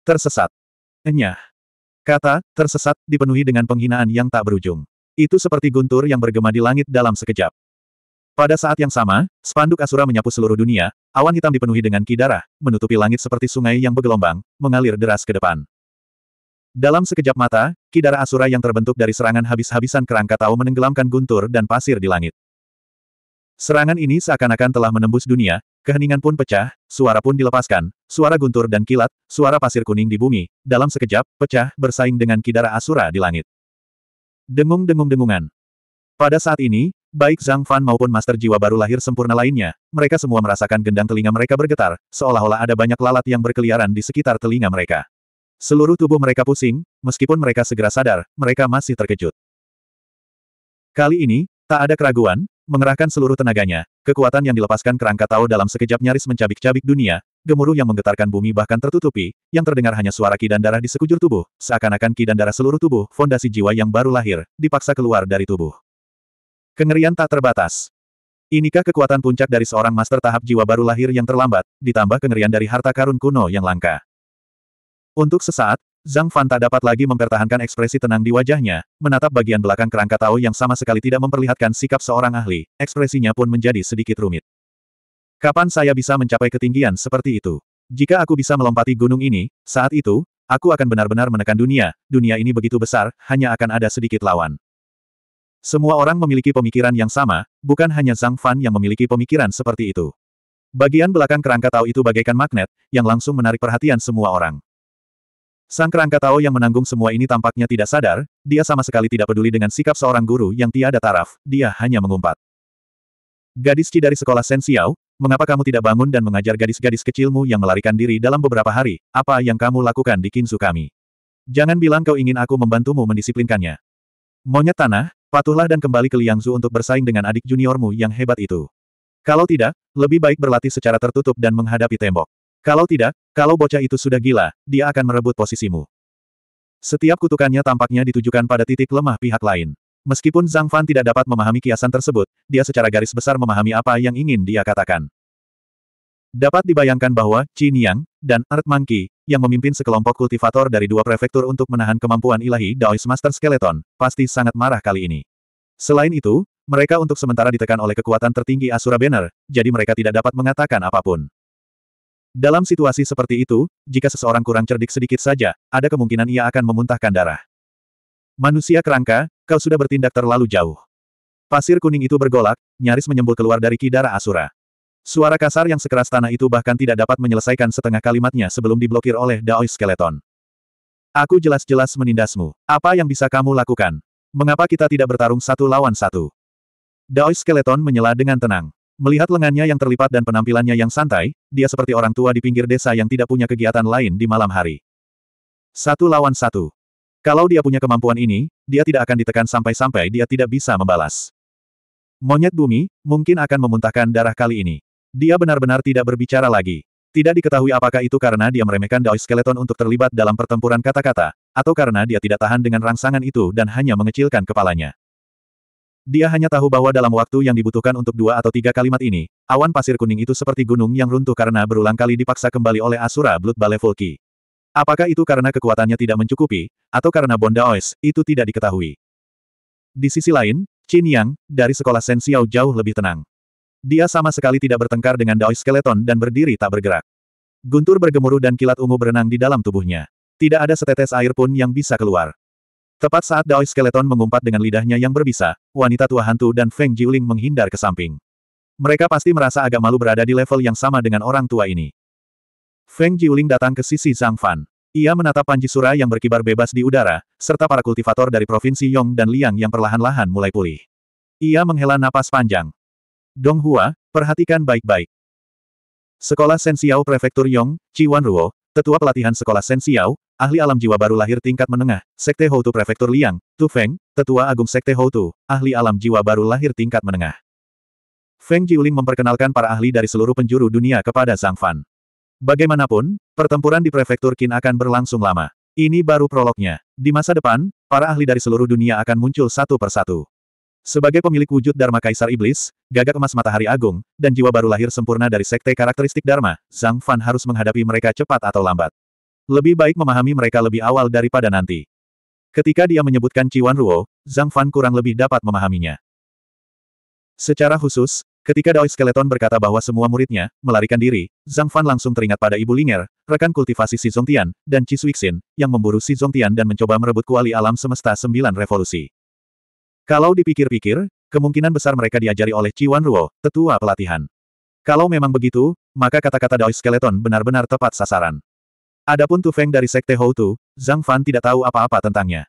Tersesat. Enyah. Kata, tersesat, dipenuhi dengan penghinaan yang tak berujung. Itu seperti guntur yang bergema di langit dalam sekejap. Pada saat yang sama, spanduk Asura menyapu seluruh dunia, awan hitam dipenuhi dengan kidara, menutupi langit seperti sungai yang bergelombang, mengalir deras ke depan. Dalam sekejap mata, kidara Asura yang terbentuk dari serangan habis-habisan kerangka tahu menenggelamkan guntur dan pasir di langit. Serangan ini seakan-akan telah menembus dunia, keheningan pun pecah, suara pun dilepaskan, suara guntur dan kilat, suara pasir kuning di bumi, dalam sekejap, pecah, bersaing dengan kidara asura di langit. Dengung-dengung-dengungan. Pada saat ini, baik Zhang Fan maupun Master Jiwa baru lahir sempurna lainnya, mereka semua merasakan gendang telinga mereka bergetar, seolah-olah ada banyak lalat yang berkeliaran di sekitar telinga mereka. Seluruh tubuh mereka pusing, meskipun mereka segera sadar, mereka masih terkejut. Kali ini, tak ada keraguan, Mengerahkan seluruh tenaganya, kekuatan yang dilepaskan kerangka tahu dalam sekejap nyaris mencabik-cabik dunia, gemuruh yang menggetarkan bumi bahkan tertutupi, yang terdengar hanya suara ki dan darah di sekujur tubuh, seakan-akan ki dan darah seluruh tubuh, fondasi jiwa yang baru lahir, dipaksa keluar dari tubuh. Kengerian tak terbatas. Inikah kekuatan puncak dari seorang master tahap jiwa baru lahir yang terlambat, ditambah kengerian dari harta karun kuno yang langka. Untuk sesaat, Zhang Fan tak dapat lagi mempertahankan ekspresi tenang di wajahnya, menatap bagian belakang kerangka Tao yang sama sekali tidak memperlihatkan sikap seorang ahli, ekspresinya pun menjadi sedikit rumit. Kapan saya bisa mencapai ketinggian seperti itu? Jika aku bisa melompati gunung ini, saat itu, aku akan benar-benar menekan dunia, dunia ini begitu besar, hanya akan ada sedikit lawan. Semua orang memiliki pemikiran yang sama, bukan hanya Zhang Fan yang memiliki pemikiran seperti itu. Bagian belakang kerangka Tao itu bagaikan magnet, yang langsung menarik perhatian semua orang. Sang kerangka Tao yang menanggung semua ini tampaknya tidak sadar, dia sama sekali tidak peduli dengan sikap seorang guru yang tiada taraf, dia hanya mengumpat. Gadis Ci dari sekolah Sen Xiao, mengapa kamu tidak bangun dan mengajar gadis-gadis kecilmu yang melarikan diri dalam beberapa hari, apa yang kamu lakukan di Kinsu kami? Jangan bilang kau ingin aku membantumu mendisiplinkannya. Monyet tanah, patuhlah dan kembali ke Liangzu untuk bersaing dengan adik juniormu yang hebat itu. Kalau tidak, lebih baik berlatih secara tertutup dan menghadapi tembok. Kalau tidak, kalau bocah itu sudah gila, dia akan merebut posisimu. Setiap kutukannya tampaknya ditujukan pada titik lemah pihak lain. Meskipun Zhang Fan tidak dapat memahami kiasan tersebut, dia secara garis besar memahami apa yang ingin dia katakan. Dapat dibayangkan bahwa Qin Yang dan Earth Monkey, yang memimpin sekelompok kultivator dari dua prefektur untuk menahan kemampuan ilahi Daoist Master Skeleton, pasti sangat marah kali ini. Selain itu, mereka untuk sementara ditekan oleh kekuatan tertinggi Asura Banner, jadi mereka tidak dapat mengatakan apapun. Dalam situasi seperti itu, jika seseorang kurang cerdik sedikit saja, ada kemungkinan ia akan memuntahkan darah. Manusia kerangka, kau sudah bertindak terlalu jauh. Pasir kuning itu bergolak, nyaris menyembul keluar dari kidara Asura. Suara kasar yang sekeras tanah itu bahkan tidak dapat menyelesaikan setengah kalimatnya sebelum diblokir oleh Daoi Skeleton. Aku jelas-jelas menindasmu. Apa yang bisa kamu lakukan? Mengapa kita tidak bertarung satu lawan satu? Daoi Skeleton menyela dengan tenang. Melihat lengannya yang terlipat dan penampilannya yang santai, dia seperti orang tua di pinggir desa yang tidak punya kegiatan lain di malam hari. Satu lawan satu. Kalau dia punya kemampuan ini, dia tidak akan ditekan sampai-sampai dia tidak bisa membalas. Monyet bumi, mungkin akan memuntahkan darah kali ini. Dia benar-benar tidak berbicara lagi. Tidak diketahui apakah itu karena dia meremehkan Daoi Skeleton untuk terlibat dalam pertempuran kata-kata, atau karena dia tidak tahan dengan rangsangan itu dan hanya mengecilkan kepalanya. Dia hanya tahu bahwa dalam waktu yang dibutuhkan untuk dua atau tiga kalimat ini, awan pasir kuning itu seperti gunung yang runtuh karena berulang kali dipaksa kembali oleh Asura Blood Bale Volki. Apakah itu karena kekuatannya tidak mencukupi, atau karena Bonda Ois, itu tidak diketahui. Di sisi lain, Qin Yang, dari sekolah Sen Xiao jauh lebih tenang. Dia sama sekali tidak bertengkar dengan Daoi Skeleton dan berdiri tak bergerak. Guntur bergemuruh dan kilat ungu berenang di dalam tubuhnya. Tidak ada setetes air pun yang bisa keluar. Tepat saat Daoi Skeleton mengumpat dengan lidahnya yang berbisa, wanita tua hantu dan Feng Jiuling menghindar ke samping. Mereka pasti merasa agak malu berada di level yang sama dengan orang tua ini. Feng Jiuling datang ke sisi Zhang Fan. Ia menatap panji sura yang berkibar bebas di udara, serta para kultivator dari Provinsi Yong dan Liang yang perlahan-lahan mulai pulih. Ia menghela napas panjang. Dong Hua, perhatikan baik-baik. Sekolah Sensiao Prefektur Yong, Ciwan Ruo, tetua pelatihan sekolah Sensiao, ahli alam jiwa baru lahir tingkat menengah, Sekte Houtu Prefektur Liang, Tu Feng, Tetua Agung Sekte Houtu, ahli alam jiwa baru lahir tingkat menengah. Feng Jiuling memperkenalkan para ahli dari seluruh penjuru dunia kepada Zhang Fan. Bagaimanapun, pertempuran di Prefektur Qin akan berlangsung lama. Ini baru prolognya. Di masa depan, para ahli dari seluruh dunia akan muncul satu persatu. Sebagai pemilik wujud Dharma Kaisar Iblis, gagak emas matahari agung, dan jiwa baru lahir sempurna dari sekte karakteristik Dharma, Zhang Fan harus menghadapi mereka cepat atau lambat. Lebih baik memahami mereka lebih awal daripada nanti. Ketika dia menyebutkan Ciwan Ruo, Zhang Fan kurang lebih dapat memahaminya. Secara khusus, ketika Dao Skeleton berkata bahwa semua muridnya melarikan diri, Zhang Fan langsung teringat pada Ibu Linger, rekan kultivasi Si Zongtian, dan Qi Suixin, yang memburu Si Zongtian dan mencoba merebut kuali alam semesta sembilan revolusi. Kalau dipikir-pikir, kemungkinan besar mereka diajari oleh Ciwan Ruo, tetua pelatihan. Kalau memang begitu, maka kata-kata Dao Skeleton benar-benar tepat sasaran. Adapun Tu Feng dari Sekte Houtu, Zhang Fan tidak tahu apa-apa tentangnya.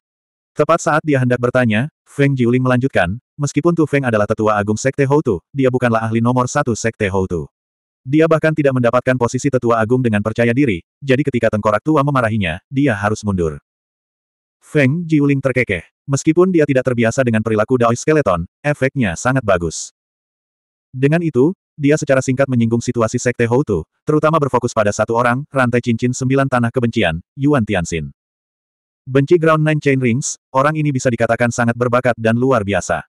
Tepat saat dia hendak bertanya, Feng Jiuling melanjutkan, meskipun Tu Feng adalah tetua agung Sekte Houtu, dia bukanlah ahli nomor satu Sekte Houtu. Dia bahkan tidak mendapatkan posisi tetua agung dengan percaya diri, jadi ketika tengkorak tua memarahinya, dia harus mundur. Feng Jiuling terkekeh. Meskipun dia tidak terbiasa dengan perilaku Daoi Skeleton, efeknya sangat bagus. Dengan itu, dia secara singkat menyinggung situasi Sekte Houtu, terutama berfokus pada satu orang, rantai cincin sembilan tanah kebencian, Yuan Tianxin. Benci Ground Nine Chain Rings, orang ini bisa dikatakan sangat berbakat dan luar biasa.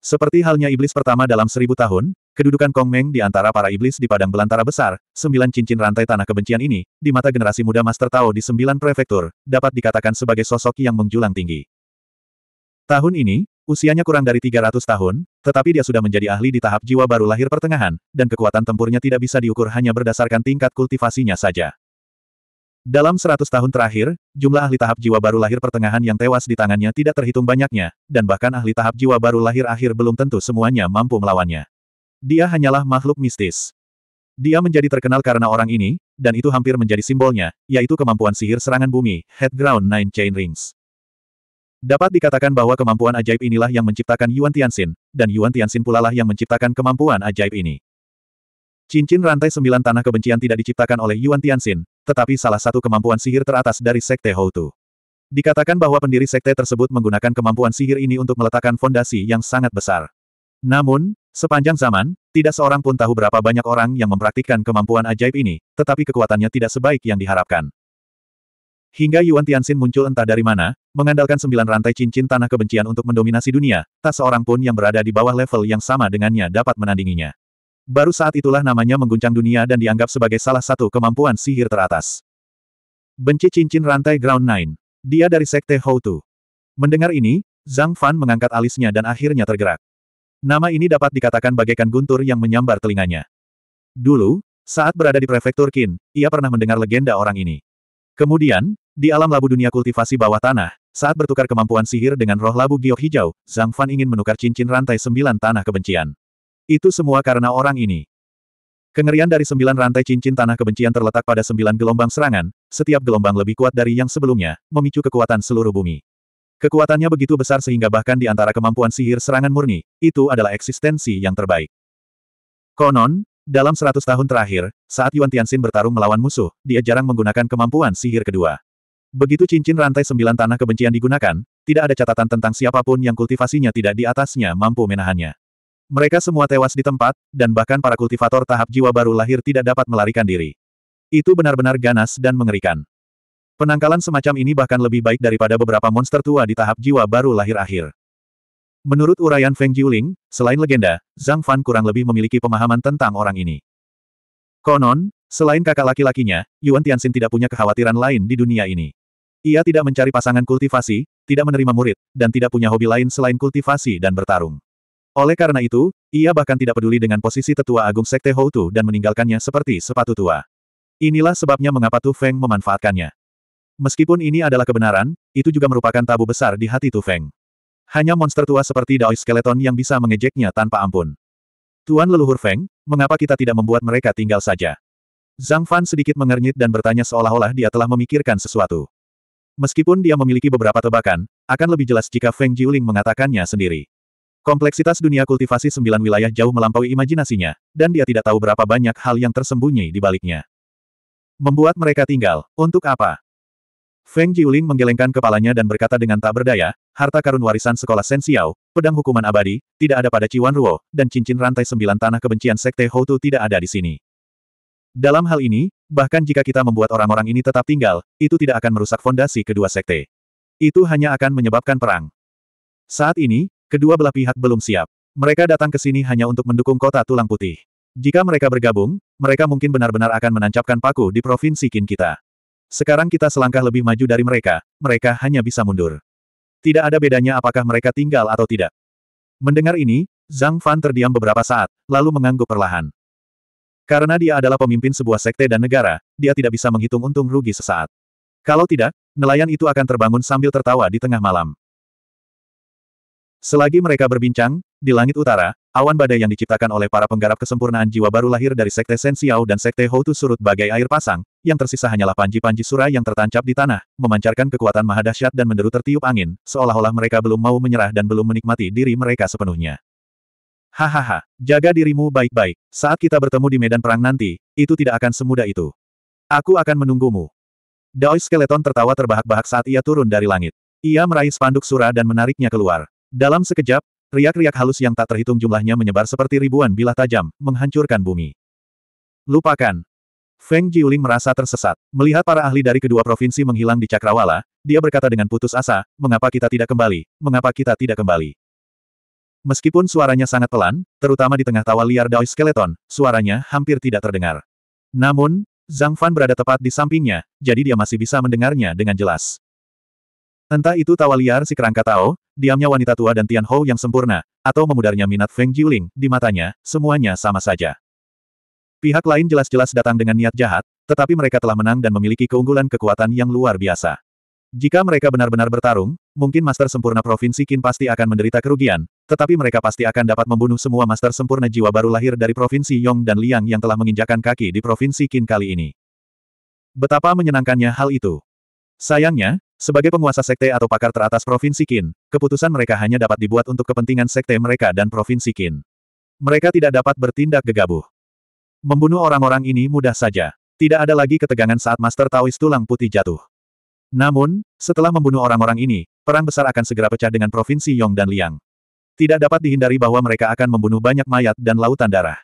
Seperti halnya iblis pertama dalam seribu tahun, kedudukan Kong Meng di antara para iblis di Padang Belantara Besar, sembilan cincin rantai tanah kebencian ini, di mata generasi muda Master Tao di sembilan prefektur, dapat dikatakan sebagai sosok yang menjulang tinggi. Tahun ini, Usianya kurang dari 300 tahun, tetapi dia sudah menjadi ahli di tahap jiwa baru lahir pertengahan, dan kekuatan tempurnya tidak bisa diukur hanya berdasarkan tingkat kultivasinya saja. Dalam 100 tahun terakhir, jumlah ahli tahap jiwa baru lahir pertengahan yang tewas di tangannya tidak terhitung banyaknya, dan bahkan ahli tahap jiwa baru lahir akhir belum tentu semuanya mampu melawannya. Dia hanyalah makhluk mistis. Dia menjadi terkenal karena orang ini, dan itu hampir menjadi simbolnya, yaitu kemampuan sihir serangan bumi, Headground Nine Chain Rings. Dapat dikatakan bahwa kemampuan ajaib inilah yang menciptakan Yuan Tianxin, dan Yuan Tianxin pula lah yang menciptakan kemampuan ajaib ini. Cincin rantai sembilan tanah kebencian tidak diciptakan oleh Yuan Tianxin, tetapi salah satu kemampuan sihir teratas dari Sekte Houtu. Dikatakan bahwa pendiri sekte tersebut menggunakan kemampuan sihir ini untuk meletakkan fondasi yang sangat besar. Namun, sepanjang zaman, tidak seorang pun tahu berapa banyak orang yang mempraktikkan kemampuan ajaib ini, tetapi kekuatannya tidak sebaik yang diharapkan. Hingga Yuan Tianxin muncul entah dari mana, Mengandalkan sembilan rantai cincin tanah kebencian untuk mendominasi dunia, tak seorang pun yang berada di bawah level yang sama dengannya dapat menandinginya. Baru saat itulah namanya mengguncang dunia dan dianggap sebagai salah satu kemampuan sihir teratas. Benci cincin rantai Ground Nine. Dia dari Sekte Houtu. Mendengar ini, Zhang Fan mengangkat alisnya dan akhirnya tergerak. Nama ini dapat dikatakan bagaikan guntur yang menyambar telinganya. Dulu, saat berada di prefektur Qin, ia pernah mendengar legenda orang ini. Kemudian, di alam labu dunia kultivasi bawah tanah, saat bertukar kemampuan sihir dengan roh labu giok hijau, Zhang Fan ingin menukar cincin rantai sembilan tanah kebencian. Itu semua karena orang ini. Kengerian dari sembilan rantai cincin tanah kebencian terletak pada sembilan gelombang serangan, setiap gelombang lebih kuat dari yang sebelumnya, memicu kekuatan seluruh bumi. Kekuatannya begitu besar sehingga bahkan di antara kemampuan sihir serangan murni, itu adalah eksistensi yang terbaik. Konon, dalam seratus tahun terakhir, saat Yuan Tianxin bertarung melawan musuh, dia jarang menggunakan kemampuan sihir kedua. Begitu cincin rantai sembilan tanah kebencian digunakan, tidak ada catatan tentang siapapun yang kultivasinya tidak di atasnya mampu menahannya. Mereka semua tewas di tempat, dan bahkan para kultivator tahap jiwa baru lahir tidak dapat melarikan diri. Itu benar-benar ganas dan mengerikan. Penangkalan semacam ini bahkan lebih baik daripada beberapa monster tua di tahap jiwa baru lahir akhir. Menurut uraian Feng Jiuling, selain legenda, Zhang Fan kurang lebih memiliki pemahaman tentang orang ini. Konon, selain kakak laki-lakinya, Yuan Tianxin tidak punya kekhawatiran lain di dunia ini. Ia tidak mencari pasangan kultivasi, tidak menerima murid, dan tidak punya hobi lain selain kultivasi dan bertarung. Oleh karena itu, ia bahkan tidak peduli dengan posisi tetua agung sekte Houtu dan meninggalkannya seperti sepatu tua. Inilah sebabnya mengapa Tu Feng memanfaatkannya. Meskipun ini adalah kebenaran, itu juga merupakan tabu besar di hati Tu Feng. Hanya monster tua seperti Daoi Skeleton yang bisa mengejeknya tanpa ampun. Tuan leluhur Feng, mengapa kita tidak membuat mereka tinggal saja? Zhang Fan sedikit mengernyit dan bertanya seolah-olah dia telah memikirkan sesuatu. Meskipun dia memiliki beberapa tebakan, akan lebih jelas jika Feng Jiuling mengatakannya sendiri. Kompleksitas dunia kultivasi sembilan wilayah jauh melampaui imajinasinya, dan dia tidak tahu berapa banyak hal yang tersembunyi di baliknya. Membuat mereka tinggal, untuk apa? Feng Jiuling menggelengkan kepalanya dan berkata dengan tak berdaya, harta karun warisan sekolah Sen Xiao, pedang hukuman abadi, tidak ada pada Ciwan Ruo, dan cincin rantai sembilan tanah kebencian Sekte Houtu tidak ada di sini. Dalam hal ini, bahkan jika kita membuat orang-orang ini tetap tinggal, itu tidak akan merusak fondasi kedua sekte. Itu hanya akan menyebabkan perang. Saat ini, kedua belah pihak belum siap. Mereka datang ke sini hanya untuk mendukung kota tulang putih. Jika mereka bergabung, mereka mungkin benar-benar akan menancapkan paku di provinsi Kin kita. Sekarang kita selangkah lebih maju dari mereka, mereka hanya bisa mundur. Tidak ada bedanya apakah mereka tinggal atau tidak. Mendengar ini, Zhang Fan terdiam beberapa saat, lalu mengangguk perlahan. Karena dia adalah pemimpin sebuah sekte dan negara, dia tidak bisa menghitung untung rugi sesaat. Kalau tidak, nelayan itu akan terbangun sambil tertawa di tengah malam. Selagi mereka berbincang, di langit utara, awan badai yang diciptakan oleh para penggarap kesempurnaan jiwa baru lahir dari sekte Xiao dan sekte Houtu surut bagai air pasang, yang tersisa hanyalah panji-panji surai yang tertancap di tanah, memancarkan kekuatan mahadasyat dan menderu tertiup angin, seolah-olah mereka belum mau menyerah dan belum menikmati diri mereka sepenuhnya. Hahaha, jaga dirimu baik-baik. Saat kita bertemu di medan perang nanti, itu tidak akan semudah itu. Aku akan menunggumu. Dao Skeleton tertawa terbahak-bahak saat ia turun dari langit. Ia meraih spanduk sura dan menariknya keluar. Dalam sekejap, riak-riak halus yang tak terhitung jumlahnya menyebar seperti ribuan bilah tajam, menghancurkan bumi. Lupakan. Feng Jiuling merasa tersesat. Melihat para ahli dari kedua provinsi menghilang di Cakrawala, dia berkata dengan putus asa, mengapa kita tidak kembali, mengapa kita tidak kembali. Meskipun suaranya sangat pelan, terutama di tengah tawa liar Daoi Skeleton, suaranya hampir tidak terdengar. Namun, Zhang Fan berada tepat di sampingnya, jadi dia masih bisa mendengarnya dengan jelas. Entah itu tawa liar si kerangka Tao, diamnya wanita tua dan Tian Hou yang sempurna, atau memudarnya minat Feng Jiuling, di matanya, semuanya sama saja. Pihak lain jelas-jelas datang dengan niat jahat, tetapi mereka telah menang dan memiliki keunggulan kekuatan yang luar biasa. Jika mereka benar-benar bertarung, mungkin Master Sempurna Provinsi Qin pasti akan menderita kerugian, tetapi mereka pasti akan dapat membunuh semua Master Sempurna Jiwa baru lahir dari Provinsi Yong dan Liang yang telah menginjakan kaki di Provinsi Qin kali ini. Betapa menyenangkannya hal itu. Sayangnya, sebagai penguasa sekte atau pakar teratas Provinsi Qin, keputusan mereka hanya dapat dibuat untuk kepentingan sekte mereka dan Provinsi Qin. Mereka tidak dapat bertindak gegabah. Membunuh orang-orang ini mudah saja. Tidak ada lagi ketegangan saat Master Taoist tulang putih jatuh. Namun, setelah membunuh orang-orang ini, perang besar akan segera pecah dengan Provinsi Yong dan Liang. Tidak dapat dihindari bahwa mereka akan membunuh banyak mayat dan lautan darah.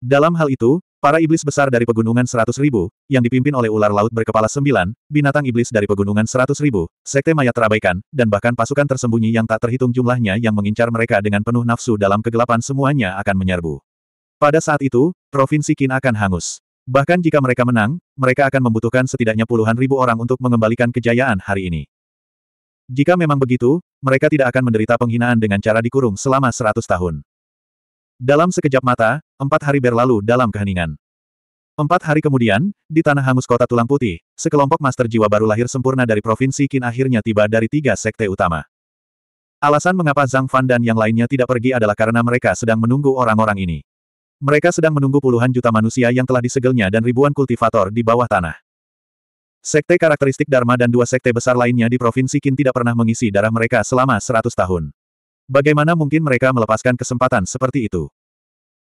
Dalam hal itu, para iblis besar dari Pegunungan Seratus Ribu, yang dipimpin oleh ular laut berkepala sembilan, binatang iblis dari Pegunungan Seratus Ribu, sekte mayat terabaikan, dan bahkan pasukan tersembunyi yang tak terhitung jumlahnya yang mengincar mereka dengan penuh nafsu dalam kegelapan semuanya akan menyerbu. Pada saat itu, Provinsi Qin akan hangus. Bahkan jika mereka menang, mereka akan membutuhkan setidaknya puluhan ribu orang untuk mengembalikan kejayaan hari ini. Jika memang begitu, mereka tidak akan menderita penghinaan dengan cara dikurung selama seratus tahun. Dalam sekejap mata, empat hari berlalu dalam keheningan. Empat hari kemudian, di tanah hangus kota tulang putih, sekelompok master jiwa baru lahir sempurna dari provinsi Qin akhirnya tiba dari tiga sekte utama. Alasan mengapa Zhang Fan dan yang lainnya tidak pergi adalah karena mereka sedang menunggu orang-orang ini. Mereka sedang menunggu puluhan juta manusia yang telah disegelnya dan ribuan kultivator di bawah tanah. Sekte karakteristik Dharma dan dua sekte besar lainnya di Provinsi Qin tidak pernah mengisi darah mereka selama seratus tahun. Bagaimana mungkin mereka melepaskan kesempatan seperti itu?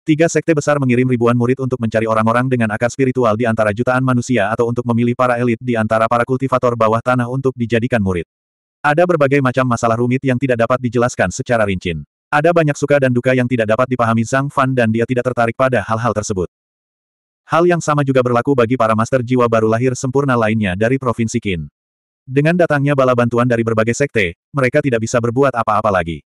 Tiga sekte besar mengirim ribuan murid untuk mencari orang-orang dengan akar spiritual di antara jutaan manusia atau untuk memilih para elit di antara para kultivator bawah tanah untuk dijadikan murid. Ada berbagai macam masalah rumit yang tidak dapat dijelaskan secara rinci. Ada banyak suka dan duka yang tidak dapat dipahami Zhang Fan dan dia tidak tertarik pada hal-hal tersebut. Hal yang sama juga berlaku bagi para master jiwa baru lahir sempurna lainnya dari Provinsi Qin. Dengan datangnya bala bantuan dari berbagai sekte, mereka tidak bisa berbuat apa-apa lagi.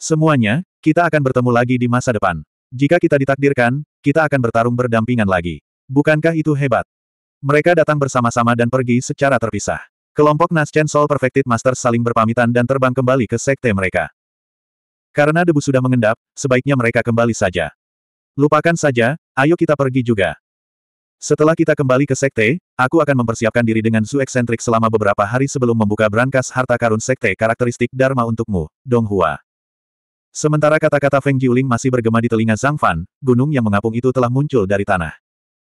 Semuanya, kita akan bertemu lagi di masa depan. Jika kita ditakdirkan, kita akan bertarung berdampingan lagi. Bukankah itu hebat? Mereka datang bersama-sama dan pergi secara terpisah. Kelompok Naschen Soul Perfected Master saling berpamitan dan terbang kembali ke sekte mereka. Karena debu sudah mengendap, sebaiknya mereka kembali saja. Lupakan saja, ayo kita pergi juga. Setelah kita kembali ke sekte, aku akan mempersiapkan diri dengan Zhu eksentrik selama beberapa hari sebelum membuka brankas harta karun sekte karakteristik Dharma untukmu, Dong Hua. Sementara kata-kata Feng Jiuling masih bergema di telinga Zhang Fan, gunung yang mengapung itu telah muncul dari tanah.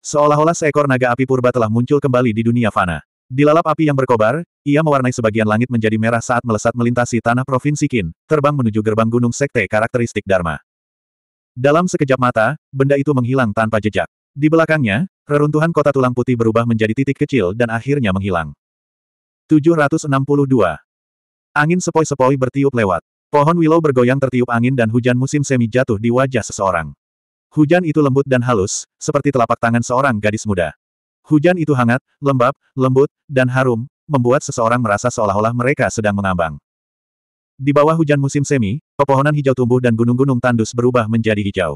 Seolah-olah seekor naga api purba telah muncul kembali di dunia fana. Di lalap api yang berkobar, ia mewarnai sebagian langit menjadi merah saat melesat melintasi tanah Provinsi Qin, terbang menuju gerbang gunung sekte karakteristik Dharma. Dalam sekejap mata, benda itu menghilang tanpa jejak. Di belakangnya, reruntuhan kota tulang putih berubah menjadi titik kecil dan akhirnya menghilang. 762. Angin sepoi-sepoi bertiup lewat. Pohon willow bergoyang tertiup angin dan hujan musim semi jatuh di wajah seseorang. Hujan itu lembut dan halus, seperti telapak tangan seorang gadis muda. Hujan itu hangat, lembab, lembut, dan harum, membuat seseorang merasa seolah-olah mereka sedang mengambang. Di bawah hujan musim semi, pepohonan hijau tumbuh dan gunung-gunung tandus berubah menjadi hijau.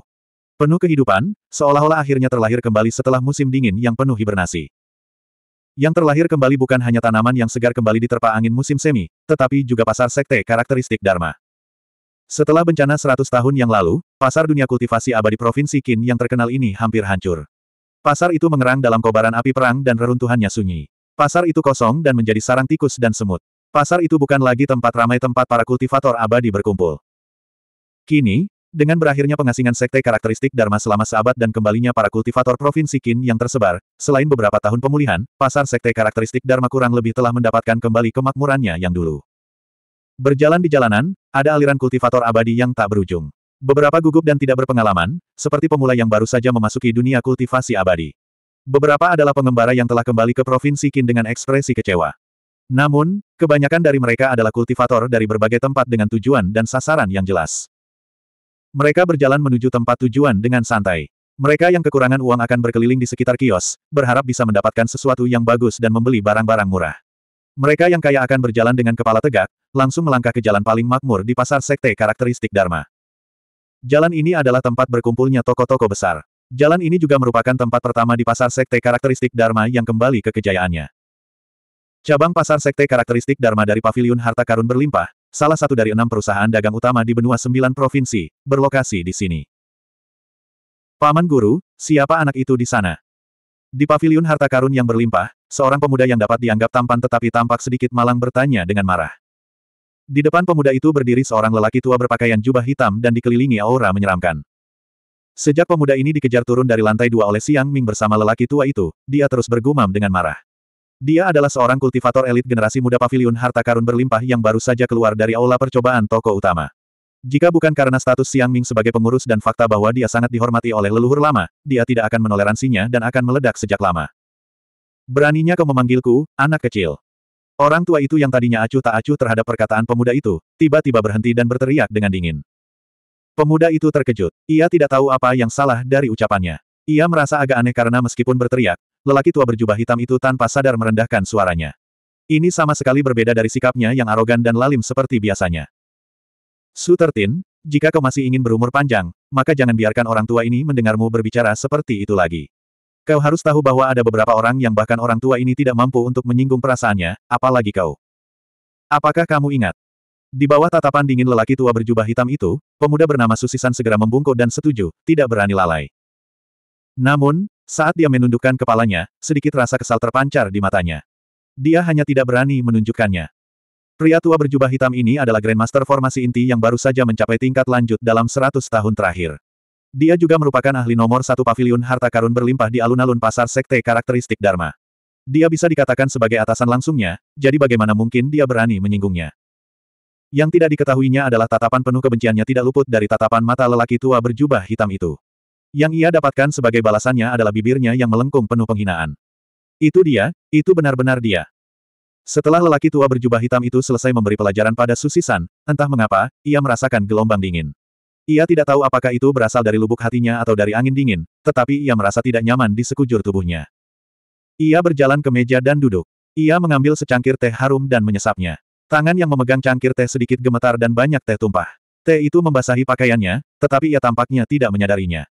Penuh kehidupan, seolah-olah akhirnya terlahir kembali setelah musim dingin yang penuh hibernasi. Yang terlahir kembali bukan hanya tanaman yang segar kembali diterpa angin musim semi, tetapi juga pasar sekte karakteristik Dharma. Setelah bencana 100 tahun yang lalu, pasar dunia kultivasi abadi Provinsi Qin yang terkenal ini hampir hancur. Pasar itu mengerang dalam kobaran api perang dan reruntuhannya sunyi. Pasar itu kosong dan menjadi sarang tikus dan semut. Pasar itu bukan lagi tempat ramai tempat para kultivator abadi berkumpul. Kini, dengan berakhirnya pengasingan sekte karakteristik Dharma selama seabad dan kembalinya para kultivator Provinsi Qin yang tersebar, selain beberapa tahun pemulihan, pasar sekte karakteristik Dharma kurang lebih telah mendapatkan kembali kemakmurannya yang dulu. Berjalan di jalanan, ada aliran kultivator abadi yang tak berujung. Beberapa gugup dan tidak berpengalaman, seperti pemula yang baru saja memasuki dunia kultivasi abadi. Beberapa adalah pengembara yang telah kembali ke Provinsi Qin dengan ekspresi kecewa. Namun, kebanyakan dari mereka adalah kultivator dari berbagai tempat dengan tujuan dan sasaran yang jelas. Mereka berjalan menuju tempat tujuan dengan santai. Mereka yang kekurangan uang akan berkeliling di sekitar kios, berharap bisa mendapatkan sesuatu yang bagus dan membeli barang-barang murah. Mereka yang kaya akan berjalan dengan kepala tegak, langsung melangkah ke jalan paling makmur di pasar sekte karakteristik Dharma. Jalan ini adalah tempat berkumpulnya toko-toko besar. Jalan ini juga merupakan tempat pertama di pasar sekte karakteristik Dharma yang kembali ke kejayaannya. Cabang pasar sekte karakteristik Dharma dari Paviliun Harta Karun berlimpah, salah satu dari enam perusahaan dagang utama di benua sembilan provinsi, berlokasi di sini. Paman Guru, siapa anak itu di sana? Di paviliun harta karun yang berlimpah, seorang pemuda yang dapat dianggap tampan tetapi tampak sedikit malang bertanya dengan marah. Di depan pemuda itu berdiri seorang lelaki tua berpakaian jubah hitam dan dikelilingi aura menyeramkan. Sejak pemuda ini dikejar turun dari lantai dua oleh Siang Ming bersama lelaki tua itu, dia terus bergumam dengan marah. Dia adalah seorang kultivator elit generasi muda pavilion harta karun berlimpah yang baru saja keluar dari aula percobaan toko utama. Jika bukan karena status Siang Ming sebagai pengurus dan fakta bahwa dia sangat dihormati oleh leluhur lama, dia tidak akan menoleransinya dan akan meledak sejak lama. Beraninya kau memanggilku, anak kecil. Orang tua itu yang tadinya acuh tak acuh terhadap perkataan pemuda itu, tiba-tiba berhenti dan berteriak dengan dingin. Pemuda itu terkejut. Ia tidak tahu apa yang salah dari ucapannya. Ia merasa agak aneh karena meskipun berteriak, lelaki tua berjubah hitam itu tanpa sadar merendahkan suaranya. Ini sama sekali berbeda dari sikapnya yang arogan dan lalim seperti biasanya. Su jika kau masih ingin berumur panjang, maka jangan biarkan orang tua ini mendengarmu berbicara seperti itu lagi. Kau harus tahu bahwa ada beberapa orang yang bahkan orang tua ini tidak mampu untuk menyinggung perasaannya, apalagi kau. Apakah kamu ingat, di bawah tatapan dingin lelaki tua berjubah hitam itu, pemuda bernama Susisan segera membungkuk dan setuju, tidak berani lalai. Namun, saat dia menundukkan kepalanya, sedikit rasa kesal terpancar di matanya. Dia hanya tidak berani menunjukkannya. Pria tua berjubah hitam ini adalah Grandmaster formasi inti yang baru saja mencapai tingkat lanjut dalam 100 tahun terakhir. Dia juga merupakan ahli nomor satu pavilion harta karun berlimpah di alun-alun pasar sekte karakteristik Dharma. Dia bisa dikatakan sebagai atasan langsungnya, jadi bagaimana mungkin dia berani menyinggungnya. Yang tidak diketahuinya adalah tatapan penuh kebenciannya tidak luput dari tatapan mata lelaki tua berjubah hitam itu. Yang ia dapatkan sebagai balasannya adalah bibirnya yang melengkung penuh penghinaan. Itu dia, itu benar-benar dia. Setelah lelaki tua berjubah hitam itu selesai memberi pelajaran pada Susisan, entah mengapa, ia merasakan gelombang dingin. Ia tidak tahu apakah itu berasal dari lubuk hatinya atau dari angin dingin, tetapi ia merasa tidak nyaman di sekujur tubuhnya. Ia berjalan ke meja dan duduk. Ia mengambil secangkir teh harum dan menyesapnya. Tangan yang memegang cangkir teh sedikit gemetar dan banyak teh tumpah. Teh itu membasahi pakaiannya, tetapi ia tampaknya tidak menyadarinya.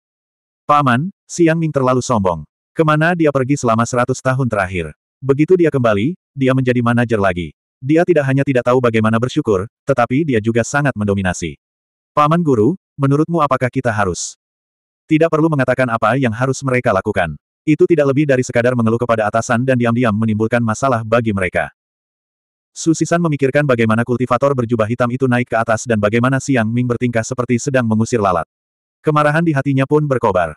Paman, Siang Ming terlalu sombong. Kemana dia pergi selama seratus tahun terakhir? Begitu dia kembali, dia menjadi manajer lagi. Dia tidak hanya tidak tahu bagaimana bersyukur, tetapi dia juga sangat mendominasi. Paman Guru, menurutmu apakah kita harus? Tidak perlu mengatakan apa yang harus mereka lakukan. Itu tidak lebih dari sekadar mengeluh kepada atasan dan diam-diam menimbulkan masalah bagi mereka. Susisan memikirkan bagaimana kultivator berjubah hitam itu naik ke atas dan bagaimana Siang Ming bertingkah seperti sedang mengusir lalat. Kemarahan di hatinya pun berkobar.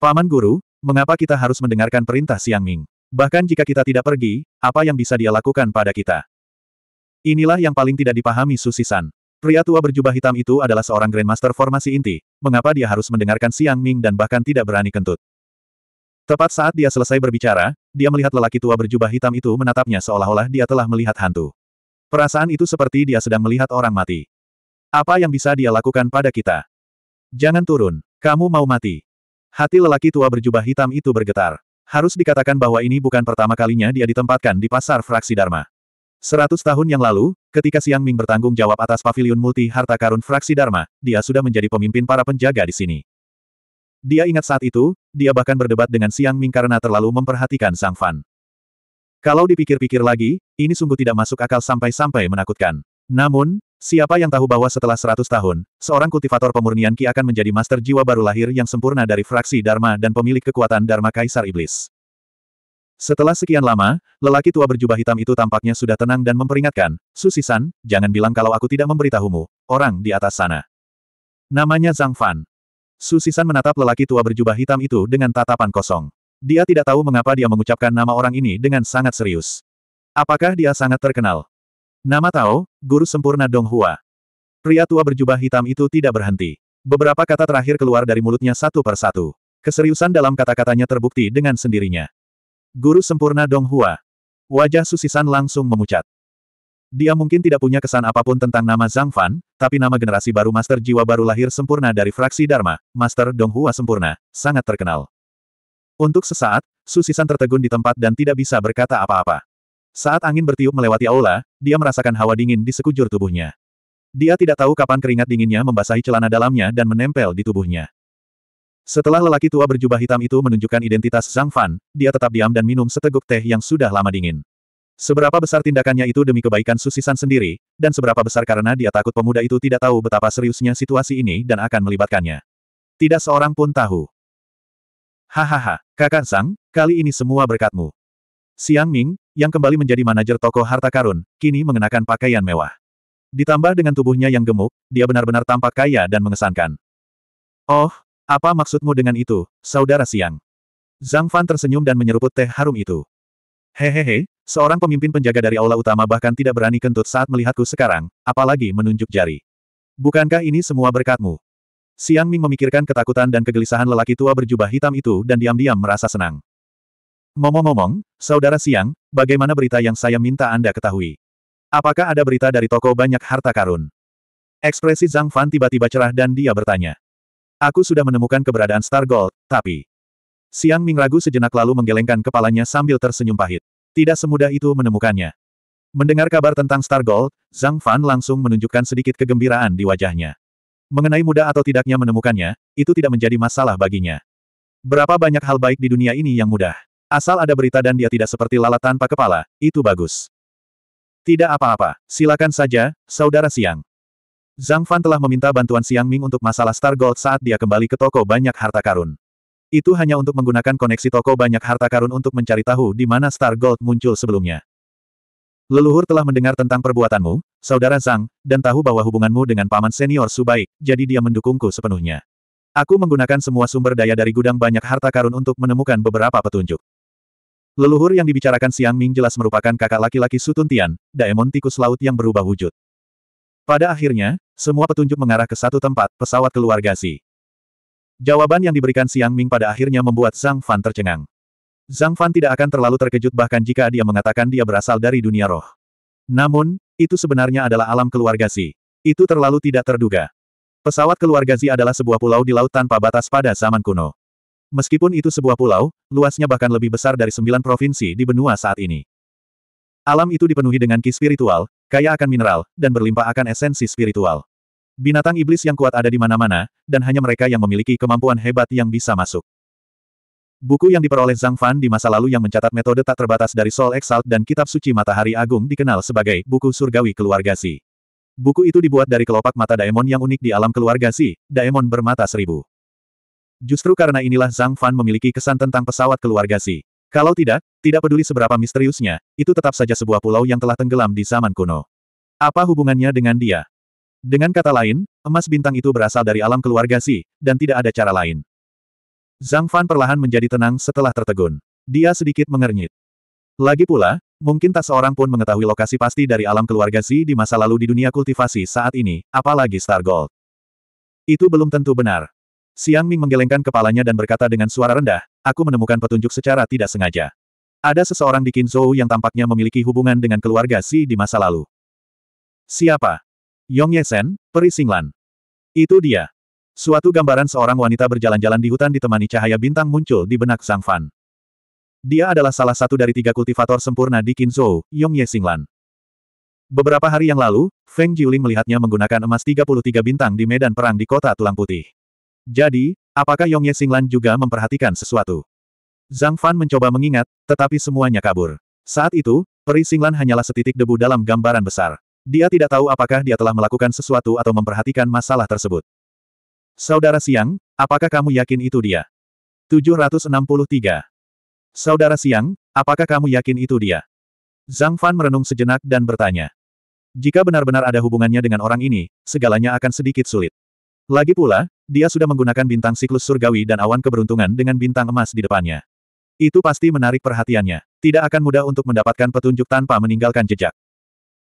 Paman Guru, mengapa kita harus mendengarkan perintah Siang Ming? Bahkan jika kita tidak pergi, apa yang bisa dia lakukan pada kita? Inilah yang paling tidak dipahami Susisan. Pria tua berjubah hitam itu adalah seorang Grandmaster formasi inti, mengapa dia harus mendengarkan Siang Ming dan bahkan tidak berani kentut? Tepat saat dia selesai berbicara, dia melihat lelaki tua berjubah hitam itu menatapnya seolah-olah dia telah melihat hantu. Perasaan itu seperti dia sedang melihat orang mati. Apa yang bisa dia lakukan pada kita? Jangan turun. Kamu mau mati. Hati lelaki tua berjubah hitam itu bergetar. Harus dikatakan bahwa ini bukan pertama kalinya dia ditempatkan di pasar fraksi Dharma. Seratus tahun yang lalu, ketika Siang Ming bertanggung jawab atas paviliun multi harta karun fraksi Dharma, dia sudah menjadi pemimpin para penjaga di sini. Dia ingat saat itu, dia bahkan berdebat dengan Siang Ming karena terlalu memperhatikan Sang Fan. Kalau dipikir-pikir lagi, ini sungguh tidak masuk akal sampai-sampai menakutkan. Namun, siapa yang tahu bahwa setelah 100 tahun, seorang kultivator pemurnian Ki akan menjadi master jiwa baru lahir yang sempurna dari fraksi Dharma dan pemilik kekuatan Dharma Kaisar Iblis. Setelah sekian lama, lelaki tua berjubah hitam itu tampaknya sudah tenang dan memperingatkan, Susisan, jangan bilang kalau aku tidak memberitahumu, orang di atas sana. Namanya Zhang Fan. Susisan menatap lelaki tua berjubah hitam itu dengan tatapan kosong. Dia tidak tahu mengapa dia mengucapkan nama orang ini dengan sangat serius. Apakah dia sangat terkenal? Nama Tao, guru sempurna Dong Hua. Pria tua berjubah hitam itu tidak berhenti. Beberapa kata terakhir keluar dari mulutnya satu per satu. Keseriusan dalam kata-katanya terbukti dengan sendirinya. Guru sempurna Dong Hua. Wajah Susisan langsung memucat. Dia mungkin tidak punya kesan apapun tentang nama Zhang Fan, tapi nama generasi baru Master Jiwa baru lahir sempurna dari fraksi Dharma, Master Donghua sempurna, sangat terkenal. Untuk sesaat, Susisan tertegun di tempat dan tidak bisa berkata apa-apa. Saat angin bertiup melewati aula, dia merasakan hawa dingin di sekujur tubuhnya. Dia tidak tahu kapan keringat dinginnya membasahi celana dalamnya dan menempel di tubuhnya. Setelah lelaki tua berjubah hitam itu menunjukkan identitas Zhang Fan, dia tetap diam dan minum seteguk teh yang sudah lama dingin. Seberapa besar tindakannya itu demi kebaikan Susisan sendiri, dan seberapa besar karena dia takut pemuda itu tidak tahu betapa seriusnya situasi ini dan akan melibatkannya. Tidak seorang pun tahu. Hahaha, kakak Sang, kali ini semua berkatmu. Siang Ming, yang kembali menjadi manajer toko harta karun, kini mengenakan pakaian mewah. Ditambah dengan tubuhnya yang gemuk, dia benar-benar tampak kaya dan mengesankan. Oh, apa maksudmu dengan itu, saudara Siang? Zhang Fan tersenyum dan menyeruput teh harum itu. Hehehe, Seorang pemimpin penjaga dari aula utama bahkan tidak berani kentut saat melihatku sekarang, apalagi menunjuk jari. Bukankah ini semua berkatmu? Siang Ming memikirkan ketakutan dan kegelisahan lelaki tua berjubah hitam itu dan diam-diam merasa senang. Momong-momong, Saudara Siang, bagaimana berita yang saya minta Anda ketahui? Apakah ada berita dari toko banyak harta karun? Ekspresi Zhang Fan tiba-tiba cerah dan dia bertanya. Aku sudah menemukan keberadaan Star Gold, tapi... Siang Ming ragu sejenak lalu menggelengkan kepalanya sambil tersenyum pahit. Tidak semudah itu menemukannya. Mendengar kabar tentang Star Gold, Zhang Fan langsung menunjukkan sedikit kegembiraan di wajahnya. Mengenai mudah atau tidaknya menemukannya, itu tidak menjadi masalah baginya. Berapa banyak hal baik di dunia ini yang mudah. Asal ada berita dan dia tidak seperti lalat tanpa kepala, itu bagus. Tidak apa-apa, silakan saja, Saudara Siang. Zhang Fan telah meminta bantuan Siang Ming untuk masalah Star Gold saat dia kembali ke toko banyak harta karun. Itu hanya untuk menggunakan koneksi toko banyak harta karun untuk mencari tahu di mana Star Gold muncul sebelumnya. Leluhur telah mendengar tentang perbuatanmu, saudara Zhang, dan tahu bahwa hubunganmu dengan paman senior Su baik, jadi dia mendukungku sepenuhnya. Aku menggunakan semua sumber daya dari gudang banyak harta karun untuk menemukan beberapa petunjuk. Leluhur yang dibicarakan Siang Ming jelas merupakan kakak laki-laki Su Tian, daemon tikus laut yang berubah wujud. Pada akhirnya, semua petunjuk mengarah ke satu tempat, pesawat keluarga Si. Jawaban yang diberikan Siang Ming pada akhirnya membuat Zhang Fan tercengang. Zhang Fan tidak akan terlalu terkejut bahkan jika dia mengatakan dia berasal dari dunia roh. Namun, itu sebenarnya adalah alam keluarga Zi. Itu terlalu tidak terduga. Pesawat keluarga Zi adalah sebuah pulau di laut tanpa batas pada zaman kuno. Meskipun itu sebuah pulau, luasnya bahkan lebih besar dari sembilan provinsi di benua saat ini. Alam itu dipenuhi dengan ki spiritual, kaya akan mineral, dan berlimpah akan esensi spiritual. Binatang iblis yang kuat ada di mana-mana, dan hanya mereka yang memiliki kemampuan hebat yang bisa masuk. Buku yang diperoleh Zhang Fan di masa lalu yang mencatat metode tak terbatas dari Soul Exalt dan Kitab Suci Matahari Agung dikenal sebagai buku surgawi keluarga Si. Buku itu dibuat dari kelopak mata Daemon yang unik di alam keluarga Si, Daemon bermata seribu. Justru karena inilah Zhang Fan memiliki kesan tentang pesawat keluarga Si. Kalau tidak, tidak peduli seberapa misteriusnya, itu tetap saja sebuah pulau yang telah tenggelam di zaman kuno. Apa hubungannya dengan dia? Dengan kata lain, emas bintang itu berasal dari alam keluarga Si, dan tidak ada cara lain. Zhang Fan perlahan menjadi tenang setelah tertegun. Dia sedikit mengernyit. Lagi pula, mungkin tak seorang pun mengetahui lokasi pasti dari alam keluarga Si di masa lalu di dunia kultivasi saat ini, apalagi Star Gold. Itu belum tentu benar. Siang Ming menggelengkan kepalanya dan berkata dengan suara rendah, aku menemukan petunjuk secara tidak sengaja. Ada seseorang di Qin Zhou yang tampaknya memiliki hubungan dengan keluarga Si di masa lalu. Siapa? Yong Yesen, Singlan. Itu dia. Suatu gambaran seorang wanita berjalan-jalan di hutan ditemani cahaya bintang muncul di benak Zhang Fan. Dia adalah salah satu dari tiga kultivator sempurna di Qinzhou, Yong Yesinglan. Beberapa hari yang lalu, Feng Jiuling melihatnya menggunakan emas 33 bintang di medan perang di kota Tulang Putih. Jadi, apakah Yong Yesinglan juga memperhatikan sesuatu? Zhang Fan mencoba mengingat, tetapi semuanya kabur. Saat itu, Peri Singlan hanyalah setitik debu dalam gambaran besar. Dia tidak tahu apakah dia telah melakukan sesuatu atau memperhatikan masalah tersebut. Saudara Siang, apakah kamu yakin itu dia? 763. Saudara Siang, apakah kamu yakin itu dia? Zhang Fan merenung sejenak dan bertanya. Jika benar-benar ada hubungannya dengan orang ini, segalanya akan sedikit sulit. Lagi pula, dia sudah menggunakan bintang siklus surgawi dan awan keberuntungan dengan bintang emas di depannya. Itu pasti menarik perhatiannya. Tidak akan mudah untuk mendapatkan petunjuk tanpa meninggalkan jejak.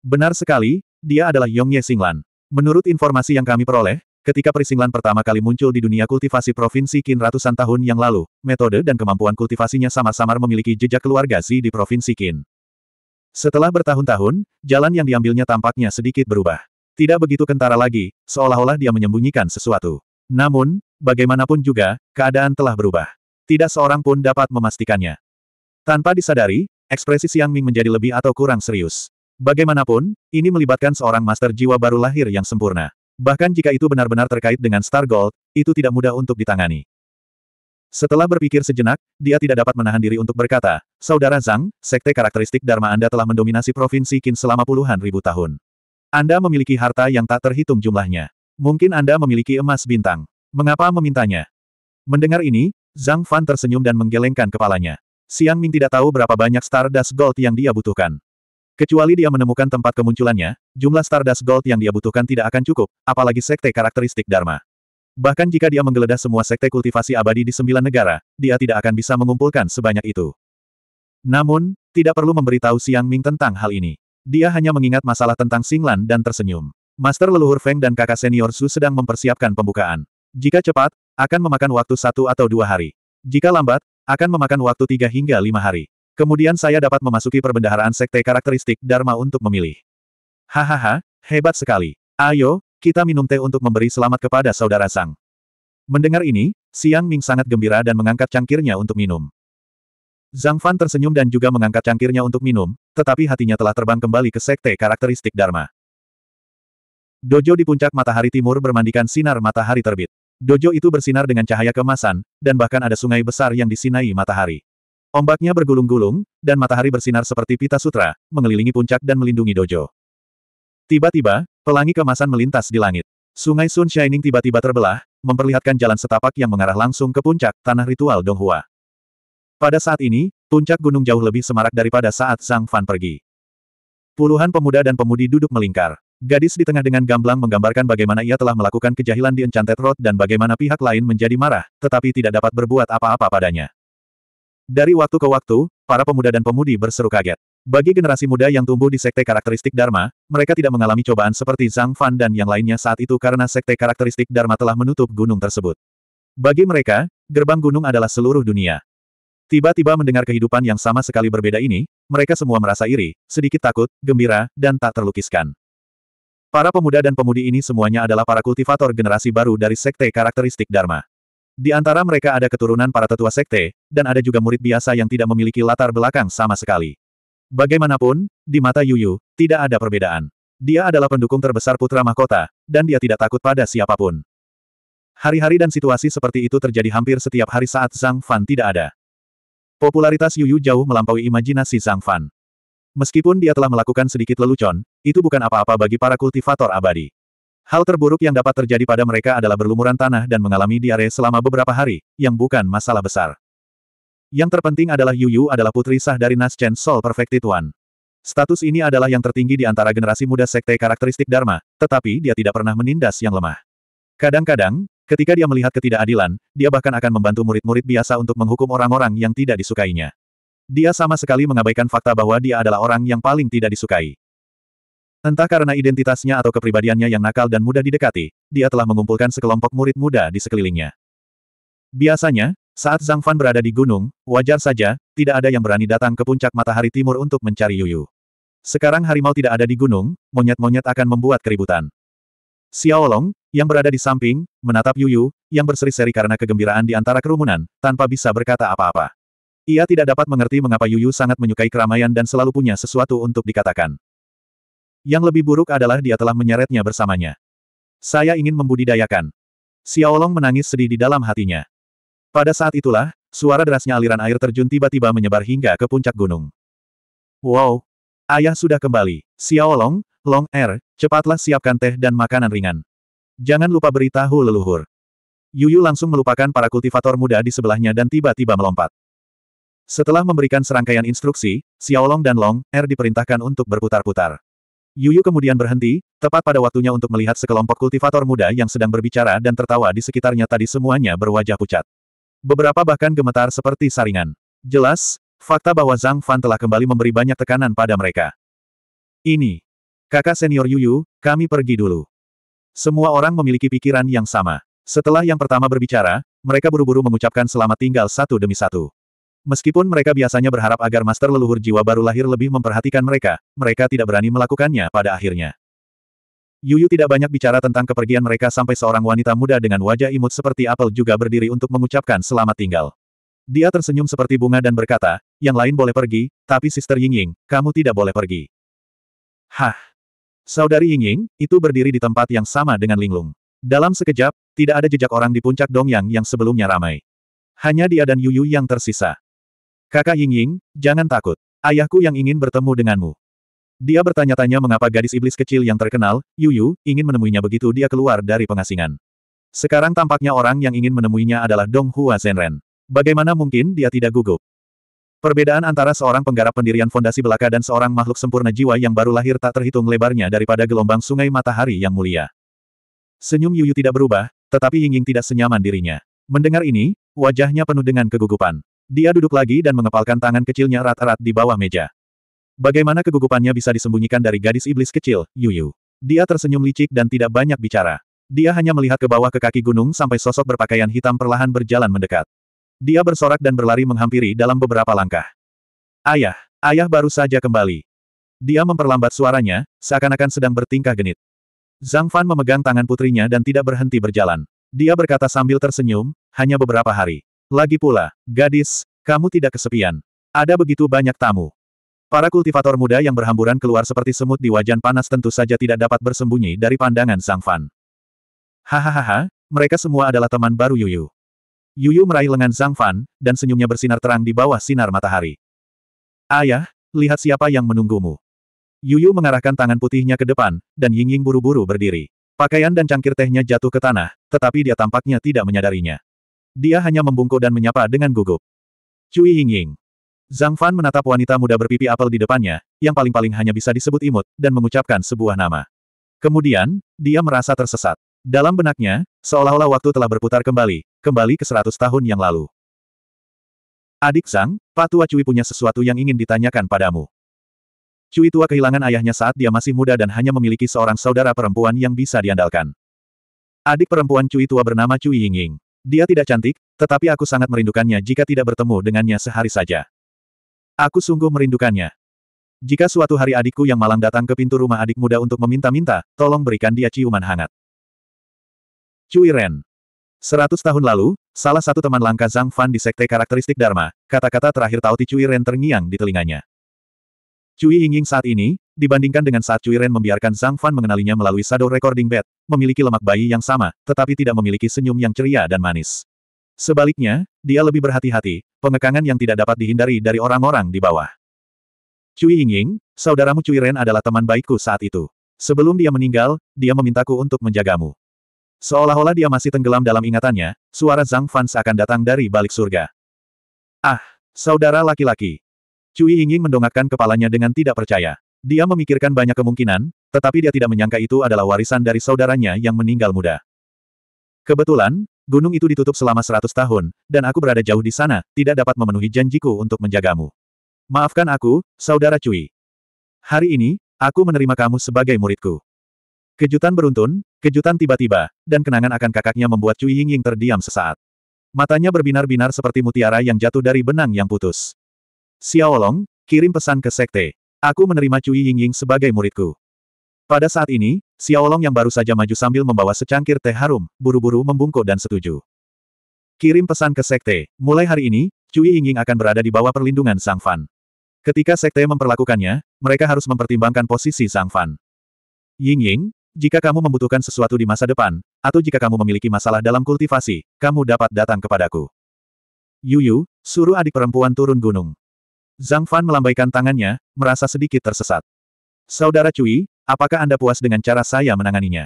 Benar sekali, dia adalah Yong Ye Singlan. Menurut informasi yang kami peroleh, ketika Persinglan pertama kali muncul di dunia kultivasi Provinsi Qin ratusan tahun yang lalu, metode dan kemampuan kultivasinya sama samar memiliki jejak keluarga Xi di Provinsi Qin. Setelah bertahun-tahun, jalan yang diambilnya tampaknya sedikit berubah. Tidak begitu kentara lagi, seolah-olah dia menyembunyikan sesuatu. Namun, bagaimanapun juga, keadaan telah berubah. Tidak seorang pun dapat memastikannya. Tanpa disadari, ekspresi Siang Ming menjadi lebih atau kurang serius. Bagaimanapun, ini melibatkan seorang master jiwa baru lahir yang sempurna. Bahkan jika itu benar-benar terkait dengan Star Gold, itu tidak mudah untuk ditangani. Setelah berpikir sejenak, dia tidak dapat menahan diri untuk berkata, Saudara Zhang, sekte karakteristik Dharma Anda telah mendominasi provinsi Qin selama puluhan ribu tahun. Anda memiliki harta yang tak terhitung jumlahnya. Mungkin Anda memiliki emas bintang. Mengapa memintanya? Mendengar ini, Zhang Fan tersenyum dan menggelengkan kepalanya. Siang Ming tidak tahu berapa banyak Stardust Gold yang dia butuhkan. Kecuali dia menemukan tempat kemunculannya, jumlah Stardust Gold yang dia butuhkan tidak akan cukup, apalagi sekte karakteristik Dharma. Bahkan jika dia menggeledah semua sekte kultivasi abadi di sembilan negara, dia tidak akan bisa mengumpulkan sebanyak itu. Namun, tidak perlu memberitahu Siang Ming tentang hal ini. Dia hanya mengingat masalah tentang Singlan dan tersenyum. Master leluhur Feng dan kakak senior Su sedang mempersiapkan pembukaan. Jika cepat, akan memakan waktu satu atau dua hari. Jika lambat, akan memakan waktu tiga hingga lima hari. Kemudian saya dapat memasuki perbendaharaan sekte karakteristik Dharma untuk memilih. Hahaha, hebat sekali. Ayo, kita minum teh untuk memberi selamat kepada saudara Sang. Mendengar ini, Siang Ming sangat gembira dan mengangkat cangkirnya untuk minum. Zhang Fan tersenyum dan juga mengangkat cangkirnya untuk minum, tetapi hatinya telah terbang kembali ke sekte karakteristik Dharma. Dojo di puncak matahari timur bermandikan sinar matahari terbit. Dojo itu bersinar dengan cahaya kemasan, dan bahkan ada sungai besar yang disinai matahari. Ombaknya bergulung-gulung, dan matahari bersinar seperti pita sutra, mengelilingi puncak dan melindungi dojo. Tiba-tiba, pelangi kemasan melintas di langit. Sungai Sun Shining tiba-tiba terbelah, memperlihatkan jalan setapak yang mengarah langsung ke puncak tanah ritual Donghua. Pada saat ini, puncak gunung jauh lebih semarak daripada saat sang Fan pergi. Puluhan pemuda dan pemudi duduk melingkar. Gadis di tengah dengan gamblang menggambarkan bagaimana ia telah melakukan kejahilan di Enchanted Road dan bagaimana pihak lain menjadi marah, tetapi tidak dapat berbuat apa-apa padanya. Dari waktu ke waktu, para pemuda dan pemudi berseru kaget. Bagi generasi muda yang tumbuh di sekte karakteristik Dharma, mereka tidak mengalami cobaan seperti Zhang Fan dan yang lainnya saat itu karena sekte karakteristik Dharma telah menutup gunung tersebut. Bagi mereka, gerbang gunung adalah seluruh dunia. Tiba-tiba mendengar kehidupan yang sama sekali berbeda ini, mereka semua merasa iri, sedikit takut, gembira, dan tak terlukiskan. Para pemuda dan pemudi ini semuanya adalah para kultivator generasi baru dari sekte karakteristik Dharma. Di antara mereka ada keturunan para tetua sekte, dan ada juga murid biasa yang tidak memiliki latar belakang sama sekali. Bagaimanapun, di mata Yuyu, tidak ada perbedaan. Dia adalah pendukung terbesar putra mahkota, dan dia tidak takut pada siapapun. Hari-hari dan situasi seperti itu terjadi hampir setiap hari saat Zhang Fan tidak ada. Popularitas Yuyu jauh melampaui imajinasi Zhang Fan. Meskipun dia telah melakukan sedikit lelucon, itu bukan apa-apa bagi para kultivator abadi. Hal terburuk yang dapat terjadi pada mereka adalah berlumuran tanah dan mengalami diare selama beberapa hari, yang bukan masalah besar. Yang terpenting adalah Yu Yu adalah putri sah dari Chen Sol Perfected One. Status ini adalah yang tertinggi di antara generasi muda sekte karakteristik Dharma, tetapi dia tidak pernah menindas yang lemah. Kadang-kadang, ketika dia melihat ketidakadilan, dia bahkan akan membantu murid-murid biasa untuk menghukum orang-orang yang tidak disukainya. Dia sama sekali mengabaikan fakta bahwa dia adalah orang yang paling tidak disukai. Entah karena identitasnya atau kepribadiannya yang nakal dan mudah didekati, dia telah mengumpulkan sekelompok murid muda di sekelilingnya. Biasanya, saat Zhang Fan berada di gunung, wajar saja, tidak ada yang berani datang ke puncak matahari timur untuk mencari Yuyu. Sekarang harimau tidak ada di gunung, monyet-monyet akan membuat keributan. Xiaolong, yang berada di samping, menatap Yuyu, yang berseri-seri karena kegembiraan di antara kerumunan, tanpa bisa berkata apa-apa. Ia tidak dapat mengerti mengapa Yuyu sangat menyukai keramaian dan selalu punya sesuatu untuk dikatakan. Yang lebih buruk adalah dia telah menyeretnya bersamanya. Saya ingin membudidayakan. Xiaolong menangis sedih di dalam hatinya. Pada saat itulah, suara derasnya aliran air terjun tiba-tiba menyebar hingga ke puncak gunung. Wow! Ayah sudah kembali. Xiaolong, Long Er, cepatlah siapkan teh dan makanan ringan. Jangan lupa beritahu leluhur. Yuyu langsung melupakan para kultivator muda di sebelahnya dan tiba-tiba melompat. Setelah memberikan serangkaian instruksi, Xiaolong dan Long Er diperintahkan untuk berputar-putar. Yuyu kemudian berhenti, tepat pada waktunya untuk melihat sekelompok kultivator muda yang sedang berbicara dan tertawa di sekitarnya tadi semuanya berwajah pucat. Beberapa bahkan gemetar seperti saringan. Jelas, fakta bahwa Zhang Fan telah kembali memberi banyak tekanan pada mereka. Ini. Kakak senior Yuyu, kami pergi dulu. Semua orang memiliki pikiran yang sama. Setelah yang pertama berbicara, mereka buru-buru mengucapkan selamat tinggal satu demi satu. Meskipun mereka biasanya berharap agar master leluhur jiwa baru lahir lebih memperhatikan mereka, mereka tidak berani melakukannya pada akhirnya. Yuyu tidak banyak bicara tentang kepergian mereka sampai seorang wanita muda dengan wajah imut seperti apel juga berdiri untuk mengucapkan selamat tinggal. Dia tersenyum seperti bunga dan berkata, yang lain boleh pergi, tapi Sister Yingying, kamu tidak boleh pergi. Hah! Saudari Yingying, itu berdiri di tempat yang sama dengan Linglung. Dalam sekejap, tidak ada jejak orang di puncak Dongyang yang sebelumnya ramai. Hanya dia dan Yuyu yang tersisa. Kakak Ying Ying, jangan takut. Ayahku yang ingin bertemu denganmu. Dia bertanya-tanya mengapa gadis iblis kecil yang terkenal, Yu Yu, ingin menemuinya begitu dia keluar dari pengasingan. Sekarang tampaknya orang yang ingin menemuinya adalah Dong Hua Zhenren. Bagaimana mungkin dia tidak gugup? Perbedaan antara seorang penggarap pendirian fondasi belaka dan seorang makhluk sempurna jiwa yang baru lahir tak terhitung lebarnya daripada gelombang sungai matahari yang mulia. Senyum Yuyu tidak berubah, tetapi Ying Ying tidak senyaman dirinya. Mendengar ini, wajahnya penuh dengan kegugupan. Dia duduk lagi dan mengepalkan tangan kecilnya erat-erat di bawah meja. Bagaimana kegugupannya bisa disembunyikan dari gadis iblis kecil, Yuyu? Dia tersenyum licik dan tidak banyak bicara. Dia hanya melihat ke bawah ke kaki gunung sampai sosok berpakaian hitam perlahan berjalan mendekat. Dia bersorak dan berlari menghampiri dalam beberapa langkah. Ayah, ayah baru saja kembali. Dia memperlambat suaranya, seakan-akan sedang bertingkah genit. Zhang Fan memegang tangan putrinya dan tidak berhenti berjalan. Dia berkata sambil tersenyum, hanya beberapa hari. Lagi pula, gadis, kamu tidak kesepian. Ada begitu banyak tamu. Para kultivator muda yang berhamburan keluar seperti semut di wajan panas tentu saja tidak dapat bersembunyi dari pandangan Sang Fan. Hahaha, mereka semua adalah teman baru Yuyu. Yuyu meraih lengan Sang Fan, dan senyumnya bersinar terang di bawah sinar matahari. Ayah, lihat siapa yang menunggumu. Yuyu mengarahkan tangan putihnya ke depan, dan Yingying buru-buru berdiri. Pakaian dan cangkir tehnya jatuh ke tanah, tetapi dia tampaknya tidak menyadarinya. Dia hanya membungkuk dan menyapa dengan gugup. Cui Yingying, Zhang Fan menatap wanita muda berpipi apel di depannya, yang paling-paling hanya bisa disebut imut, dan mengucapkan sebuah nama. Kemudian, dia merasa tersesat. Dalam benaknya, seolah-olah waktu telah berputar kembali, kembali ke seratus tahun yang lalu. Adik Zhang, Pak Tua Cui punya sesuatu yang ingin ditanyakan padamu. Cui Tua kehilangan ayahnya saat dia masih muda dan hanya memiliki seorang saudara perempuan yang bisa diandalkan. Adik perempuan Cui Tua bernama Cui Yingying. Dia tidak cantik, tetapi aku sangat merindukannya jika tidak bertemu dengannya sehari saja. Aku sungguh merindukannya. Jika suatu hari adikku yang malang datang ke pintu rumah adik muda untuk meminta-minta, tolong berikan dia ciuman hangat. Cui Ren. Seratus tahun lalu, salah satu teman langka Zhang Fan di sekte karakteristik Dharma, kata-kata terakhir Tauti Cui Ren terngiang di telinganya. Cui Yingying saat ini, dibandingkan dengan saat Cui Ren membiarkan Zhang Fan mengenalinya melalui shadow recording bed, memiliki lemak bayi yang sama, tetapi tidak memiliki senyum yang ceria dan manis. Sebaliknya, dia lebih berhati-hati, pengekangan yang tidak dapat dihindari dari orang-orang di bawah. Cui Yingying, saudaramu Cui Ren adalah teman baikku saat itu. Sebelum dia meninggal, dia memintaku untuk menjagamu. Seolah-olah dia masih tenggelam dalam ingatannya, suara Zhang Fan seakan datang dari balik surga. Ah, saudara laki-laki. Cui Yingying mendongakkan kepalanya dengan tidak percaya. Dia memikirkan banyak kemungkinan, tetapi dia tidak menyangka itu adalah warisan dari saudaranya yang meninggal muda. Kebetulan, gunung itu ditutup selama seratus tahun, dan aku berada jauh di sana, tidak dapat memenuhi janjiku untuk menjagamu. Maafkan aku, saudara Cui. Hari ini, aku menerima kamu sebagai muridku. Kejutan beruntun, kejutan tiba-tiba, dan kenangan akan kakaknya membuat Cui Yingying terdiam sesaat. Matanya berbinar-binar seperti mutiara yang jatuh dari benang yang putus. Xiaolong, kirim pesan ke sekte. Aku menerima Cui Yingying sebagai muridku. Pada saat ini, Xiaolong yang baru saja maju sambil membawa secangkir teh harum, buru-buru membungkuk dan setuju. Kirim pesan ke sekte, mulai hari ini, Cui Yingying akan berada di bawah perlindungan Sang Fan. Ketika sekte memperlakukannya, mereka harus mempertimbangkan posisi Sang Fan. Yingying, jika kamu membutuhkan sesuatu di masa depan, atau jika kamu memiliki masalah dalam kultivasi, kamu dapat datang kepadaku. Yuyu, suruh adik perempuan turun gunung. Zhang Fan melambaikan tangannya, merasa sedikit tersesat. Saudara Cui, apakah Anda puas dengan cara saya menanganinya?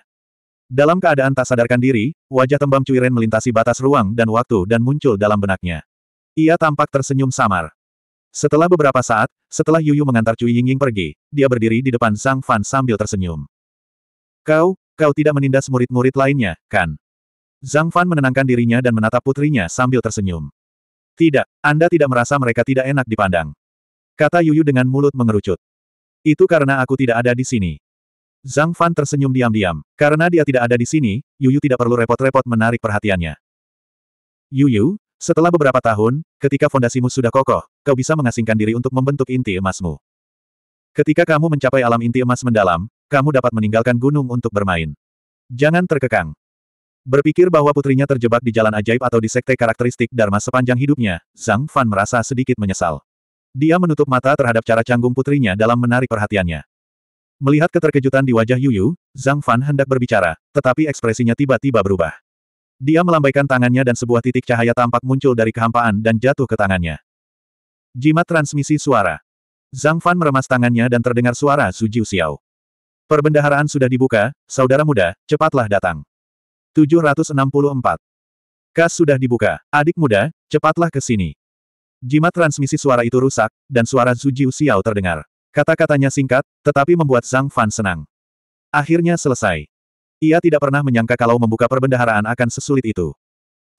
Dalam keadaan tak sadarkan diri, wajah tembam Cui Ren melintasi batas ruang dan waktu dan muncul dalam benaknya. Ia tampak tersenyum samar. Setelah beberapa saat, setelah Yuyu mengantar Cui Yingying pergi, dia berdiri di depan Zhang Fan sambil tersenyum. Kau, kau tidak menindas murid-murid lainnya, kan? Zhang Fan menenangkan dirinya dan menatap putrinya sambil tersenyum. Tidak, Anda tidak merasa mereka tidak enak dipandang. Kata Yuyu dengan mulut mengerucut. Itu karena aku tidak ada di sini. Zhang Fan tersenyum diam-diam. Karena dia tidak ada di sini, Yuyu tidak perlu repot-repot menarik perhatiannya. Yuyu, setelah beberapa tahun, ketika fondasimu sudah kokoh, kau bisa mengasingkan diri untuk membentuk inti emasmu. Ketika kamu mencapai alam inti emas mendalam, kamu dapat meninggalkan gunung untuk bermain. Jangan terkekang. Berpikir bahwa putrinya terjebak di jalan ajaib atau di sekte karakteristik Dharma sepanjang hidupnya, Zhang Fan merasa sedikit menyesal. Dia menutup mata terhadap cara canggung putrinya dalam menarik perhatiannya. Melihat keterkejutan di wajah Yuyu, Zhang Fan hendak berbicara, tetapi ekspresinya tiba-tiba berubah. Dia melambaikan tangannya dan sebuah titik cahaya tampak muncul dari kehampaan dan jatuh ke tangannya. Jimat transmisi suara. Zhang Fan meremas tangannya dan terdengar suara Su Jiu Xiao. Perbendaharaan sudah dibuka, saudara muda, cepatlah datang. 764. Kas sudah dibuka. Adik muda, cepatlah ke sini. Jimat transmisi suara itu rusak, dan suara Zhu Xiao terdengar. Kata-katanya singkat, tetapi membuat Zhang Fan senang. Akhirnya selesai. Ia tidak pernah menyangka kalau membuka perbendaharaan akan sesulit itu.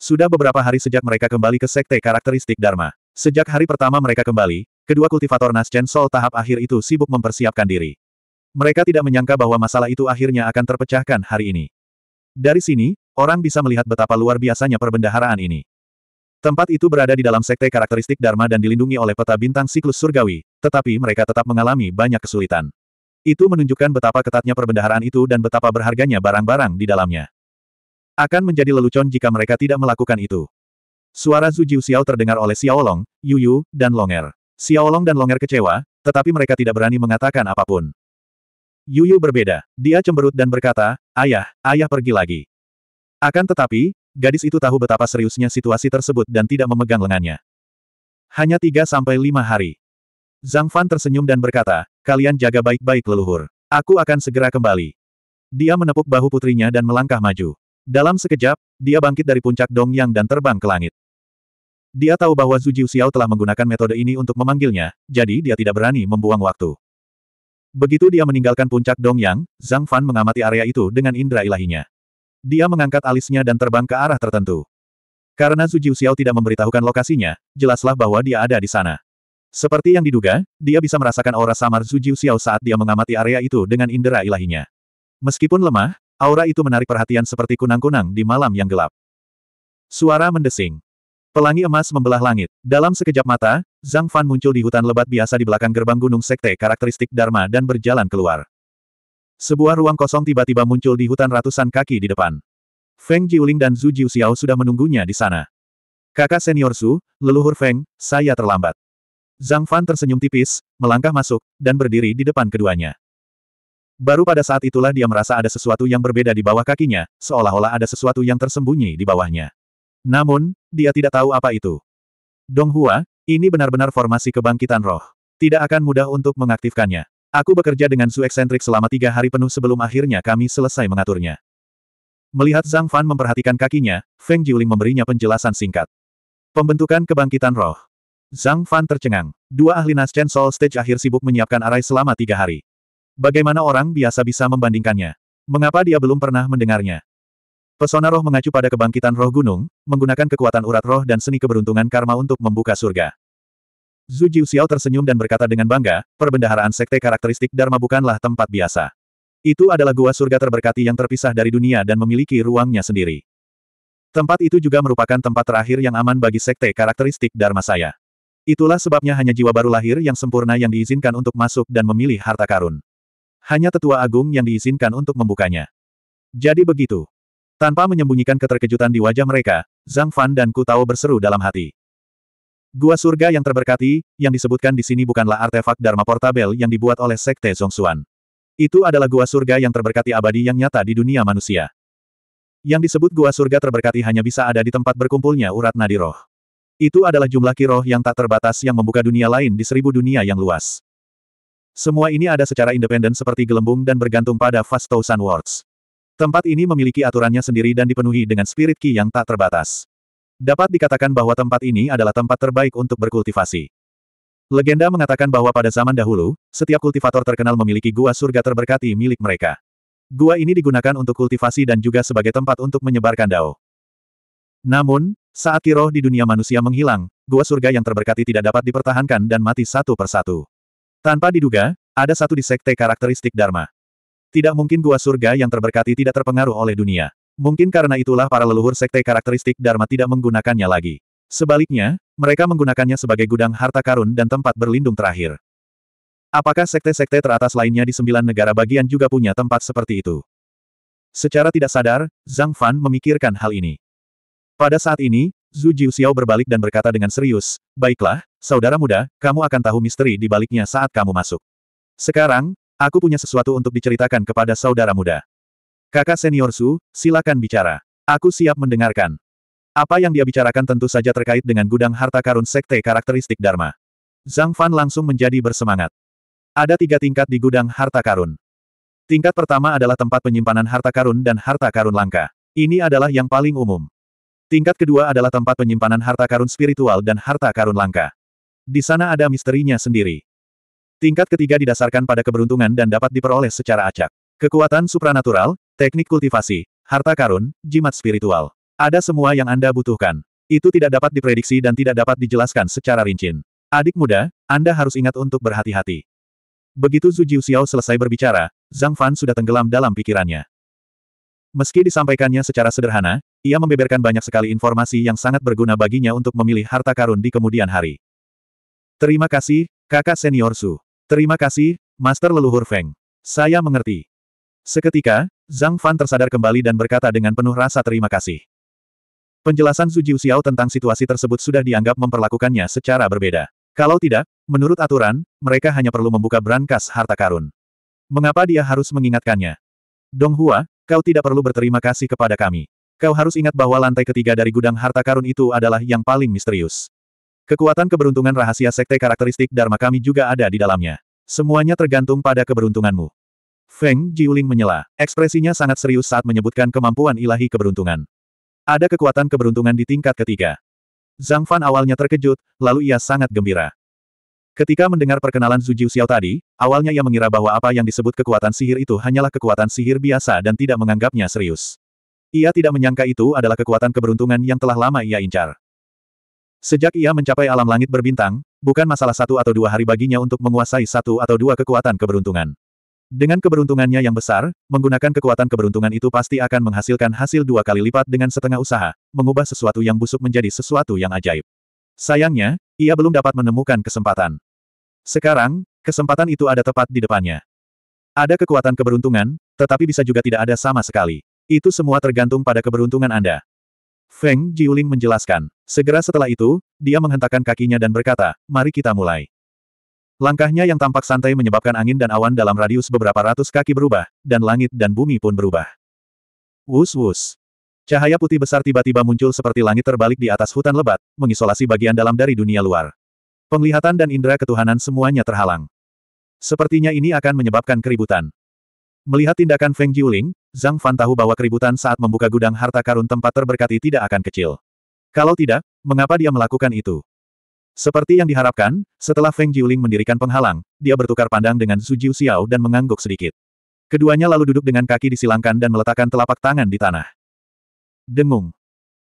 Sudah beberapa hari sejak mereka kembali ke sekte karakteristik Dharma. Sejak hari pertama mereka kembali, kedua kultivator naschen Sol tahap akhir itu sibuk mempersiapkan diri. Mereka tidak menyangka bahwa masalah itu akhirnya akan terpecahkan hari ini. Dari sini, orang bisa melihat betapa luar biasanya perbendaharaan ini. Tempat itu berada di dalam sekte karakteristik Dharma dan dilindungi oleh peta bintang siklus surgawi, tetapi mereka tetap mengalami banyak kesulitan. Itu menunjukkan betapa ketatnya perbendaharaan itu dan betapa berharganya barang-barang di dalamnya. Akan menjadi lelucon jika mereka tidak melakukan itu. Suara Zhu Jiuxiao terdengar oleh Xiaolong, Yu, dan Longer. Xiaolong dan Longer kecewa, tetapi mereka tidak berani mengatakan apapun. Yuyu berbeda. Dia cemberut dan berkata, Ayah, ayah pergi lagi. Akan tetapi, gadis itu tahu betapa seriusnya situasi tersebut dan tidak memegang lengannya. Hanya tiga sampai lima hari. Zhang Fan tersenyum dan berkata, Kalian jaga baik-baik leluhur. Aku akan segera kembali. Dia menepuk bahu putrinya dan melangkah maju. Dalam sekejap, dia bangkit dari puncak Dongyang dan terbang ke langit. Dia tahu bahwa Zhu Jiuxiao telah menggunakan metode ini untuk memanggilnya, jadi dia tidak berani membuang waktu. Begitu dia meninggalkan puncak Dongyang, Zhang Fan mengamati area itu dengan indera ilahinya. Dia mengangkat alisnya dan terbang ke arah tertentu. Karena Zhu Jiuxiao tidak memberitahukan lokasinya, jelaslah bahwa dia ada di sana. Seperti yang diduga, dia bisa merasakan aura samar Zhu Jiuxiao saat dia mengamati area itu dengan indera ilahinya. Meskipun lemah, aura itu menarik perhatian seperti kunang-kunang di malam yang gelap. Suara mendesing. Pelangi emas membelah langit. Dalam sekejap mata, Zhang Fan muncul di hutan lebat biasa di belakang gerbang gunung sekte karakteristik Dharma dan berjalan keluar. Sebuah ruang kosong tiba-tiba muncul di hutan ratusan kaki di depan. Feng Jiuling dan Zhu Jiuxiao sudah menunggunya di sana. Kakak senior Su, leluhur Feng, saya terlambat. Zhang Fan tersenyum tipis, melangkah masuk, dan berdiri di depan keduanya. Baru pada saat itulah dia merasa ada sesuatu yang berbeda di bawah kakinya, seolah-olah ada sesuatu yang tersembunyi di bawahnya. Namun, dia tidak tahu apa itu. Dong Hua, ini benar-benar formasi kebangkitan roh. Tidak akan mudah untuk mengaktifkannya. Aku bekerja dengan Su Eksentrik selama tiga hari penuh sebelum akhirnya kami selesai mengaturnya. Melihat Zhang Fan memperhatikan kakinya, Feng Jiuling memberinya penjelasan singkat. Pembentukan kebangkitan roh. Zhang Fan tercengang. Dua ahli naschen Soul Stage akhir sibuk menyiapkan arai selama tiga hari. Bagaimana orang biasa bisa membandingkannya? Mengapa dia belum pernah mendengarnya? Pesona roh mengacu pada kebangkitan roh gunung, menggunakan kekuatan urat roh dan seni keberuntungan karma untuk membuka surga. Zhu Jiuxiao tersenyum dan berkata dengan bangga, perbendaharaan sekte karakteristik Dharma bukanlah tempat biasa. Itu adalah gua surga terberkati yang terpisah dari dunia dan memiliki ruangnya sendiri. Tempat itu juga merupakan tempat terakhir yang aman bagi sekte karakteristik Dharma saya. Itulah sebabnya hanya jiwa baru lahir yang sempurna yang diizinkan untuk masuk dan memilih harta karun. Hanya tetua agung yang diizinkan untuk membukanya. Jadi begitu. Tanpa menyembunyikan keterkejutan di wajah mereka, Zhang Fan dan Ku Tao berseru dalam hati. Gua surga yang terberkati, yang disebutkan di sini bukanlah artefak Dharma Portabel yang dibuat oleh Sekte Zongxuan. Itu adalah gua surga yang terberkati abadi yang nyata di dunia manusia. Yang disebut gua surga terberkati hanya bisa ada di tempat berkumpulnya urat nadi roh. Itu adalah jumlah kiroh yang tak terbatas yang membuka dunia lain di seribu dunia yang luas. Semua ini ada secara independen seperti gelembung dan bergantung pada Fast Thousand Words. Tempat ini memiliki aturannya sendiri dan dipenuhi dengan spirit ki yang tak terbatas. Dapat dikatakan bahwa tempat ini adalah tempat terbaik untuk berkultivasi. Legenda mengatakan bahwa pada zaman dahulu, setiap kultivator terkenal memiliki gua surga terberkati milik mereka. Gua ini digunakan untuk kultivasi dan juga sebagai tempat untuk menyebarkan dao. Namun, saat kiroh di dunia manusia menghilang, gua surga yang terberkati tidak dapat dipertahankan dan mati satu persatu. Tanpa diduga, ada satu di sekte karakteristik Dharma. Tidak mungkin gua surga yang terberkati tidak terpengaruh oleh dunia. Mungkin karena itulah para leluhur sekte karakteristik Dharma tidak menggunakannya lagi. Sebaliknya, mereka menggunakannya sebagai gudang harta karun dan tempat berlindung terakhir. Apakah sekte-sekte teratas lainnya di sembilan negara bagian juga punya tempat seperti itu? Secara tidak sadar, Zhang Fan memikirkan hal ini. Pada saat ini, Zhu Jiuxiao berbalik dan berkata dengan serius, Baiklah, saudara muda, kamu akan tahu misteri di baliknya saat kamu masuk. Sekarang, Aku punya sesuatu untuk diceritakan kepada saudara muda. Kakak senior Su, silakan bicara. Aku siap mendengarkan. Apa yang dia bicarakan tentu saja terkait dengan gudang harta karun sekte karakteristik Dharma. Zhang Fan langsung menjadi bersemangat. Ada tiga tingkat di gudang harta karun. Tingkat pertama adalah tempat penyimpanan harta karun dan harta karun langka. Ini adalah yang paling umum. Tingkat kedua adalah tempat penyimpanan harta karun spiritual dan harta karun langka. Di sana ada misterinya sendiri. Tingkat ketiga didasarkan pada keberuntungan dan dapat diperoleh secara acak. Kekuatan supranatural, teknik kultivasi, harta karun, jimat spiritual. Ada semua yang Anda butuhkan. Itu tidak dapat diprediksi dan tidak dapat dijelaskan secara rinci. Adik muda, Anda harus ingat untuk berhati-hati. Begitu Zhu Jiuxiao selesai berbicara, Zhang Fan sudah tenggelam dalam pikirannya. Meski disampaikannya secara sederhana, ia membeberkan banyak sekali informasi yang sangat berguna baginya untuk memilih harta karun di kemudian hari. Terima kasih, kakak senior Su. Terima kasih, Master Leluhur Feng. Saya mengerti. Seketika, Zhang Fan tersadar kembali dan berkata dengan penuh rasa terima kasih. Penjelasan Su Jiuxiao tentang situasi tersebut sudah dianggap memperlakukannya secara berbeda. Kalau tidak, menurut aturan, mereka hanya perlu membuka brankas harta karun. Mengapa dia harus mengingatkannya? Dong Hua, kau tidak perlu berterima kasih kepada kami. Kau harus ingat bahwa lantai ketiga dari gudang harta karun itu adalah yang paling misterius. Kekuatan keberuntungan rahasia sekte karakteristik Dharma kami juga ada di dalamnya. Semuanya tergantung pada keberuntunganmu. Feng Jiuling menyela. Ekspresinya sangat serius saat menyebutkan kemampuan ilahi keberuntungan. Ada kekuatan keberuntungan di tingkat ketiga. Zhang Fan awalnya terkejut, lalu ia sangat gembira. Ketika mendengar perkenalan Zhu Jiu Xiao tadi, awalnya ia mengira bahwa apa yang disebut kekuatan sihir itu hanyalah kekuatan sihir biasa dan tidak menganggapnya serius. Ia tidak menyangka itu adalah kekuatan keberuntungan yang telah lama ia incar. Sejak ia mencapai alam langit berbintang, bukan masalah satu atau dua hari baginya untuk menguasai satu atau dua kekuatan keberuntungan. Dengan keberuntungannya yang besar, menggunakan kekuatan keberuntungan itu pasti akan menghasilkan hasil dua kali lipat dengan setengah usaha, mengubah sesuatu yang busuk menjadi sesuatu yang ajaib. Sayangnya, ia belum dapat menemukan kesempatan. Sekarang, kesempatan itu ada tepat di depannya. Ada kekuatan keberuntungan, tetapi bisa juga tidak ada sama sekali. Itu semua tergantung pada keberuntungan Anda. Feng Jiuling menjelaskan. Segera setelah itu, dia menghentakkan kakinya dan berkata, mari kita mulai. Langkahnya yang tampak santai menyebabkan angin dan awan dalam radius beberapa ratus kaki berubah, dan langit dan bumi pun berubah. Wus-wus. Cahaya putih besar tiba-tiba muncul seperti langit terbalik di atas hutan lebat, mengisolasi bagian dalam dari dunia luar. Penglihatan dan indera ketuhanan semuanya terhalang. Sepertinya ini akan menyebabkan keributan. Melihat tindakan Feng Jiuling, Zhang Fan tahu bahwa keributan saat membuka gudang harta karun tempat terberkati tidak akan kecil. Kalau tidak, mengapa dia melakukan itu? Seperti yang diharapkan, setelah Feng Jiuling mendirikan penghalang, dia bertukar pandang dengan Su Jiu Xiao dan mengangguk sedikit. Keduanya lalu duduk dengan kaki disilangkan dan meletakkan telapak tangan di tanah. Dengung.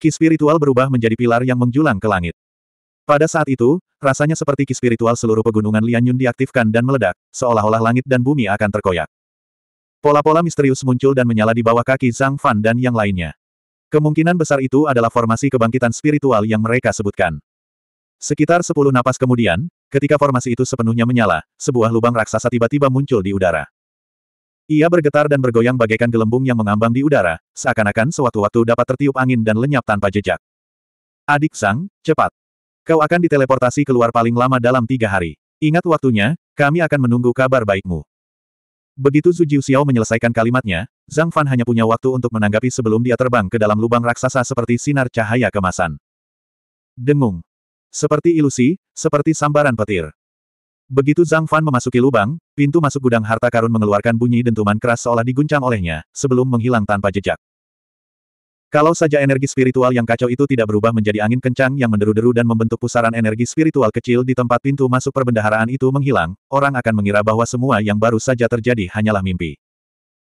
Ki spiritual berubah menjadi pilar yang menjulang ke langit. Pada saat itu, rasanya seperti ki spiritual seluruh pegunungan Lianyun diaktifkan dan meledak, seolah-olah langit dan bumi akan terkoyak. Pola-pola misterius muncul dan menyala di bawah kaki Zhang Fan dan yang lainnya. Kemungkinan besar itu adalah formasi kebangkitan spiritual yang mereka sebutkan. Sekitar sepuluh napas kemudian, ketika formasi itu sepenuhnya menyala, sebuah lubang raksasa tiba-tiba muncul di udara. Ia bergetar dan bergoyang bagaikan gelembung yang mengambang di udara, seakan-akan sewaktu-waktu dapat tertiup angin dan lenyap tanpa jejak. Adik Sang, cepat. Kau akan diteleportasi keluar paling lama dalam tiga hari. Ingat waktunya, kami akan menunggu kabar baikmu. Begitu Zhu Xiao menyelesaikan kalimatnya, Zhang Fan hanya punya waktu untuk menanggapi sebelum dia terbang ke dalam lubang raksasa seperti sinar cahaya kemasan. Dengung. Seperti ilusi, seperti sambaran petir. Begitu Zhang Fan memasuki lubang, pintu masuk gudang harta karun mengeluarkan bunyi dentuman keras seolah diguncang olehnya, sebelum menghilang tanpa jejak. Kalau saja energi spiritual yang kacau itu tidak berubah menjadi angin kencang yang menderu-deru dan membentuk pusaran energi spiritual kecil di tempat pintu masuk perbendaharaan itu menghilang, orang akan mengira bahwa semua yang baru saja terjadi hanyalah mimpi.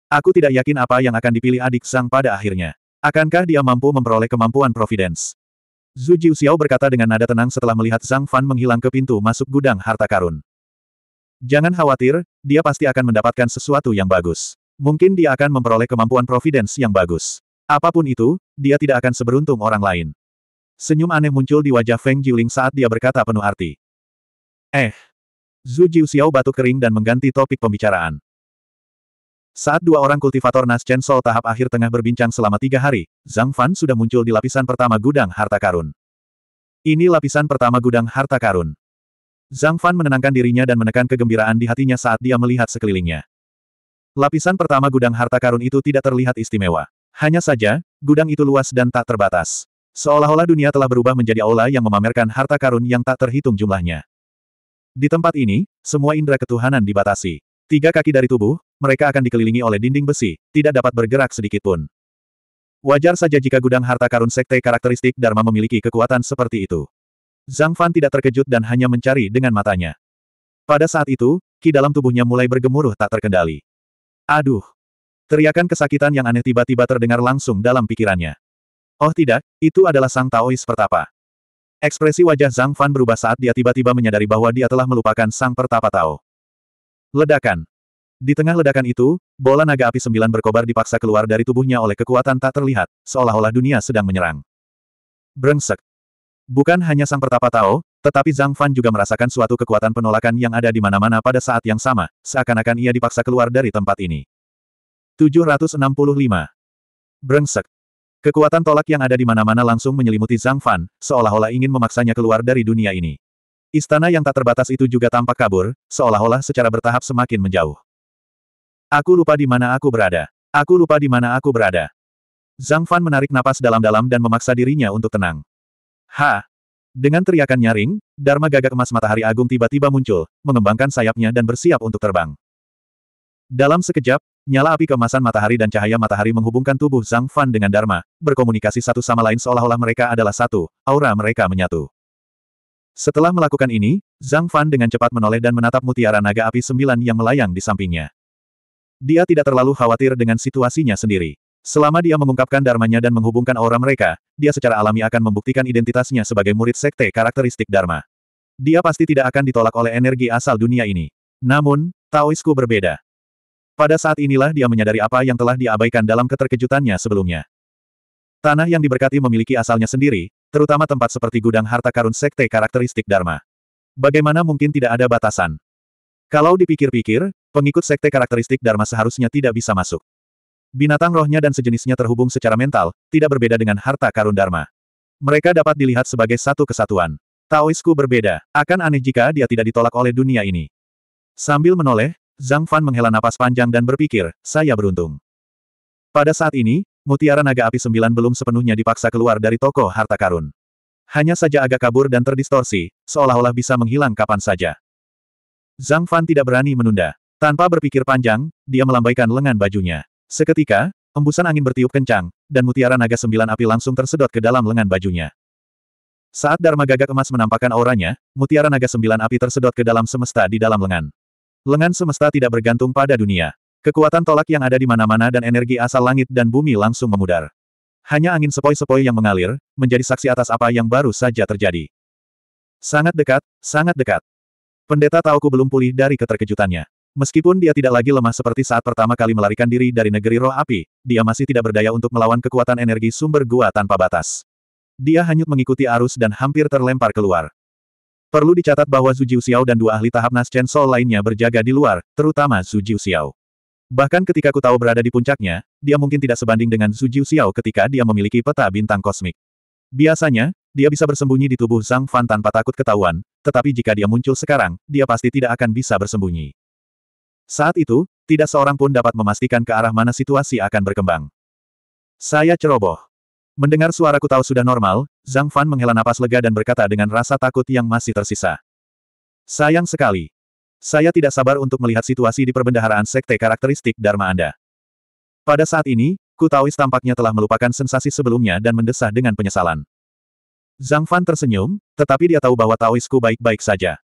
Aku tidak yakin apa yang akan dipilih adik Sang pada akhirnya. Akankah dia mampu memperoleh kemampuan Providence? Zhu Jiuxiao berkata dengan nada tenang setelah melihat Zhang Fan menghilang ke pintu masuk gudang harta karun. Jangan khawatir, dia pasti akan mendapatkan sesuatu yang bagus. Mungkin dia akan memperoleh kemampuan Providence yang bagus. Apapun itu, dia tidak akan seberuntung orang lain. Senyum aneh muncul di wajah Feng Jiuling saat dia berkata penuh arti. Eh! Zhu Jiuxiao batuk kering dan mengganti topik pembicaraan. Saat dua orang kultivator Nas Chen Sol tahap akhir tengah berbincang selama tiga hari, Zhang Fan sudah muncul di lapisan pertama gudang harta karun. Ini lapisan pertama gudang harta karun. Zhang Fan menenangkan dirinya dan menekan kegembiraan di hatinya saat dia melihat sekelilingnya. Lapisan pertama gudang harta karun itu tidak terlihat istimewa. Hanya saja, gudang itu luas dan tak terbatas. Seolah-olah dunia telah berubah menjadi aula yang memamerkan harta karun yang tak terhitung jumlahnya. Di tempat ini, semua indera ketuhanan dibatasi. Tiga kaki dari tubuh, mereka akan dikelilingi oleh dinding besi, tidak dapat bergerak sedikit pun. Wajar saja jika gudang harta karun sekte karakteristik Dharma memiliki kekuatan seperti itu. Zhang Fan tidak terkejut dan hanya mencari dengan matanya. Pada saat itu, ki dalam tubuhnya mulai bergemuruh tak terkendali. Aduh, Teriakan kesakitan yang aneh tiba-tiba terdengar langsung dalam pikirannya. Oh tidak, itu adalah Sang Taois Pertapa. Ekspresi wajah Zhang Fan berubah saat dia tiba-tiba menyadari bahwa dia telah melupakan Sang Pertapa Tao. Ledakan. Di tengah ledakan itu, bola naga api sembilan berkobar dipaksa keluar dari tubuhnya oleh kekuatan tak terlihat, seolah-olah dunia sedang menyerang. Brengsek. Bukan hanya Sang Pertapa Tao, tetapi Zhang Fan juga merasakan suatu kekuatan penolakan yang ada di mana-mana pada saat yang sama, seakan-akan ia dipaksa keluar dari tempat ini. 765. Brengsek. Kekuatan tolak yang ada di mana-mana langsung menyelimuti Zhang Fan, seolah-olah ingin memaksanya keluar dari dunia ini. Istana yang tak terbatas itu juga tampak kabur, seolah-olah secara bertahap semakin menjauh. Aku lupa di mana aku berada. Aku lupa di mana aku berada. Zhang Fan menarik napas dalam-dalam dan memaksa dirinya untuk tenang. Ha! Dengan teriakan nyaring, Dharma gagak emas matahari agung tiba-tiba muncul, mengembangkan sayapnya dan bersiap untuk terbang. Dalam sekejap, Nyala api kemasan matahari dan cahaya matahari menghubungkan tubuh Zhang Fan dengan Dharma, berkomunikasi satu sama lain seolah-olah mereka adalah satu, aura mereka menyatu. Setelah melakukan ini, Zhang Fan dengan cepat menoleh dan menatap mutiara naga api sembilan yang melayang di sampingnya. Dia tidak terlalu khawatir dengan situasinya sendiri. Selama dia mengungkapkan dharmanya dan menghubungkan aura mereka, dia secara alami akan membuktikan identitasnya sebagai murid sekte karakteristik dharma. Dia pasti tidak akan ditolak oleh energi asal dunia ini. Namun, Taoisku berbeda. Pada saat inilah dia menyadari apa yang telah diabaikan dalam keterkejutannya sebelumnya. Tanah yang diberkati memiliki asalnya sendiri, terutama tempat seperti gudang harta karun sekte karakteristik Dharma. Bagaimana mungkin tidak ada batasan? Kalau dipikir-pikir, pengikut sekte karakteristik Dharma seharusnya tidak bisa masuk. Binatang rohnya dan sejenisnya terhubung secara mental, tidak berbeda dengan harta karun Dharma. Mereka dapat dilihat sebagai satu kesatuan. Taoisku berbeda, akan aneh jika dia tidak ditolak oleh dunia ini. Sambil menoleh, Zhang Fan menghela napas panjang dan berpikir, saya beruntung. Pada saat ini, mutiara naga api sembilan belum sepenuhnya dipaksa keluar dari toko harta karun. Hanya saja agak kabur dan terdistorsi, seolah-olah bisa menghilang kapan saja. Zhang Fan tidak berani menunda. Tanpa berpikir panjang, dia melambaikan lengan bajunya. Seketika, embusan angin bertiup kencang, dan mutiara naga sembilan api langsung tersedot ke dalam lengan bajunya. Saat Dharma Gagak Emas menampakkan auranya, mutiara naga sembilan api tersedot ke dalam semesta di dalam lengan. Lengan semesta tidak bergantung pada dunia. Kekuatan tolak yang ada di mana-mana dan energi asal langit dan bumi langsung memudar. Hanya angin sepoi-sepoi yang mengalir, menjadi saksi atas apa yang baru saja terjadi. Sangat dekat, sangat dekat. Pendeta Tauku belum pulih dari keterkejutannya. Meskipun dia tidak lagi lemah seperti saat pertama kali melarikan diri dari negeri roh api, dia masih tidak berdaya untuk melawan kekuatan energi sumber gua tanpa batas. Dia hanyut mengikuti arus dan hampir terlempar keluar. Perlu dicatat bahwa Zhu Jiuxiao dan dua ahli tahap Chen Soul lainnya berjaga di luar, terutama Zhu Jiuxiao. Bahkan ketika ku tahu berada di puncaknya, dia mungkin tidak sebanding dengan Zhu Jiuxiao ketika dia memiliki peta bintang kosmik. Biasanya, dia bisa bersembunyi di tubuh Zhang Fan tanpa takut ketahuan, tetapi jika dia muncul sekarang, dia pasti tidak akan bisa bersembunyi. Saat itu, tidak seorang pun dapat memastikan ke arah mana situasi akan berkembang. Saya ceroboh. Mendengar suara tahu sudah normal, Zhang Fan menghela napas lega dan berkata dengan rasa takut yang masih tersisa. Sayang sekali. Saya tidak sabar untuk melihat situasi di perbendaharaan sekte karakteristik Dharma Anda. Pada saat ini, tahu tampaknya telah melupakan sensasi sebelumnya dan mendesah dengan penyesalan. Zhang Fan tersenyum, tetapi dia tahu bahwa Taoisku baik-baik saja.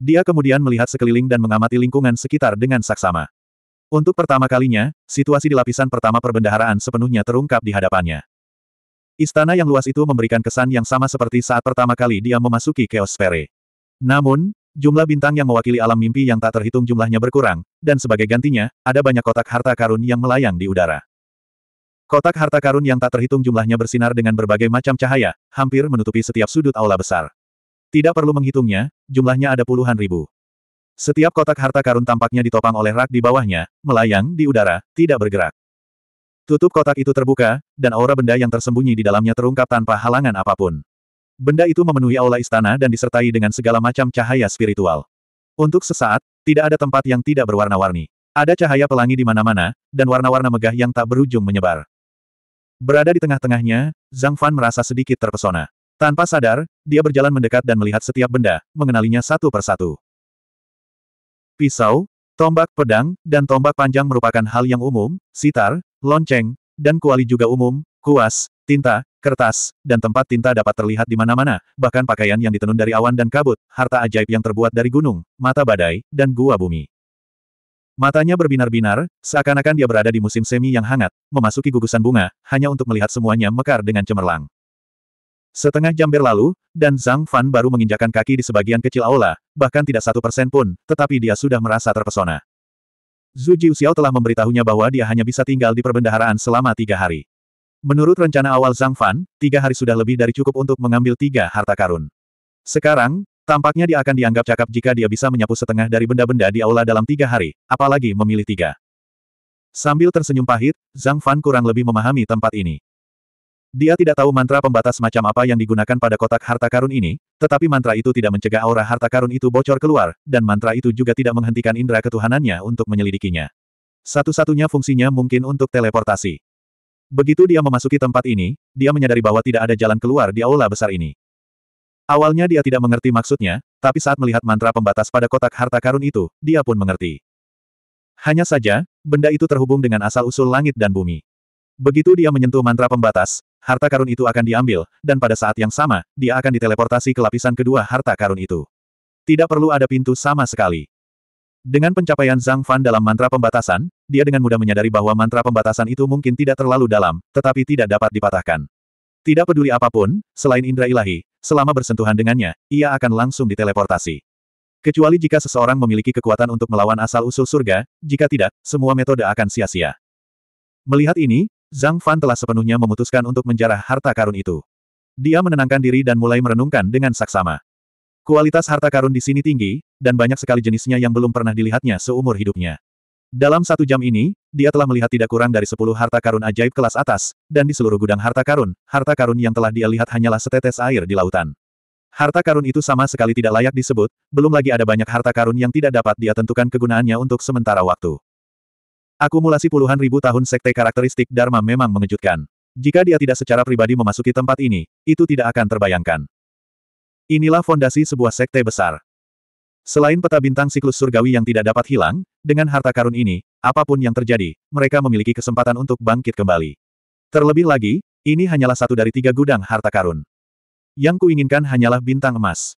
Dia kemudian melihat sekeliling dan mengamati lingkungan sekitar dengan saksama. Untuk pertama kalinya, situasi di lapisan pertama perbendaharaan sepenuhnya terungkap di hadapannya. Istana yang luas itu memberikan kesan yang sama seperti saat pertama kali dia memasuki Chaos Sphere. Namun, jumlah bintang yang mewakili alam mimpi yang tak terhitung jumlahnya berkurang, dan sebagai gantinya, ada banyak kotak harta karun yang melayang di udara. Kotak harta karun yang tak terhitung jumlahnya bersinar dengan berbagai macam cahaya, hampir menutupi setiap sudut aula besar. Tidak perlu menghitungnya, jumlahnya ada puluhan ribu. Setiap kotak harta karun tampaknya ditopang oleh rak di bawahnya, melayang di udara, tidak bergerak. Tutup kotak itu terbuka, dan aura benda yang tersembunyi di dalamnya terungkap tanpa halangan apapun. Benda itu memenuhi aula istana dan disertai dengan segala macam cahaya spiritual. Untuk sesaat, tidak ada tempat yang tidak berwarna-warni. Ada cahaya pelangi di mana-mana, dan warna-warna megah yang tak berujung menyebar. Berada di tengah-tengahnya, Zhang Fan merasa sedikit terpesona. Tanpa sadar, dia berjalan mendekat dan melihat setiap benda, mengenalinya satu persatu. Pisau, Tombak, pedang, dan tombak panjang merupakan hal yang umum, sitar, lonceng, dan kuali juga umum, kuas, tinta, kertas, dan tempat tinta dapat terlihat di mana-mana, bahkan pakaian yang ditenun dari awan dan kabut, harta ajaib yang terbuat dari gunung, mata badai, dan gua bumi. Matanya berbinar-binar, seakan-akan dia berada di musim semi yang hangat, memasuki gugusan bunga, hanya untuk melihat semuanya mekar dengan cemerlang. Setengah jam berlalu, dan Zhang Fan baru menginjakan kaki di sebagian kecil aula, bahkan tidak satu persen pun, tetapi dia sudah merasa terpesona. Zhu Xiao telah memberitahunya bahwa dia hanya bisa tinggal di perbendaharaan selama tiga hari. Menurut rencana awal Zhang Fan, tiga hari sudah lebih dari cukup untuk mengambil tiga harta karun. Sekarang, tampaknya dia akan dianggap cakap jika dia bisa menyapu setengah dari benda-benda di aula dalam tiga hari, apalagi memilih tiga. Sambil tersenyum pahit, Zhang Fan kurang lebih memahami tempat ini. Dia tidak tahu mantra pembatas macam apa yang digunakan pada kotak harta karun ini, tetapi mantra itu tidak mencegah aura harta karun itu bocor keluar, dan mantra itu juga tidak menghentikan indera ketuhanannya untuk menyelidikinya. Satu-satunya fungsinya mungkin untuk teleportasi. Begitu dia memasuki tempat ini, dia menyadari bahwa tidak ada jalan keluar di aula besar ini. Awalnya dia tidak mengerti maksudnya, tapi saat melihat mantra pembatas pada kotak harta karun itu, dia pun mengerti. Hanya saja, benda itu terhubung dengan asal-usul langit dan bumi. Begitu dia menyentuh mantra pembatas, harta karun itu akan diambil, dan pada saat yang sama, dia akan diteleportasi ke lapisan kedua harta karun itu. Tidak perlu ada pintu sama sekali. Dengan pencapaian Zhang Fan dalam mantra pembatasan, dia dengan mudah menyadari bahwa mantra pembatasan itu mungkin tidak terlalu dalam, tetapi tidak dapat dipatahkan. Tidak peduli apapun, selain indra ilahi, selama bersentuhan dengannya, ia akan langsung diteleportasi. Kecuali jika seseorang memiliki kekuatan untuk melawan asal-usul surga, jika tidak, semua metode akan sia-sia. Melihat ini, Zhang Fan telah sepenuhnya memutuskan untuk menjarah harta karun itu. Dia menenangkan diri dan mulai merenungkan dengan saksama. Kualitas harta karun di sini tinggi, dan banyak sekali jenisnya yang belum pernah dilihatnya seumur hidupnya. Dalam satu jam ini, dia telah melihat tidak kurang dari sepuluh harta karun ajaib kelas atas, dan di seluruh gudang harta karun, harta karun yang telah dia lihat hanyalah setetes air di lautan. Harta karun itu sama sekali tidak layak disebut, belum lagi ada banyak harta karun yang tidak dapat dia tentukan kegunaannya untuk sementara waktu. Akumulasi puluhan ribu tahun sekte karakteristik Dharma memang mengejutkan. Jika dia tidak secara pribadi memasuki tempat ini, itu tidak akan terbayangkan. Inilah fondasi sebuah sekte besar. Selain peta bintang siklus surgawi yang tidak dapat hilang, dengan harta karun ini, apapun yang terjadi, mereka memiliki kesempatan untuk bangkit kembali. Terlebih lagi, ini hanyalah satu dari tiga gudang harta karun. Yang kuinginkan hanyalah bintang emas.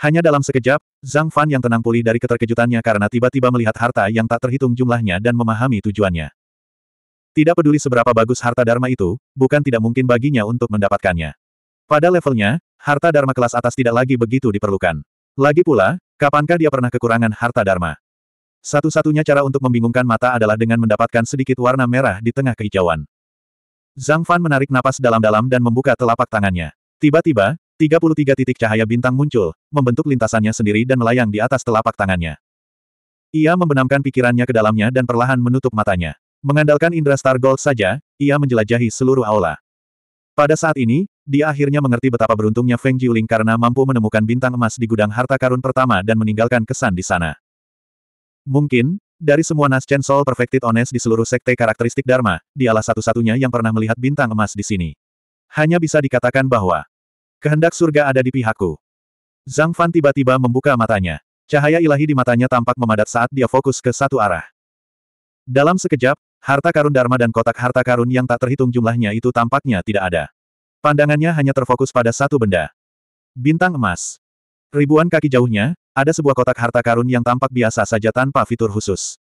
Hanya dalam sekejap, Zhang Fan yang tenang pulih dari keterkejutannya karena tiba-tiba melihat harta yang tak terhitung jumlahnya dan memahami tujuannya. Tidak peduli seberapa bagus harta Dharma itu, bukan tidak mungkin baginya untuk mendapatkannya. Pada levelnya, harta Dharma kelas atas tidak lagi begitu diperlukan. Lagi pula, kapankah dia pernah kekurangan harta Dharma? Satu-satunya cara untuk membingungkan mata adalah dengan mendapatkan sedikit warna merah di tengah kehijauan. Zhang Fan menarik napas dalam-dalam dan membuka telapak tangannya. Tiba-tiba, 33 titik cahaya bintang muncul, membentuk lintasannya sendiri dan melayang di atas telapak tangannya. Ia membenamkan pikirannya ke dalamnya dan perlahan menutup matanya. Mengandalkan Indra Star Gold saja, ia menjelajahi seluruh aula. Pada saat ini, dia akhirnya mengerti betapa beruntungnya Feng Jiuling karena mampu menemukan bintang emas di gudang harta karun pertama dan meninggalkan kesan di sana. Mungkin, dari semua Naschen Soul Perfected Ones di seluruh sekte karakteristik Dharma, dialah satu-satunya yang pernah melihat bintang emas di sini. Hanya bisa dikatakan bahwa Kehendak surga ada di pihakku. Zhang Fan tiba-tiba membuka matanya. Cahaya ilahi di matanya tampak memadat saat dia fokus ke satu arah. Dalam sekejap, harta karun Dharma dan kotak harta karun yang tak terhitung jumlahnya itu tampaknya tidak ada. Pandangannya hanya terfokus pada satu benda. Bintang emas. Ribuan kaki jauhnya, ada sebuah kotak harta karun yang tampak biasa saja tanpa fitur khusus.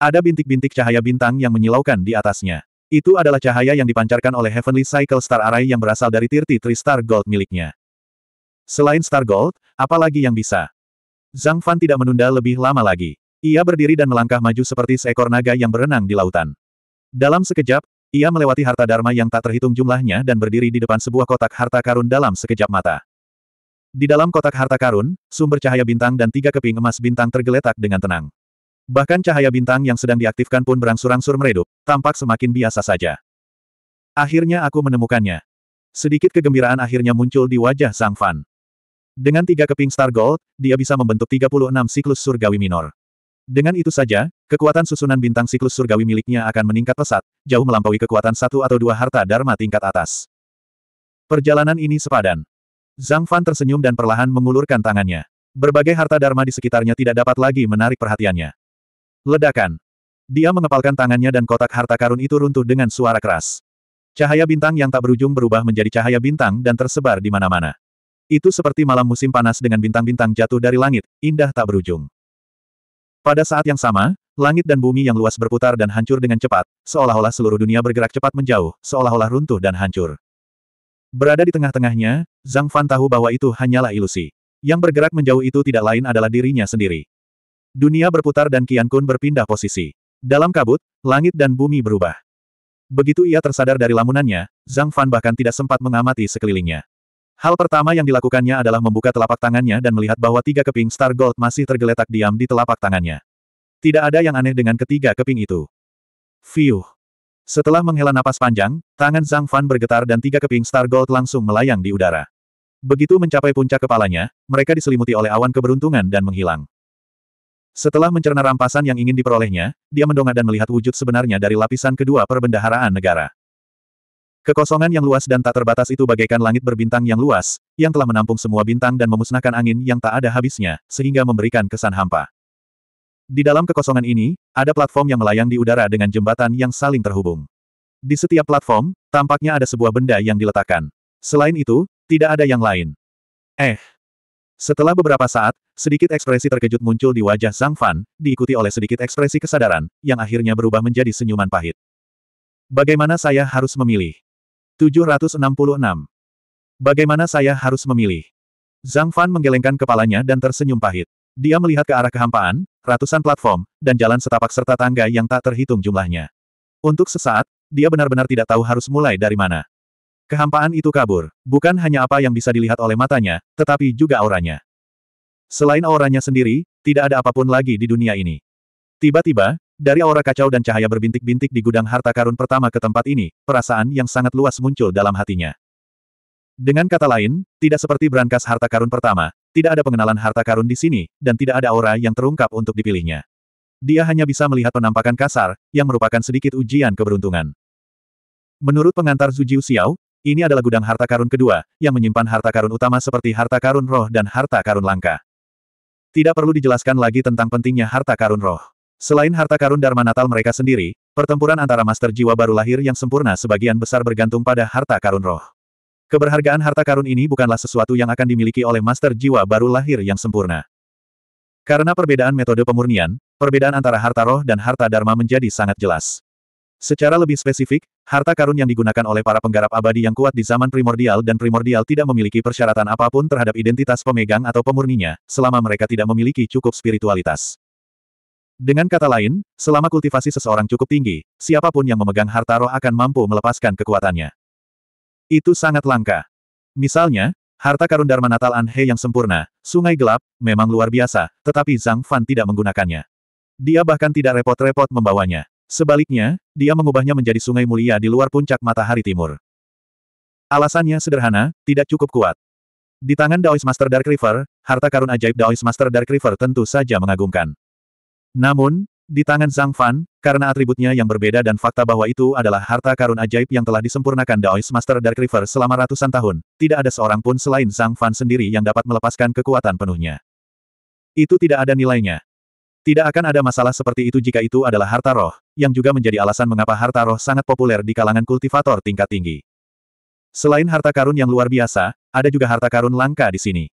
Ada bintik-bintik cahaya bintang yang menyilaukan di atasnya. Itu adalah cahaya yang dipancarkan oleh Heavenly Cycle Star Array yang berasal dari Tirti Tri-Star Gold miliknya. Selain Star Gold, apalagi yang bisa? Zhang Fan tidak menunda lebih lama lagi. Ia berdiri dan melangkah maju seperti seekor naga yang berenang di lautan. Dalam sekejap, ia melewati harta dharma yang tak terhitung jumlahnya dan berdiri di depan sebuah kotak harta karun dalam sekejap mata. Di dalam kotak harta karun, sumber cahaya bintang dan tiga keping emas bintang tergeletak dengan tenang. Bahkan cahaya bintang yang sedang diaktifkan pun berangsur-angsur meredup, tampak semakin biasa saja. Akhirnya aku menemukannya. Sedikit kegembiraan akhirnya muncul di wajah Zhang Fan. Dengan tiga keping Star Gold, dia bisa membentuk 36 siklus surgawi minor. Dengan itu saja, kekuatan susunan bintang siklus surgawi miliknya akan meningkat pesat, jauh melampaui kekuatan satu atau dua harta dharma tingkat atas. Perjalanan ini sepadan. Zhang Fan tersenyum dan perlahan mengulurkan tangannya. Berbagai harta dharma di sekitarnya tidak dapat lagi menarik perhatiannya. Ledakan. Dia mengepalkan tangannya dan kotak harta karun itu runtuh dengan suara keras. Cahaya bintang yang tak berujung berubah menjadi cahaya bintang dan tersebar di mana-mana. Itu seperti malam musim panas dengan bintang-bintang jatuh dari langit, indah tak berujung. Pada saat yang sama, langit dan bumi yang luas berputar dan hancur dengan cepat, seolah-olah seluruh dunia bergerak cepat menjauh, seolah-olah runtuh dan hancur. Berada di tengah-tengahnya, Zhang Fan tahu bahwa itu hanyalah ilusi. Yang bergerak menjauh itu tidak lain adalah dirinya sendiri. Dunia berputar dan Qian Kun berpindah posisi. Dalam kabut, langit dan bumi berubah. Begitu ia tersadar dari lamunannya, Zhang Fan bahkan tidak sempat mengamati sekelilingnya. Hal pertama yang dilakukannya adalah membuka telapak tangannya dan melihat bahwa tiga keping Star Gold masih tergeletak diam di telapak tangannya. Tidak ada yang aneh dengan ketiga keping itu. Fiuh. Setelah menghela napas panjang, tangan Zhang Fan bergetar dan tiga keping Star Gold langsung melayang di udara. Begitu mencapai puncak kepalanya, mereka diselimuti oleh awan keberuntungan dan menghilang. Setelah mencerna rampasan yang ingin diperolehnya, dia mendongak dan melihat wujud sebenarnya dari lapisan kedua perbendaharaan negara. Kekosongan yang luas dan tak terbatas itu bagaikan langit berbintang yang luas, yang telah menampung semua bintang dan memusnahkan angin yang tak ada habisnya, sehingga memberikan kesan hampa. Di dalam kekosongan ini, ada platform yang melayang di udara dengan jembatan yang saling terhubung. Di setiap platform, tampaknya ada sebuah benda yang diletakkan. Selain itu, tidak ada yang lain. Eh, setelah beberapa saat, sedikit ekspresi terkejut muncul di wajah Zhang Fan, diikuti oleh sedikit ekspresi kesadaran, yang akhirnya berubah menjadi senyuman pahit. Bagaimana saya harus memilih? 766. Bagaimana saya harus memilih? Zhang Fan menggelengkan kepalanya dan tersenyum pahit. Dia melihat ke arah kehampaan, ratusan platform, dan jalan setapak serta tangga yang tak terhitung jumlahnya. Untuk sesaat, dia benar-benar tidak tahu harus mulai dari mana. Kehampaan itu kabur, bukan hanya apa yang bisa dilihat oleh matanya, tetapi juga auranya. Selain auranya sendiri, tidak ada apapun lagi di dunia ini. Tiba-tiba, dari aura kacau dan cahaya berbintik-bintik di gudang harta karun pertama ke tempat ini, perasaan yang sangat luas muncul dalam hatinya. Dengan kata lain, tidak seperti berangkas harta karun pertama, tidak ada pengenalan harta karun di sini, dan tidak ada aura yang terungkap untuk dipilihnya. Dia hanya bisa melihat penampakan kasar, yang merupakan sedikit ujian keberuntungan. Menurut pengantar Zhu Xiao, ini adalah gudang harta karun kedua, yang menyimpan harta karun utama seperti harta karun roh dan harta karun langka. Tidak perlu dijelaskan lagi tentang pentingnya harta karun roh. Selain harta karun Dharma Natal mereka sendiri, pertempuran antara Master Jiwa baru lahir yang sempurna sebagian besar bergantung pada harta karun roh. Keberhargaan harta karun ini bukanlah sesuatu yang akan dimiliki oleh Master Jiwa baru lahir yang sempurna. Karena perbedaan metode pemurnian, perbedaan antara harta roh dan harta dharma menjadi sangat jelas. Secara lebih spesifik, harta karun yang digunakan oleh para penggarap abadi yang kuat di zaman primordial dan primordial tidak memiliki persyaratan apapun terhadap identitas pemegang atau pemurninya, selama mereka tidak memiliki cukup spiritualitas. Dengan kata lain, selama kultivasi seseorang cukup tinggi, siapapun yang memegang harta roh akan mampu melepaskan kekuatannya. Itu sangat langka. Misalnya, harta karun Dharma Natal Anhe yang sempurna, sungai gelap, memang luar biasa, tetapi Zhang Fan tidak menggunakannya. Dia bahkan tidak repot-repot membawanya. Sebaliknya, dia mengubahnya menjadi sungai mulia di luar puncak matahari timur. Alasannya sederhana, tidak cukup kuat. Di tangan Daoist Master Dark River, harta karun ajaib Daoist Master Dark River tentu saja mengagumkan. Namun, di tangan Zhang Fan, karena atributnya yang berbeda dan fakta bahwa itu adalah harta karun ajaib yang telah disempurnakan Daoist Master Dark River selama ratusan tahun, tidak ada seorang pun selain Zhang Fan sendiri yang dapat melepaskan kekuatan penuhnya. Itu tidak ada nilainya. Tidak akan ada masalah seperti itu jika itu adalah harta roh, yang juga menjadi alasan mengapa harta roh sangat populer di kalangan kultivator tingkat tinggi. Selain harta karun yang luar biasa, ada juga harta karun langka di sini.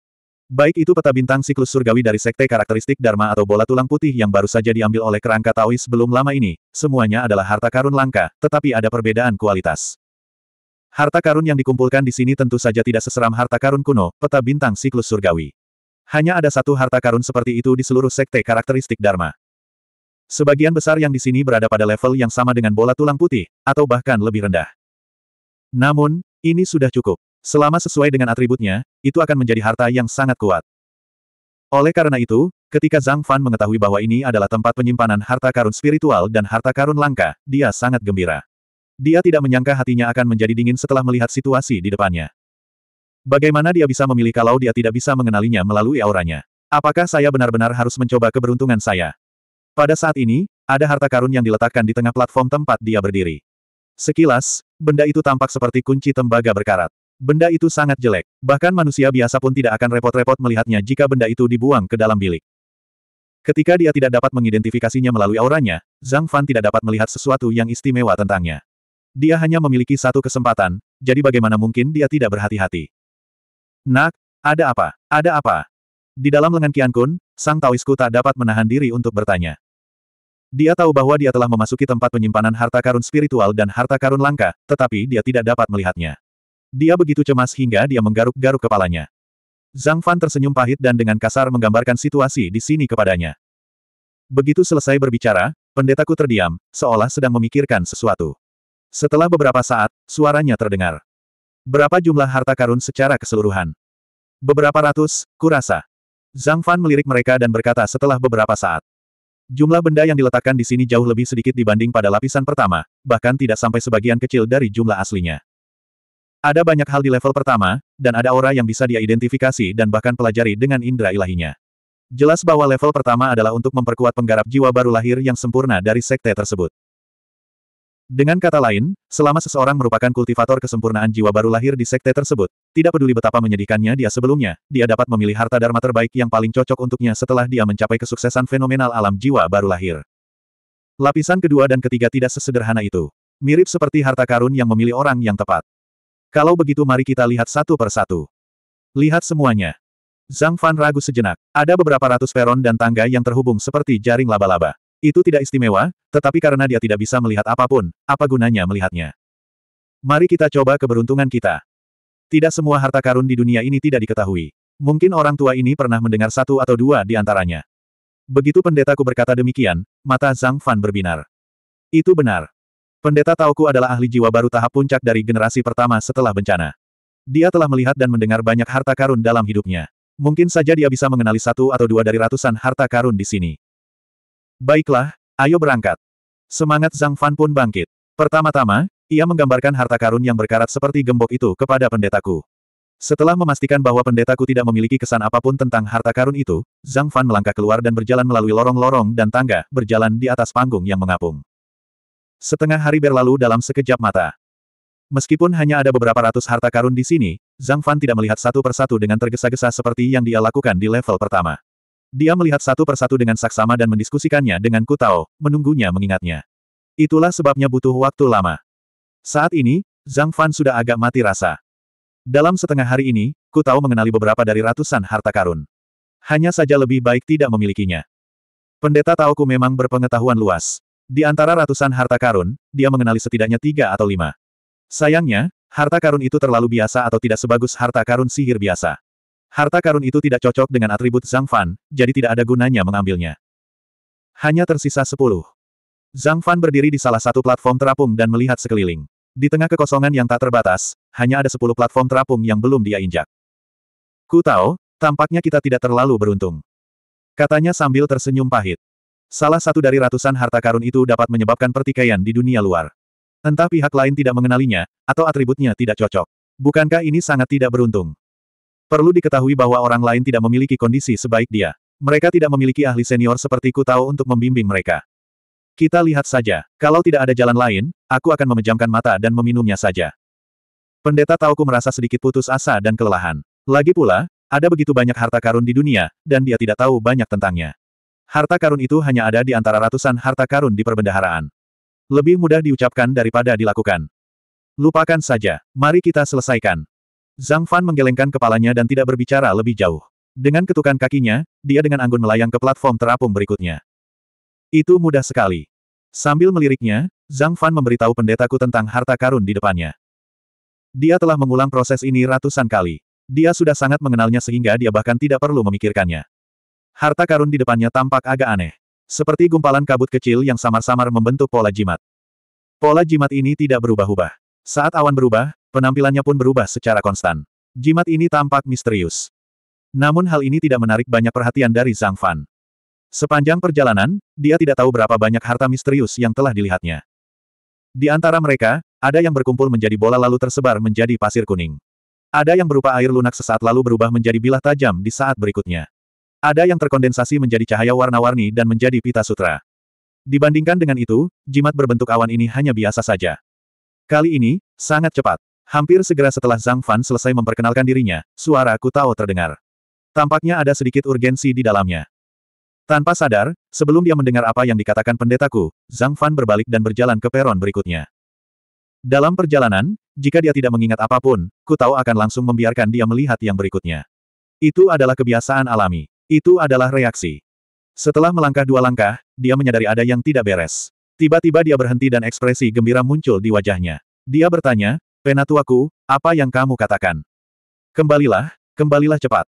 Baik itu peta bintang siklus surgawi dari sekte karakteristik Dharma atau bola tulang putih yang baru saja diambil oleh kerangka Taois belum lama ini, semuanya adalah harta karun langka, tetapi ada perbedaan kualitas. Harta karun yang dikumpulkan di sini tentu saja tidak seseram harta karun kuno, peta bintang siklus surgawi. Hanya ada satu harta karun seperti itu di seluruh sekte karakteristik Dharma. Sebagian besar yang di sini berada pada level yang sama dengan bola tulang putih, atau bahkan lebih rendah. Namun, ini sudah cukup. Selama sesuai dengan atributnya, itu akan menjadi harta yang sangat kuat. Oleh karena itu, ketika Zhang Fan mengetahui bahwa ini adalah tempat penyimpanan harta karun spiritual dan harta karun langka, dia sangat gembira. Dia tidak menyangka hatinya akan menjadi dingin setelah melihat situasi di depannya. Bagaimana dia bisa memilih kalau dia tidak bisa mengenalinya melalui auranya? Apakah saya benar-benar harus mencoba keberuntungan saya? Pada saat ini, ada harta karun yang diletakkan di tengah platform tempat dia berdiri. Sekilas, benda itu tampak seperti kunci tembaga berkarat. Benda itu sangat jelek, bahkan manusia biasa pun tidak akan repot-repot melihatnya jika benda itu dibuang ke dalam bilik. Ketika dia tidak dapat mengidentifikasinya melalui auranya, Zhang Fan tidak dapat melihat sesuatu yang istimewa tentangnya. Dia hanya memiliki satu kesempatan, jadi bagaimana mungkin dia tidak berhati-hati. Nak, ada apa? Ada apa? Di dalam lengan Qiankun? Kun, Sang Taoisku tak dapat menahan diri untuk bertanya. Dia tahu bahwa dia telah memasuki tempat penyimpanan harta karun spiritual dan harta karun langka, tetapi dia tidak dapat melihatnya. Dia begitu cemas hingga dia menggaruk-garuk kepalanya. Zhang Fan tersenyum pahit dan dengan kasar menggambarkan situasi di sini kepadanya. Begitu selesai berbicara, pendetaku terdiam, seolah sedang memikirkan sesuatu. Setelah beberapa saat, suaranya terdengar. Berapa jumlah harta karun secara keseluruhan? Beberapa ratus, kurasa. Zhang Fan melirik mereka dan berkata setelah beberapa saat. Jumlah benda yang diletakkan di sini jauh lebih sedikit dibanding pada lapisan pertama, bahkan tidak sampai sebagian kecil dari jumlah aslinya. Ada banyak hal di level pertama, dan ada aura yang bisa dia identifikasi dan bahkan pelajari dengan indera ilahinya. Jelas bahwa level pertama adalah untuk memperkuat penggarap jiwa baru lahir yang sempurna dari sekte tersebut. Dengan kata lain, selama seseorang merupakan kultivator kesempurnaan jiwa baru lahir di sekte tersebut, tidak peduli betapa menyedihkannya dia sebelumnya, dia dapat memilih harta dharma terbaik yang paling cocok untuknya setelah dia mencapai kesuksesan fenomenal alam jiwa baru lahir. Lapisan kedua dan ketiga tidak sesederhana itu. Mirip seperti harta karun yang memilih orang yang tepat. Kalau begitu mari kita lihat satu per satu. Lihat semuanya. Zhang Fan ragu sejenak. Ada beberapa ratus peron dan tangga yang terhubung seperti jaring laba-laba. Itu tidak istimewa, tetapi karena dia tidak bisa melihat apapun, apa gunanya melihatnya? Mari kita coba keberuntungan kita. Tidak semua harta karun di dunia ini tidak diketahui. Mungkin orang tua ini pernah mendengar satu atau dua di antaranya. Begitu pendetaku berkata demikian, mata Zhang Fan berbinar. Itu benar. Pendeta Tauku adalah ahli jiwa baru tahap puncak dari generasi pertama setelah bencana. Dia telah melihat dan mendengar banyak harta karun dalam hidupnya. Mungkin saja dia bisa mengenali satu atau dua dari ratusan harta karun di sini. Baiklah, ayo berangkat. Semangat Zhang Fan pun bangkit. Pertama-tama, ia menggambarkan harta karun yang berkarat seperti gembok itu kepada pendetaku. Setelah memastikan bahwa pendetaku tidak memiliki kesan apapun tentang harta karun itu, Zhang Fan melangkah keluar dan berjalan melalui lorong-lorong dan tangga, berjalan di atas panggung yang mengapung. Setengah hari berlalu dalam sekejap mata. Meskipun hanya ada beberapa ratus harta karun di sini, Zhang Fan tidak melihat satu persatu dengan tergesa-gesa seperti yang dia lakukan di level pertama. Dia melihat satu persatu dengan saksama dan mendiskusikannya dengan Kutao, menunggunya mengingatnya. Itulah sebabnya butuh waktu lama. Saat ini, Zhang Fan sudah agak mati rasa. Dalam setengah hari ini, ku tahu mengenali beberapa dari ratusan harta karun. Hanya saja lebih baik tidak memilikinya. Pendeta Taoku memang berpengetahuan luas. Di antara ratusan harta karun, dia mengenali setidaknya tiga atau lima. Sayangnya, harta karun itu terlalu biasa atau tidak sebagus harta karun sihir biasa. Harta karun itu tidak cocok dengan atribut Zhang Fan, jadi tidak ada gunanya mengambilnya. Hanya tersisa sepuluh. Zhang Fan berdiri di salah satu platform terapung dan melihat sekeliling. Di tengah kekosongan yang tak terbatas, hanya ada sepuluh platform terapung yang belum dia injak. Ku tahu, tampaknya kita tidak terlalu beruntung. Katanya sambil tersenyum pahit. Salah satu dari ratusan harta karun itu dapat menyebabkan pertikaian di dunia luar. Entah pihak lain tidak mengenalinya, atau atributnya tidak cocok. Bukankah ini sangat tidak beruntung? Perlu diketahui bahwa orang lain tidak memiliki kondisi sebaik dia. Mereka tidak memiliki ahli senior seperti ku tahu untuk membimbing mereka. Kita lihat saja, kalau tidak ada jalan lain, aku akan memejamkan mata dan meminumnya saja. Pendeta Taoku merasa sedikit putus asa dan kelelahan. Lagi pula, ada begitu banyak harta karun di dunia, dan dia tidak tahu banyak tentangnya. Harta karun itu hanya ada di antara ratusan harta karun di perbendaharaan. Lebih mudah diucapkan daripada dilakukan. Lupakan saja, mari kita selesaikan. Zhang Fan menggelengkan kepalanya dan tidak berbicara lebih jauh. Dengan ketukan kakinya, dia dengan anggun melayang ke platform terapung berikutnya. Itu mudah sekali. Sambil meliriknya, Zhang Fan memberitahu pendetaku tentang harta karun di depannya. Dia telah mengulang proses ini ratusan kali. Dia sudah sangat mengenalnya sehingga dia bahkan tidak perlu memikirkannya. Harta karun di depannya tampak agak aneh. Seperti gumpalan kabut kecil yang samar-samar membentuk pola jimat. Pola jimat ini tidak berubah-ubah. Saat awan berubah, penampilannya pun berubah secara konstan. Jimat ini tampak misterius. Namun hal ini tidak menarik banyak perhatian dari Zhang Fan. Sepanjang perjalanan, dia tidak tahu berapa banyak harta misterius yang telah dilihatnya. Di antara mereka, ada yang berkumpul menjadi bola lalu tersebar menjadi pasir kuning. Ada yang berupa air lunak sesaat lalu berubah menjadi bilah tajam di saat berikutnya. Ada yang terkondensasi menjadi cahaya warna-warni dan menjadi pita sutra. Dibandingkan dengan itu, jimat berbentuk awan ini hanya biasa saja. Kali ini, sangat cepat. Hampir segera setelah Zhang Fan selesai memperkenalkan dirinya, suara Kutao terdengar. Tampaknya ada sedikit urgensi di dalamnya. Tanpa sadar, sebelum dia mendengar apa yang dikatakan pendetaku, Zhang Fan berbalik dan berjalan ke peron berikutnya. Dalam perjalanan, jika dia tidak mengingat apapun, ku tahu akan langsung membiarkan dia melihat yang berikutnya. Itu adalah kebiasaan alami. Itu adalah reaksi. Setelah melangkah dua langkah, dia menyadari ada yang tidak beres. Tiba-tiba dia berhenti dan ekspresi gembira muncul di wajahnya. Dia bertanya, Penatuaku, apa yang kamu katakan? Kembalilah, kembalilah cepat.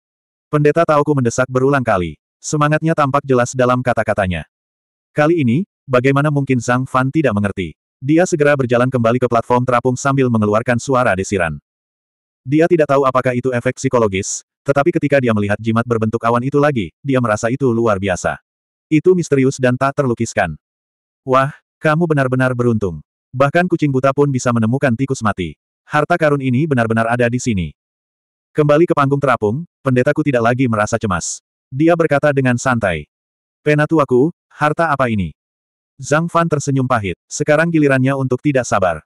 Pendeta ku mendesak berulang kali. Semangatnya tampak jelas dalam kata-katanya. Kali ini, bagaimana mungkin Zhang Fan tidak mengerti? Dia segera berjalan kembali ke platform terapung sambil mengeluarkan suara desiran. Dia tidak tahu apakah itu efek psikologis, tetapi ketika dia melihat jimat berbentuk awan itu lagi, dia merasa itu luar biasa. Itu misterius dan tak terlukiskan. Wah, kamu benar-benar beruntung. Bahkan kucing buta pun bisa menemukan tikus mati. Harta karun ini benar-benar ada di sini. Kembali ke panggung terapung, pendetaku tidak lagi merasa cemas. Dia berkata dengan santai. Penatuaku, harta apa ini? Zhang Fan tersenyum pahit. Sekarang gilirannya untuk tidak sabar.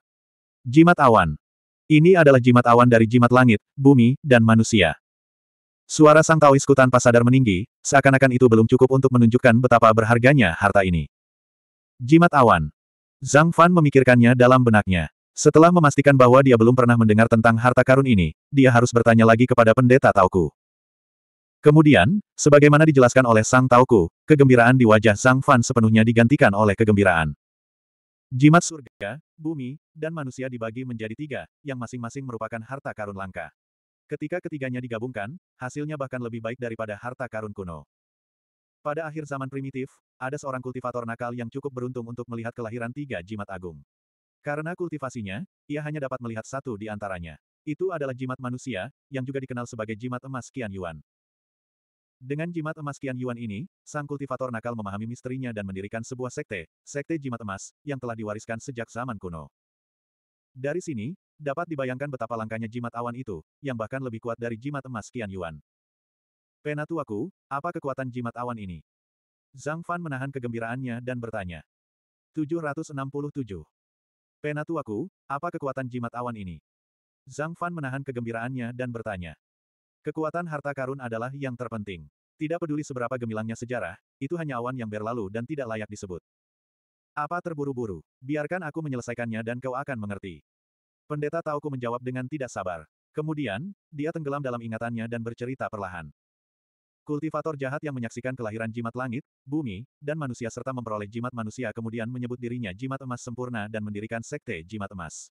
Jimat awan. Ini adalah jimat awan dari jimat langit, bumi, dan manusia. Suara sang Taoisku tanpa sadar meninggi, seakan-akan itu belum cukup untuk menunjukkan betapa berharganya harta ini. Jimat awan. Zhang Fan memikirkannya dalam benaknya. Setelah memastikan bahwa dia belum pernah mendengar tentang harta karun ini, dia harus bertanya lagi kepada pendeta Taoku. Kemudian, sebagaimana dijelaskan oleh Sang Tauku, kegembiraan di wajah sang Fan sepenuhnya digantikan oleh kegembiraan. Jimat surga, bumi, dan manusia dibagi menjadi tiga, yang masing-masing merupakan harta karun langka. Ketika ketiganya digabungkan, hasilnya bahkan lebih baik daripada harta karun kuno. Pada akhir zaman primitif, ada seorang kultivator nakal yang cukup beruntung untuk melihat kelahiran tiga jimat agung. Karena kultivasinya, ia hanya dapat melihat satu di antaranya. Itu adalah jimat manusia, yang juga dikenal sebagai jimat emas Qian Yuan. Dengan jimat emas kian Yuan ini, sang kultivator nakal memahami misterinya dan mendirikan sebuah sekte, sekte jimat emas, yang telah diwariskan sejak zaman kuno. Dari sini, dapat dibayangkan betapa langkahnya jimat awan itu, yang bahkan lebih kuat dari jimat emas kian Yuan. Penatuaku, apa kekuatan jimat awan ini? Zhang Fan menahan kegembiraannya dan bertanya. 767. Penatuaku, apa kekuatan jimat awan ini? Zhang Fan menahan kegembiraannya dan bertanya. Kekuatan harta karun adalah yang terpenting. Tidak peduli seberapa gemilangnya sejarah, itu hanya awan yang berlalu dan tidak layak disebut. Apa terburu-buru? Biarkan aku menyelesaikannya dan kau akan mengerti. Pendeta Tauku menjawab dengan tidak sabar. Kemudian, dia tenggelam dalam ingatannya dan bercerita perlahan. Kultivator jahat yang menyaksikan kelahiran jimat langit, bumi, dan manusia serta memperoleh jimat manusia kemudian menyebut dirinya jimat emas sempurna dan mendirikan sekte jimat emas.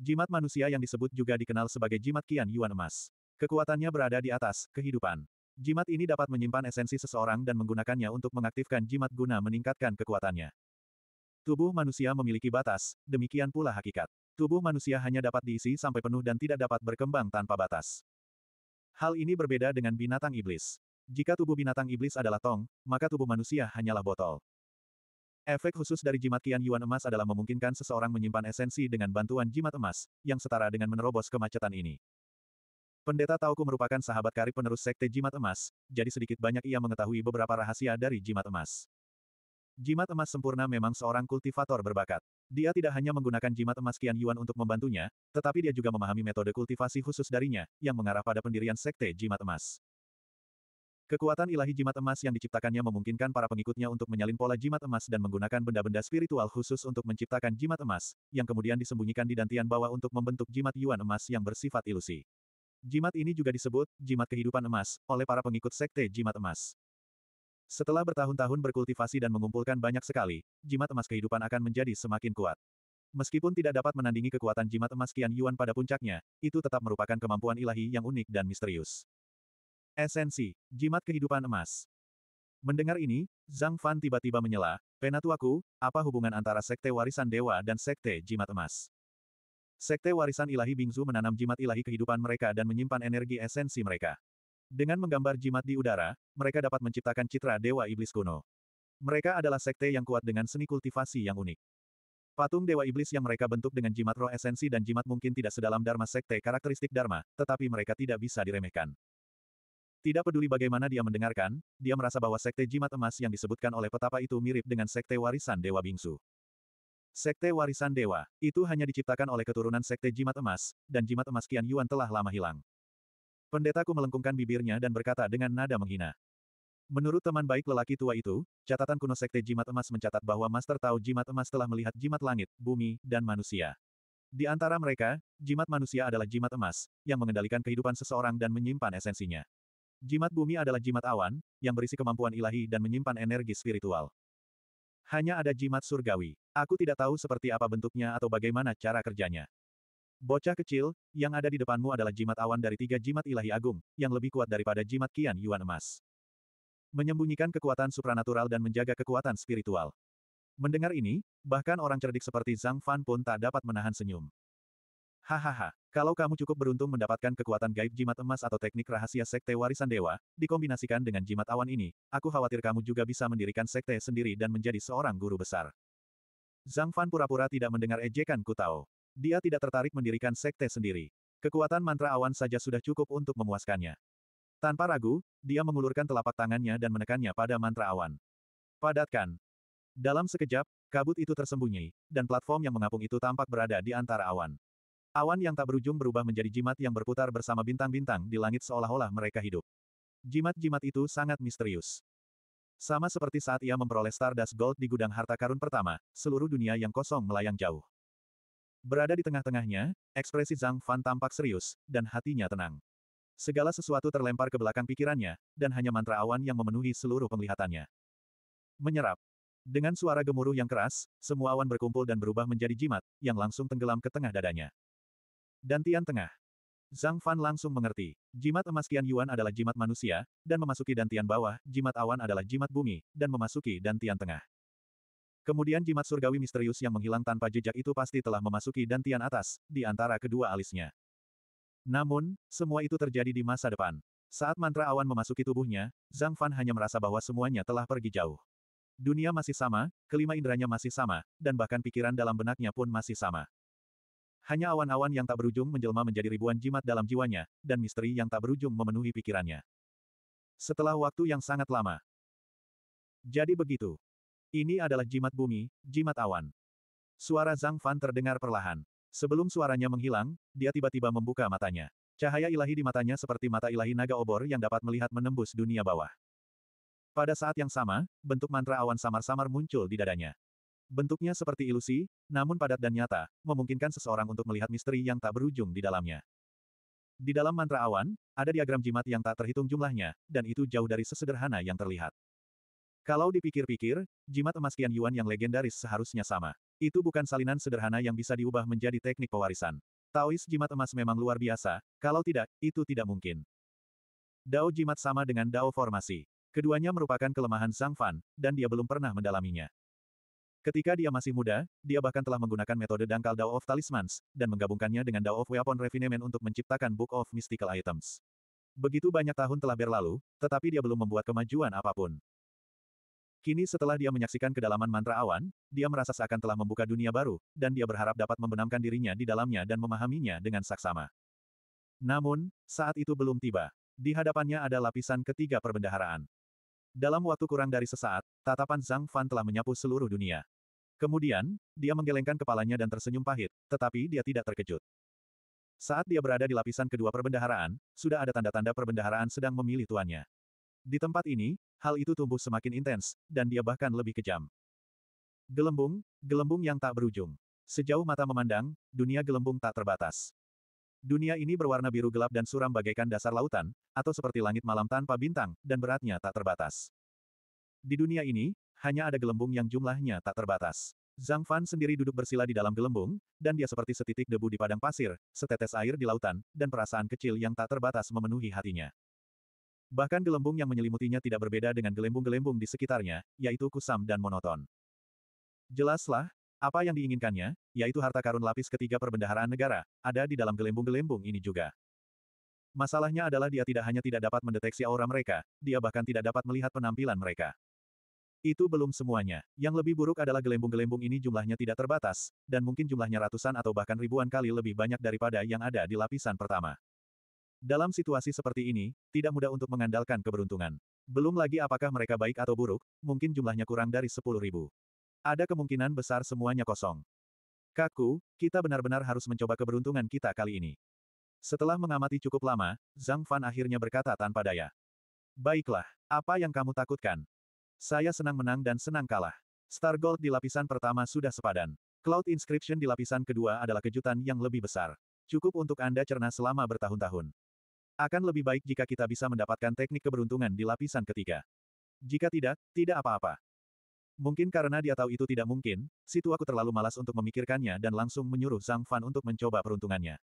Jimat manusia yang disebut juga dikenal sebagai jimat kian yuan emas. Kekuatannya berada di atas kehidupan. Jimat ini dapat menyimpan esensi seseorang dan menggunakannya untuk mengaktifkan jimat guna meningkatkan kekuatannya. Tubuh manusia memiliki batas, demikian pula hakikat. Tubuh manusia hanya dapat diisi sampai penuh dan tidak dapat berkembang tanpa batas. Hal ini berbeda dengan binatang iblis. Jika tubuh binatang iblis adalah tong, maka tubuh manusia hanyalah botol. Efek khusus dari jimat kian yuan emas adalah memungkinkan seseorang menyimpan esensi dengan bantuan jimat emas, yang setara dengan menerobos kemacetan ini. Pendeta Tauku merupakan sahabat karib penerus Sekte Jimat Emas, jadi sedikit banyak ia mengetahui beberapa rahasia dari Jimat Emas. Jimat Emas Sempurna memang seorang kultivator berbakat. Dia tidak hanya menggunakan jimat emas Kian Yuan untuk membantunya, tetapi dia juga memahami metode kultivasi khusus darinya, yang mengarah pada pendirian Sekte Jimat Emas. Kekuatan ilahi jimat emas yang diciptakannya memungkinkan para pengikutnya untuk menyalin pola jimat emas dan menggunakan benda-benda spiritual khusus untuk menciptakan jimat emas, yang kemudian disembunyikan di dantian bawah untuk membentuk jimat yuan emas yang bersifat ilusi. Jimat ini juga disebut jimat kehidupan emas oleh para pengikut sekte jimat emas. Setelah bertahun-tahun berkultivasi dan mengumpulkan banyak sekali, jimat emas kehidupan akan menjadi semakin kuat. Meskipun tidak dapat menandingi kekuatan jimat emas Kian Yuan pada puncaknya, itu tetap merupakan kemampuan ilahi yang unik dan misterius. Esensi, jimat kehidupan emas. Mendengar ini, Zhang Fan tiba-tiba menyela, Penatuaku, apa hubungan antara sekte warisan dewa dan sekte jimat emas? Sekte warisan ilahi Bingzu menanam jimat ilahi kehidupan mereka dan menyimpan energi esensi mereka. Dengan menggambar jimat di udara, mereka dapat menciptakan citra Dewa Iblis kuno. Mereka adalah sekte yang kuat dengan seni kultivasi yang unik. Patung Dewa Iblis yang mereka bentuk dengan jimat roh esensi dan jimat mungkin tidak sedalam Dharma Sekte karakteristik Dharma, tetapi mereka tidak bisa diremehkan. Tidak peduli bagaimana dia mendengarkan, dia merasa bahwa Sekte Jimat Emas yang disebutkan oleh petapa itu mirip dengan Sekte Warisan Dewa Bingsu. Sekte warisan dewa, itu hanya diciptakan oleh keturunan sekte jimat emas, dan jimat emas Kian Yuan telah lama hilang. Pendetaku melengkungkan bibirnya dan berkata dengan nada menghina. Menurut teman baik lelaki tua itu, catatan kuno sekte jimat emas mencatat bahwa Master Tao jimat emas telah melihat jimat langit, bumi, dan manusia. Di antara mereka, jimat manusia adalah jimat emas, yang mengendalikan kehidupan seseorang dan menyimpan esensinya. Jimat bumi adalah jimat awan, yang berisi kemampuan ilahi dan menyimpan energi spiritual. Hanya ada jimat surgawi. Aku tidak tahu seperti apa bentuknya atau bagaimana cara kerjanya. Bocah kecil, yang ada di depanmu adalah jimat awan dari tiga jimat ilahi agung, yang lebih kuat daripada jimat kian yuan emas. Menyembunyikan kekuatan supranatural dan menjaga kekuatan spiritual. Mendengar ini, bahkan orang cerdik seperti Zhang Fan pun tak dapat menahan senyum. Hahaha, kalau kamu cukup beruntung mendapatkan kekuatan gaib jimat emas atau teknik rahasia sekte warisan dewa, dikombinasikan dengan jimat awan ini, aku khawatir kamu juga bisa mendirikan sekte sendiri dan menjadi seorang guru besar. Zhang Fan pura-pura tidak mendengar ejekan Kutao. Dia tidak tertarik mendirikan sekte sendiri. Kekuatan mantra awan saja sudah cukup untuk memuaskannya. Tanpa ragu, dia mengulurkan telapak tangannya dan menekannya pada mantra awan. Padatkan. Dalam sekejap, kabut itu tersembunyi, dan platform yang mengapung itu tampak berada di antara awan. Awan yang tak berujung berubah menjadi jimat yang berputar bersama bintang-bintang di langit seolah-olah mereka hidup. Jimat-jimat itu sangat misterius. Sama seperti saat ia memperoleh Stardust Gold di gudang harta karun pertama, seluruh dunia yang kosong melayang jauh. Berada di tengah-tengahnya, ekspresi Zhang Fan tampak serius, dan hatinya tenang. Segala sesuatu terlempar ke belakang pikirannya, dan hanya mantra awan yang memenuhi seluruh penglihatannya. Menyerap. Dengan suara gemuruh yang keras, semua awan berkumpul dan berubah menjadi jimat, yang langsung tenggelam ke tengah dadanya dan Tian Tengah. Zhang Fan langsung mengerti. Jimat emas Qian Yuan adalah jimat manusia, dan memasuki dantian bawah, jimat awan adalah jimat bumi, dan memasuki dantian tengah. Kemudian jimat surgawi misterius yang menghilang tanpa jejak itu pasti telah memasuki dantian atas, di antara kedua alisnya. Namun, semua itu terjadi di masa depan. Saat mantra awan memasuki tubuhnya, Zhang Fan hanya merasa bahwa semuanya telah pergi jauh. Dunia masih sama, kelima inderanya masih sama, dan bahkan pikiran dalam benaknya pun masih sama. Hanya awan-awan yang tak berujung menjelma menjadi ribuan jimat dalam jiwanya, dan misteri yang tak berujung memenuhi pikirannya. Setelah waktu yang sangat lama. Jadi begitu. Ini adalah jimat bumi, jimat awan. Suara Zhang Fan terdengar perlahan. Sebelum suaranya menghilang, dia tiba-tiba membuka matanya. Cahaya ilahi di matanya seperti mata ilahi naga obor yang dapat melihat menembus dunia bawah. Pada saat yang sama, bentuk mantra awan samar-samar muncul di dadanya. Bentuknya seperti ilusi, namun padat dan nyata, memungkinkan seseorang untuk melihat misteri yang tak berujung di dalamnya. Di dalam mantra awan, ada diagram jimat yang tak terhitung jumlahnya, dan itu jauh dari sesederhana yang terlihat. Kalau dipikir-pikir, jimat emas Qian Yuan yang legendaris seharusnya sama. Itu bukan salinan sederhana yang bisa diubah menjadi teknik pewarisan. Taois jimat emas memang luar biasa, kalau tidak, itu tidak mungkin. Dao jimat sama dengan Dao formasi. Keduanya merupakan kelemahan Zhang Fan, dan dia belum pernah mendalaminya. Ketika dia masih muda, dia bahkan telah menggunakan metode dangkal Dao of Talismans, dan menggabungkannya dengan Dao of Weapon Refinement untuk menciptakan Book of Mystical Items. Begitu banyak tahun telah berlalu, tetapi dia belum membuat kemajuan apapun. Kini setelah dia menyaksikan kedalaman mantra awan, dia merasa seakan telah membuka dunia baru, dan dia berharap dapat membenamkan dirinya di dalamnya dan memahaminya dengan saksama. Namun, saat itu belum tiba. Di hadapannya ada lapisan ketiga perbendaharaan. Dalam waktu kurang dari sesaat, tatapan Zhang Fan telah menyapu seluruh dunia. Kemudian, dia menggelengkan kepalanya dan tersenyum pahit, tetapi dia tidak terkejut. Saat dia berada di lapisan kedua perbendaharaan, sudah ada tanda-tanda perbendaharaan sedang memilih tuannya. Di tempat ini, hal itu tumbuh semakin intens, dan dia bahkan lebih kejam. Gelembung, gelembung yang tak berujung. Sejauh mata memandang, dunia gelembung tak terbatas. Dunia ini berwarna biru gelap dan suram bagaikan dasar lautan, atau seperti langit malam tanpa bintang, dan beratnya tak terbatas. Di dunia ini, hanya ada gelembung yang jumlahnya tak terbatas. Zhang Fan sendiri duduk bersila di dalam gelembung, dan dia seperti setitik debu di padang pasir, setetes air di lautan, dan perasaan kecil yang tak terbatas memenuhi hatinya. Bahkan gelembung yang menyelimutinya tidak berbeda dengan gelembung-gelembung di sekitarnya, yaitu kusam dan monoton. Jelaslah, apa yang diinginkannya, yaitu harta karun lapis ketiga perbendaharaan negara, ada di dalam gelembung-gelembung ini juga. Masalahnya adalah dia tidak hanya tidak dapat mendeteksi aura mereka, dia bahkan tidak dapat melihat penampilan mereka. Itu belum semuanya. Yang lebih buruk adalah gelembung-gelembung ini jumlahnya tidak terbatas, dan mungkin jumlahnya ratusan atau bahkan ribuan kali lebih banyak daripada yang ada di lapisan pertama. Dalam situasi seperti ini, tidak mudah untuk mengandalkan keberuntungan. Belum lagi apakah mereka baik atau buruk, mungkin jumlahnya kurang dari 10 ribu. Ada kemungkinan besar semuanya kosong. Kaku, kita benar-benar harus mencoba keberuntungan kita kali ini. Setelah mengamati cukup lama, Zhang Fan akhirnya berkata tanpa daya. Baiklah, apa yang kamu takutkan? Saya senang menang dan senang kalah. Star Gold di lapisan pertama sudah sepadan. Cloud Inscription di lapisan kedua adalah kejutan yang lebih besar. Cukup untuk Anda cerna selama bertahun-tahun. Akan lebih baik jika kita bisa mendapatkan teknik keberuntungan di lapisan ketiga. Jika tidak, tidak apa-apa. Mungkin karena dia tahu itu tidak mungkin, Situ aku terlalu malas untuk memikirkannya dan langsung menyuruh Zhang Fan untuk mencoba peruntungannya.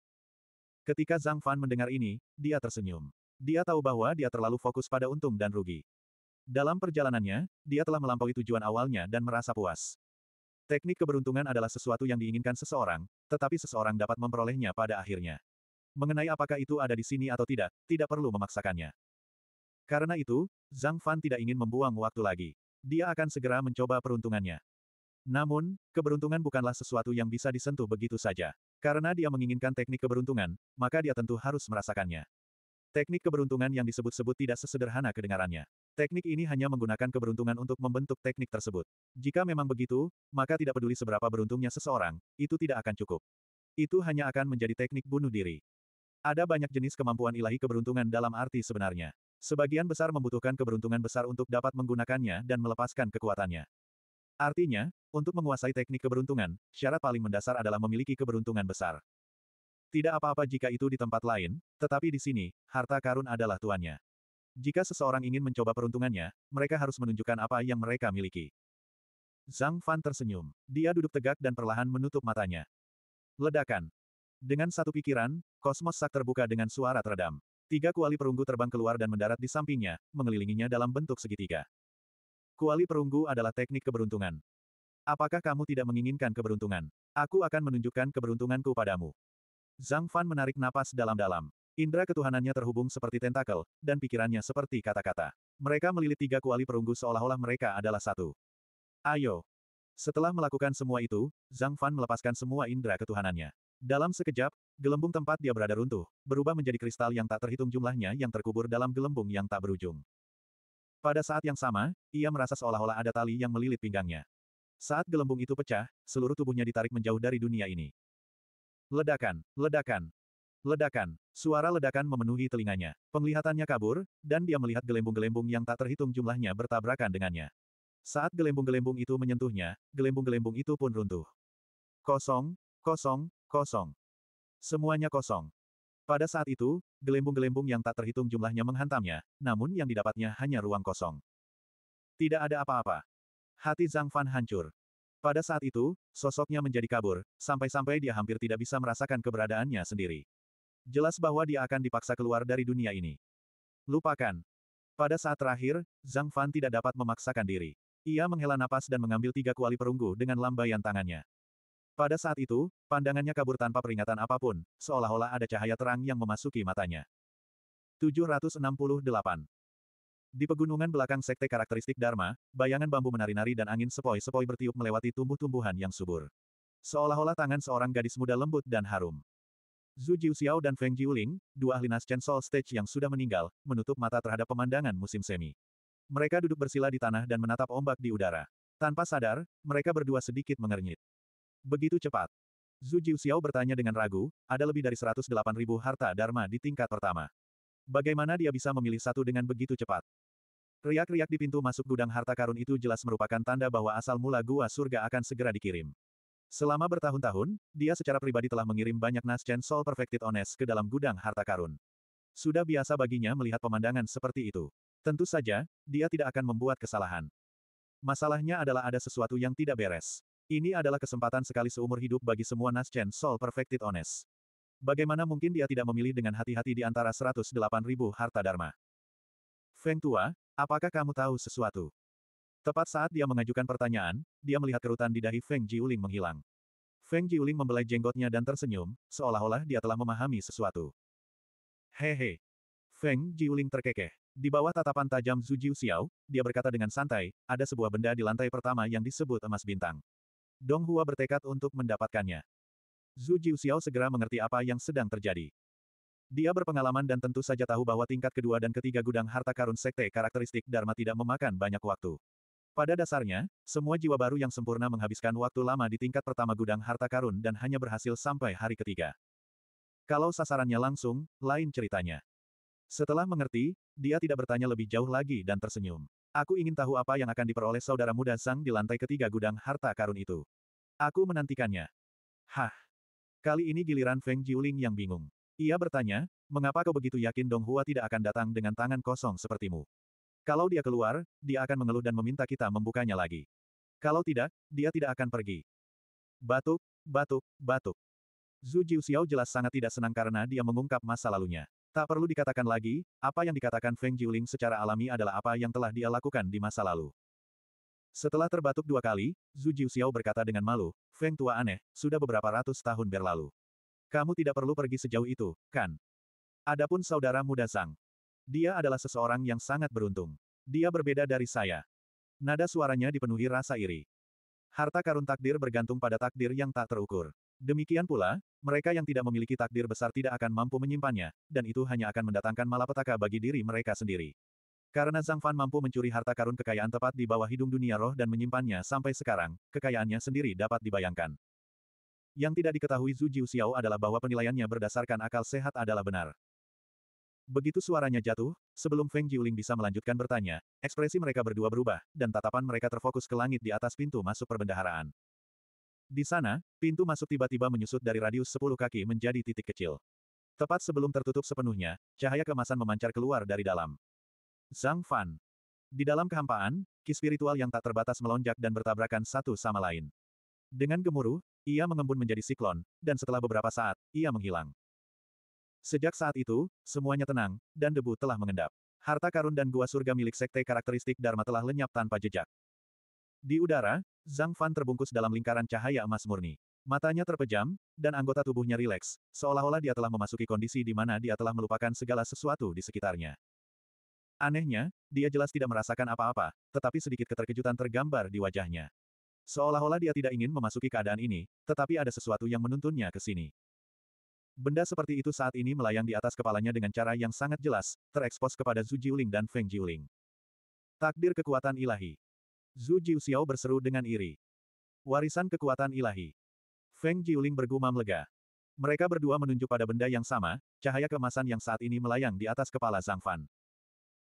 Ketika Zhang Fan mendengar ini, dia tersenyum. Dia tahu bahwa dia terlalu fokus pada untung dan rugi. Dalam perjalanannya, dia telah melampaui tujuan awalnya dan merasa puas. Teknik keberuntungan adalah sesuatu yang diinginkan seseorang, tetapi seseorang dapat memperolehnya pada akhirnya. Mengenai apakah itu ada di sini atau tidak, tidak perlu memaksakannya. Karena itu, Zhang Fan tidak ingin membuang waktu lagi. Dia akan segera mencoba peruntungannya. Namun, keberuntungan bukanlah sesuatu yang bisa disentuh begitu saja. Karena dia menginginkan teknik keberuntungan, maka dia tentu harus merasakannya. Teknik keberuntungan yang disebut-sebut tidak sesederhana kedengarannya. Teknik ini hanya menggunakan keberuntungan untuk membentuk teknik tersebut. Jika memang begitu, maka tidak peduli seberapa beruntungnya seseorang, itu tidak akan cukup. Itu hanya akan menjadi teknik bunuh diri. Ada banyak jenis kemampuan ilahi keberuntungan dalam arti sebenarnya. Sebagian besar membutuhkan keberuntungan besar untuk dapat menggunakannya dan melepaskan kekuatannya. Artinya, untuk menguasai teknik keberuntungan, syarat paling mendasar adalah memiliki keberuntungan besar. Tidak apa-apa jika itu di tempat lain, tetapi di sini, harta karun adalah tuannya. Jika seseorang ingin mencoba peruntungannya, mereka harus menunjukkan apa yang mereka miliki. Zhang Fan tersenyum. Dia duduk tegak dan perlahan menutup matanya. Ledakan. Dengan satu pikiran, kosmos sak terbuka dengan suara teredam. Tiga kuali perunggu terbang keluar dan mendarat di sampingnya, mengelilinginya dalam bentuk segitiga. Kuali perunggu adalah teknik keberuntungan. Apakah kamu tidak menginginkan keberuntungan? Aku akan menunjukkan keberuntunganku padamu. Zhang Fan menarik napas dalam-dalam. Indra ketuhanannya terhubung seperti tentakel, dan pikirannya seperti kata-kata. Mereka melilit tiga kuali perunggu seolah-olah mereka adalah satu. Ayo! Setelah melakukan semua itu, Zhang Fan melepaskan semua indra ketuhanannya. Dalam sekejap, gelembung tempat dia berada runtuh, berubah menjadi kristal yang tak terhitung jumlahnya yang terkubur dalam gelembung yang tak berujung. Pada saat yang sama, ia merasa seolah-olah ada tali yang melilit pinggangnya. Saat gelembung itu pecah, seluruh tubuhnya ditarik menjauh dari dunia ini. Ledakan, ledakan, ledakan. Suara ledakan memenuhi telinganya. Penglihatannya kabur, dan dia melihat gelembung-gelembung yang tak terhitung jumlahnya bertabrakan dengannya. Saat gelembung-gelembung itu menyentuhnya, gelembung-gelembung itu pun runtuh. Kosong, kosong, kosong. Semuanya kosong. Pada saat itu, gelembung-gelembung yang tak terhitung jumlahnya menghantamnya, namun yang didapatnya hanya ruang kosong. Tidak ada apa-apa. Hati Zhang Fan hancur. Pada saat itu, sosoknya menjadi kabur, sampai-sampai dia hampir tidak bisa merasakan keberadaannya sendiri. Jelas bahwa dia akan dipaksa keluar dari dunia ini. Lupakan. Pada saat terakhir, Zhang Fan tidak dapat memaksakan diri. Ia menghela napas dan mengambil tiga kuali perunggu dengan lambaian tangannya. Pada saat itu, pandangannya kabur tanpa peringatan apapun, seolah-olah ada cahaya terang yang memasuki matanya. 768 di pegunungan belakang sekte karakteristik Dharma, bayangan bambu menari-nari dan angin sepoi-sepoi bertiup melewati tumbuh-tumbuhan yang subur. Seolah-olah tangan seorang gadis muda lembut dan harum. Zhu Xiao dan Feng Jiuling, dua ahli naschen Soul Stage yang sudah meninggal, menutup mata terhadap pemandangan musim semi. Mereka duduk bersila di tanah dan menatap ombak di udara. Tanpa sadar, mereka berdua sedikit mengernyit. Begitu cepat. Zhu Xiao bertanya dengan ragu, ada lebih dari 108 ribu harta Dharma di tingkat pertama. Bagaimana dia bisa memilih satu dengan begitu cepat? Riak-riak di pintu masuk gudang harta karun itu jelas merupakan tanda bahwa asal mula gua surga akan segera dikirim. Selama bertahun-tahun, dia secara pribadi telah mengirim banyak Nascent Soul Perfected Ones ke dalam gudang harta karun. Sudah biasa baginya melihat pemandangan seperti itu. Tentu saja, dia tidak akan membuat kesalahan. Masalahnya adalah ada sesuatu yang tidak beres. Ini adalah kesempatan sekali seumur hidup bagi semua Nascent Soul Perfected Ones. Bagaimana mungkin dia tidak memilih dengan hati-hati di antara 108 ribu harta dharma? Feng Tua, apakah kamu tahu sesuatu? Tepat saat dia mengajukan pertanyaan, dia melihat kerutan di dahi Feng Jiuling menghilang. Feng Jiuling membelai jenggotnya dan tersenyum, seolah-olah dia telah memahami sesuatu. Hehe. Feng Jiuling terkekeh. Di bawah tatapan tajam Zhu Jiu Xiao, dia berkata dengan santai, ada sebuah benda di lantai pertama yang disebut emas bintang. Dong Hua bertekad untuk mendapatkannya. Zhu Jiuxiao segera mengerti apa yang sedang terjadi. Dia berpengalaman dan tentu saja tahu bahwa tingkat kedua dan ketiga gudang harta karun sekte karakteristik Dharma tidak memakan banyak waktu. Pada dasarnya, semua jiwa baru yang sempurna menghabiskan waktu lama di tingkat pertama gudang harta karun dan hanya berhasil sampai hari ketiga. Kalau sasarannya langsung, lain ceritanya. Setelah mengerti, dia tidak bertanya lebih jauh lagi dan tersenyum. Aku ingin tahu apa yang akan diperoleh saudara muda Sang di lantai ketiga gudang harta karun itu. Aku menantikannya. Hah. Kali ini giliran Feng Jiuling yang bingung. Ia bertanya, mengapa kau begitu yakin Dong Hua tidak akan datang dengan tangan kosong sepertimu? Kalau dia keluar, dia akan mengeluh dan meminta kita membukanya lagi. Kalau tidak, dia tidak akan pergi. Batuk, batuk, batuk. Zhu Jiuxiao jelas sangat tidak senang karena dia mengungkap masa lalunya. Tak perlu dikatakan lagi, apa yang dikatakan Feng Jiuling secara alami adalah apa yang telah dia lakukan di masa lalu. Setelah terbatuk dua kali, Zhu Xiao berkata dengan malu, Feng tua aneh, sudah beberapa ratus tahun berlalu. Kamu tidak perlu pergi sejauh itu, kan? Adapun saudara muda Sang. Dia adalah seseorang yang sangat beruntung. Dia berbeda dari saya. Nada suaranya dipenuhi rasa iri. Harta karun takdir bergantung pada takdir yang tak terukur. Demikian pula, mereka yang tidak memiliki takdir besar tidak akan mampu menyimpannya, dan itu hanya akan mendatangkan malapetaka bagi diri mereka sendiri. Karena Zhang Fan mampu mencuri harta karun kekayaan tepat di bawah hidung dunia roh dan menyimpannya sampai sekarang, kekayaannya sendiri dapat dibayangkan. Yang tidak diketahui Zhu Jiu Xiao adalah bahwa penilaiannya berdasarkan akal sehat adalah benar. Begitu suaranya jatuh, sebelum Feng Jiuling bisa melanjutkan bertanya, ekspresi mereka berdua berubah, dan tatapan mereka terfokus ke langit di atas pintu masuk perbendaharaan. Di sana, pintu masuk tiba-tiba menyusut dari radius 10 kaki menjadi titik kecil. Tepat sebelum tertutup sepenuhnya, cahaya kemasan memancar keluar dari dalam. Zhang Fan. Di dalam kehampaan, ki spiritual yang tak terbatas melonjak dan bertabrakan satu sama lain. Dengan gemuruh, ia mengembun menjadi siklon, dan setelah beberapa saat, ia menghilang. Sejak saat itu, semuanya tenang, dan debu telah mengendap. Harta karun dan gua surga milik sekte karakteristik Dharma telah lenyap tanpa jejak. Di udara, Zhang Fan terbungkus dalam lingkaran cahaya emas murni. Matanya terpejam, dan anggota tubuhnya rileks, seolah-olah dia telah memasuki kondisi di mana dia telah melupakan segala sesuatu di sekitarnya. Anehnya, dia jelas tidak merasakan apa-apa, tetapi sedikit keterkejutan tergambar di wajahnya. Seolah-olah dia tidak ingin memasuki keadaan ini, tetapi ada sesuatu yang menuntunnya ke sini. Benda seperti itu saat ini melayang di atas kepalanya dengan cara yang sangat jelas, terekspos kepada Zhu Jiuling dan Feng Jiuling. Takdir kekuatan ilahi. Zhu Jiuxiao berseru dengan iri. Warisan kekuatan ilahi. Feng Jiuling bergumam lega. Mereka berdua menunjuk pada benda yang sama, cahaya kemasan yang saat ini melayang di atas kepala Zhang Fan.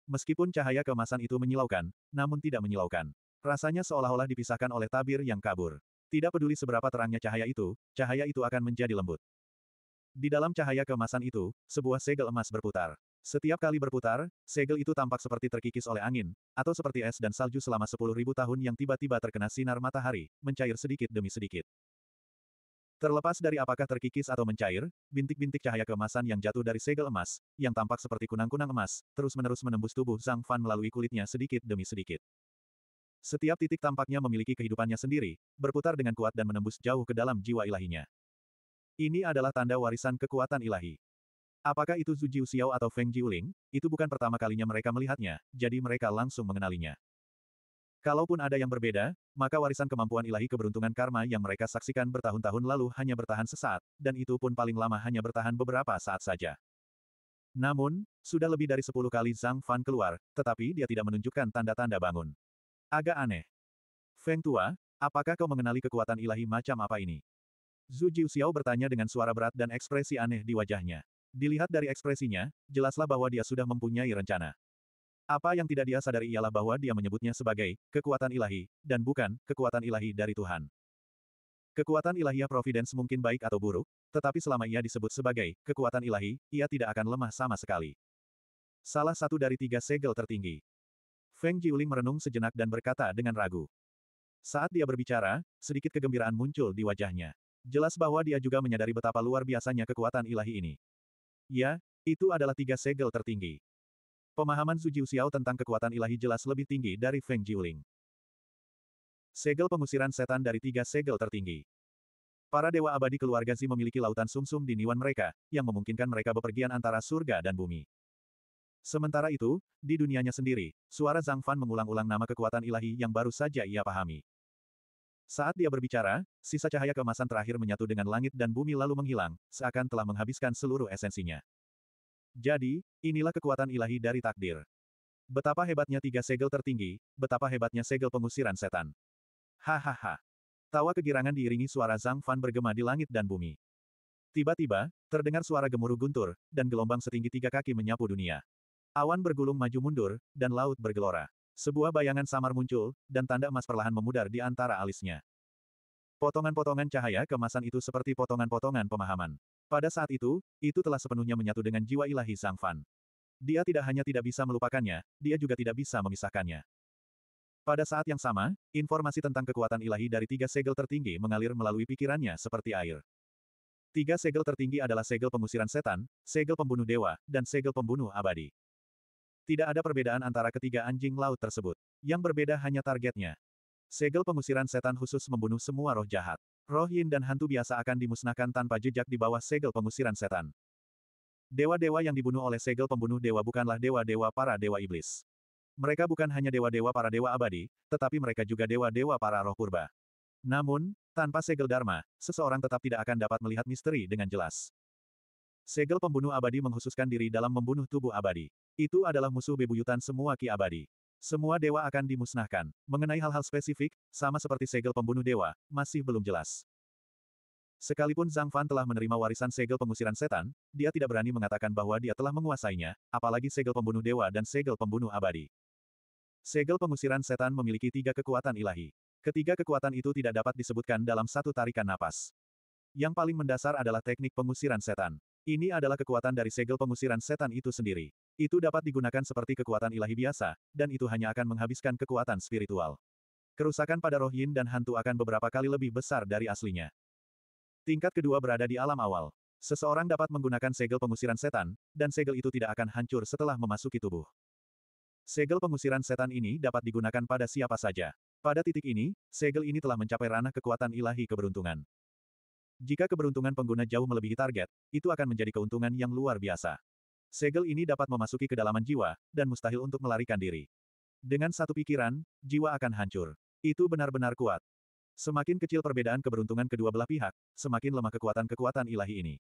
Meskipun cahaya kemasan itu menyilaukan, namun tidak menyilaukan. Rasanya seolah-olah dipisahkan oleh tabir yang kabur. Tidak peduli seberapa terangnya cahaya itu, cahaya itu akan menjadi lembut. Di dalam cahaya kemasan itu, sebuah segel emas berputar. Setiap kali berputar, segel itu tampak seperti terkikis oleh angin, atau seperti es dan salju selama 10.000 tahun yang tiba-tiba terkena sinar matahari, mencair sedikit demi sedikit. Terlepas dari apakah terkikis atau mencair, bintik-bintik cahaya kemasan yang jatuh dari segel emas, yang tampak seperti kunang-kunang emas, terus-menerus menembus tubuh Zhang Fan melalui kulitnya sedikit demi sedikit. Setiap titik tampaknya memiliki kehidupannya sendiri, berputar dengan kuat dan menembus jauh ke dalam jiwa ilahinya. Ini adalah tanda warisan kekuatan ilahi. Apakah itu Zhu Jiu Xiao atau Feng Jiuling? Itu bukan pertama kalinya mereka melihatnya, jadi mereka langsung mengenalinya. Kalaupun ada yang berbeda, maka warisan kemampuan ilahi keberuntungan karma yang mereka saksikan bertahun-tahun lalu hanya bertahan sesaat, dan itu pun paling lama hanya bertahan beberapa saat saja. Namun, sudah lebih dari sepuluh kali Zhang Fan keluar, tetapi dia tidak menunjukkan tanda-tanda bangun. Agak aneh. Feng Tua, apakah kau mengenali kekuatan ilahi macam apa ini? Zhu Jiuxiao bertanya dengan suara berat dan ekspresi aneh di wajahnya. Dilihat dari ekspresinya, jelaslah bahwa dia sudah mempunyai rencana. Apa yang tidak dia sadari ialah bahwa dia menyebutnya sebagai kekuatan ilahi, dan bukan kekuatan ilahi dari Tuhan. Kekuatan ilahiyah Providence mungkin baik atau buruk, tetapi selama ia disebut sebagai kekuatan ilahi, ia tidak akan lemah sama sekali. Salah satu dari tiga segel tertinggi. Feng Jiuling merenung sejenak dan berkata dengan ragu. Saat dia berbicara, sedikit kegembiraan muncul di wajahnya. Jelas bahwa dia juga menyadari betapa luar biasanya kekuatan ilahi ini. Ya, itu adalah tiga segel tertinggi. Pemahaman Su Jiuxiao tentang kekuatan ilahi jelas lebih tinggi dari Feng Jiuling. Segel pengusiran setan dari tiga segel tertinggi. Para dewa abadi keluarga Zi memiliki lautan sumsum -sum di niwan mereka, yang memungkinkan mereka bepergian antara surga dan bumi. Sementara itu, di dunianya sendiri, suara Zhang Fan mengulang-ulang nama kekuatan ilahi yang baru saja ia pahami. Saat dia berbicara, sisa cahaya kemasan terakhir menyatu dengan langit dan bumi lalu menghilang, seakan telah menghabiskan seluruh esensinya. Jadi, inilah kekuatan ilahi dari takdir. Betapa hebatnya tiga segel tertinggi, betapa hebatnya segel pengusiran setan. Hahaha. Tawa kegirangan diiringi suara Zhang Fan bergema di langit dan bumi. Tiba-tiba, terdengar suara gemuruh guntur, dan gelombang setinggi tiga kaki menyapu dunia. Awan bergulung maju mundur, dan laut bergelora. Sebuah bayangan samar muncul, dan tanda emas perlahan memudar di antara alisnya. Potongan-potongan cahaya kemasan itu seperti potongan-potongan pemahaman. Pada saat itu, itu telah sepenuhnya menyatu dengan jiwa ilahi Sang Fan. Dia tidak hanya tidak bisa melupakannya, dia juga tidak bisa memisahkannya. Pada saat yang sama, informasi tentang kekuatan ilahi dari tiga segel tertinggi mengalir melalui pikirannya seperti air. Tiga segel tertinggi adalah segel pengusiran setan, segel pembunuh dewa, dan segel pembunuh abadi. Tidak ada perbedaan antara ketiga anjing laut tersebut. Yang berbeda hanya targetnya. Segel pengusiran setan khusus membunuh semua roh jahat. Roh Yin dan hantu biasa akan dimusnahkan tanpa jejak di bawah segel pengusiran setan. Dewa-dewa yang dibunuh oleh segel pembunuh dewa bukanlah dewa-dewa para dewa iblis. Mereka bukan hanya dewa-dewa para dewa abadi, tetapi mereka juga dewa-dewa para roh purba. Namun, tanpa segel Dharma, seseorang tetap tidak akan dapat melihat misteri dengan jelas. Segel pembunuh abadi menghususkan diri dalam membunuh tubuh abadi. Itu adalah musuh bebuyutan semua ki abadi. Semua dewa akan dimusnahkan. Mengenai hal-hal spesifik, sama seperti segel pembunuh dewa, masih belum jelas. Sekalipun Zhang Fan telah menerima warisan segel pengusiran setan, dia tidak berani mengatakan bahwa dia telah menguasainya, apalagi segel pembunuh dewa dan segel pembunuh abadi. Segel pengusiran setan memiliki tiga kekuatan ilahi. Ketiga kekuatan itu tidak dapat disebutkan dalam satu tarikan napas. Yang paling mendasar adalah teknik pengusiran setan. Ini adalah kekuatan dari segel pengusiran setan itu sendiri. Itu dapat digunakan seperti kekuatan ilahi biasa, dan itu hanya akan menghabiskan kekuatan spiritual. Kerusakan pada roh yin dan hantu akan beberapa kali lebih besar dari aslinya. Tingkat kedua berada di alam awal. Seseorang dapat menggunakan segel pengusiran setan, dan segel itu tidak akan hancur setelah memasuki tubuh. Segel pengusiran setan ini dapat digunakan pada siapa saja. Pada titik ini, segel ini telah mencapai ranah kekuatan ilahi keberuntungan. Jika keberuntungan pengguna jauh melebihi target, itu akan menjadi keuntungan yang luar biasa. Segel ini dapat memasuki kedalaman jiwa, dan mustahil untuk melarikan diri. Dengan satu pikiran, jiwa akan hancur. Itu benar-benar kuat. Semakin kecil perbedaan keberuntungan kedua belah pihak, semakin lemah kekuatan-kekuatan ilahi ini.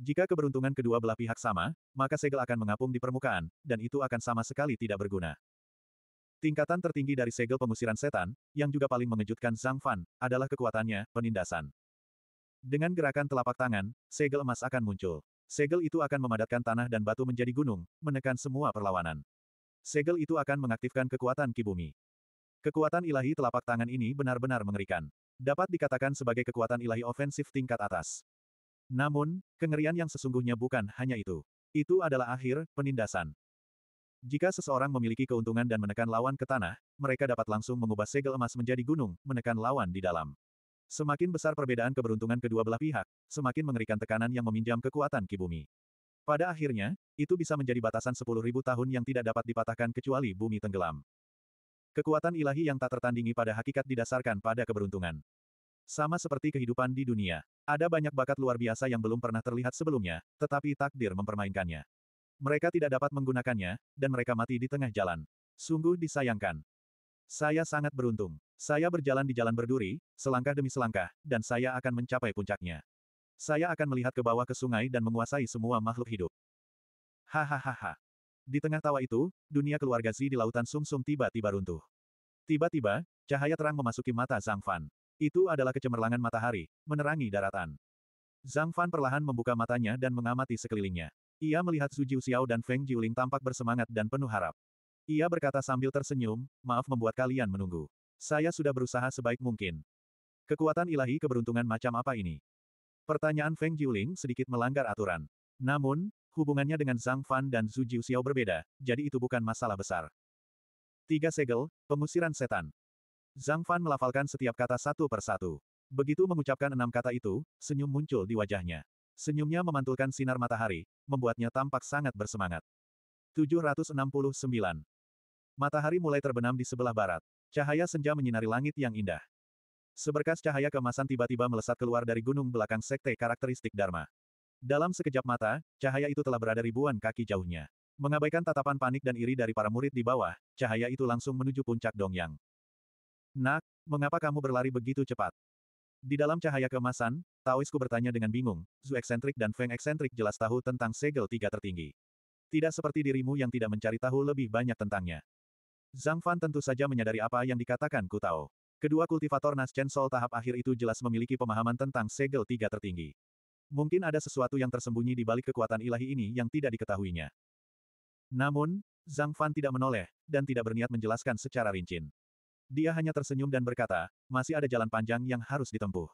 Jika keberuntungan kedua belah pihak sama, maka segel akan mengapung di permukaan, dan itu akan sama sekali tidak berguna. Tingkatan tertinggi dari segel pengusiran setan, yang juga paling mengejutkan Zhang Fan, adalah kekuatannya, penindasan. Dengan gerakan telapak tangan, segel emas akan muncul. Segel itu akan memadatkan tanah dan batu menjadi gunung, menekan semua perlawanan. Segel itu akan mengaktifkan kekuatan Kibumi. Kekuatan ilahi telapak tangan ini benar-benar mengerikan. Dapat dikatakan sebagai kekuatan ilahi ofensif tingkat atas. Namun, kengerian yang sesungguhnya bukan hanya itu. Itu adalah akhir, penindasan. Jika seseorang memiliki keuntungan dan menekan lawan ke tanah, mereka dapat langsung mengubah segel emas menjadi gunung, menekan lawan di dalam. Semakin besar perbedaan keberuntungan kedua belah pihak, semakin mengerikan tekanan yang meminjam kekuatan Kibumi. Pada akhirnya, itu bisa menjadi batasan 10.000 tahun yang tidak dapat dipatahkan kecuali bumi tenggelam. Kekuatan ilahi yang tak tertandingi pada hakikat didasarkan pada keberuntungan. Sama seperti kehidupan di dunia, ada banyak bakat luar biasa yang belum pernah terlihat sebelumnya, tetapi takdir mempermainkannya. Mereka tidak dapat menggunakannya, dan mereka mati di tengah jalan. Sungguh disayangkan. Saya sangat beruntung. Saya berjalan di jalan berduri, selangkah demi selangkah, dan saya akan mencapai puncaknya. Saya akan melihat ke bawah ke sungai dan menguasai semua makhluk hidup. Hahaha. Di tengah tawa itu, dunia keluarga Zi di lautan sumsum tiba-tiba runtuh. Tiba-tiba, cahaya terang memasuki mata Zhang Fan. Itu adalah kecemerlangan matahari, menerangi daratan. Zhang Fan perlahan membuka matanya dan mengamati sekelilingnya. Ia melihat Su Jiu Xiao dan Feng Jiuling tampak bersemangat dan penuh harap. Ia berkata sambil tersenyum, maaf membuat kalian menunggu. Saya sudah berusaha sebaik mungkin. Kekuatan ilahi keberuntungan macam apa ini? Pertanyaan Feng Jiuling sedikit melanggar aturan. Namun, hubungannya dengan Zhang Fan dan Zhu Jiuxiao berbeda, jadi itu bukan masalah besar. Tiga segel, pengusiran setan. Zhang Fan melafalkan setiap kata satu per satu. Begitu mengucapkan enam kata itu, senyum muncul di wajahnya. Senyumnya memantulkan sinar matahari, membuatnya tampak sangat bersemangat. 769. Matahari mulai terbenam di sebelah barat. Cahaya senja menyinari langit yang indah. Seberkas cahaya kemasan tiba-tiba melesat keluar dari gunung belakang sekte karakteristik Dharma. Dalam sekejap mata, cahaya itu telah berada ribuan kaki jauhnya. Mengabaikan tatapan panik dan iri dari para murid di bawah, cahaya itu langsung menuju puncak Dongyang. Nak, mengapa kamu berlari begitu cepat? Di dalam cahaya kemasan, Taoisku bertanya dengan bingung, Zu eksentrik dan Feng eksentrik jelas tahu tentang segel tiga tertinggi. Tidak seperti dirimu yang tidak mencari tahu lebih banyak tentangnya. Zhang Fan tentu saja menyadari apa yang dikatakan Ku Tao. Kedua kultivator nas Chen Sol tahap akhir itu jelas memiliki pemahaman tentang segel tiga tertinggi. Mungkin ada sesuatu yang tersembunyi di balik kekuatan ilahi ini yang tidak diketahuinya. Namun, Zhang Fan tidak menoleh, dan tidak berniat menjelaskan secara rinci. Dia hanya tersenyum dan berkata, masih ada jalan panjang yang harus ditempuh.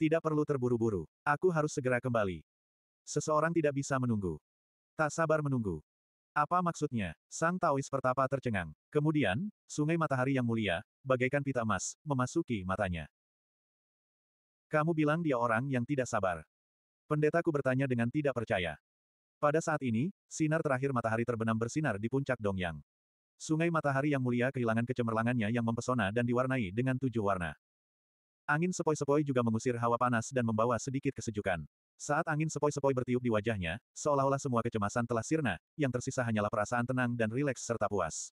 Tidak perlu terburu-buru, aku harus segera kembali. Seseorang tidak bisa menunggu. Tak sabar menunggu. Apa maksudnya? Sang Taois pertapa tercengang. Kemudian, sungai matahari yang mulia, bagaikan pita emas, memasuki matanya. Kamu bilang dia orang yang tidak sabar. Pendetaku bertanya dengan tidak percaya. Pada saat ini, sinar terakhir matahari terbenam bersinar di puncak Dongyang. Sungai matahari yang mulia kehilangan kecemerlangannya yang mempesona dan diwarnai dengan tujuh warna. Angin sepoi-sepoi juga mengusir hawa panas dan membawa sedikit kesejukan. Saat angin sepoi-sepoi bertiup di wajahnya, seolah-olah semua kecemasan telah sirna, yang tersisa hanyalah perasaan tenang dan rileks serta puas.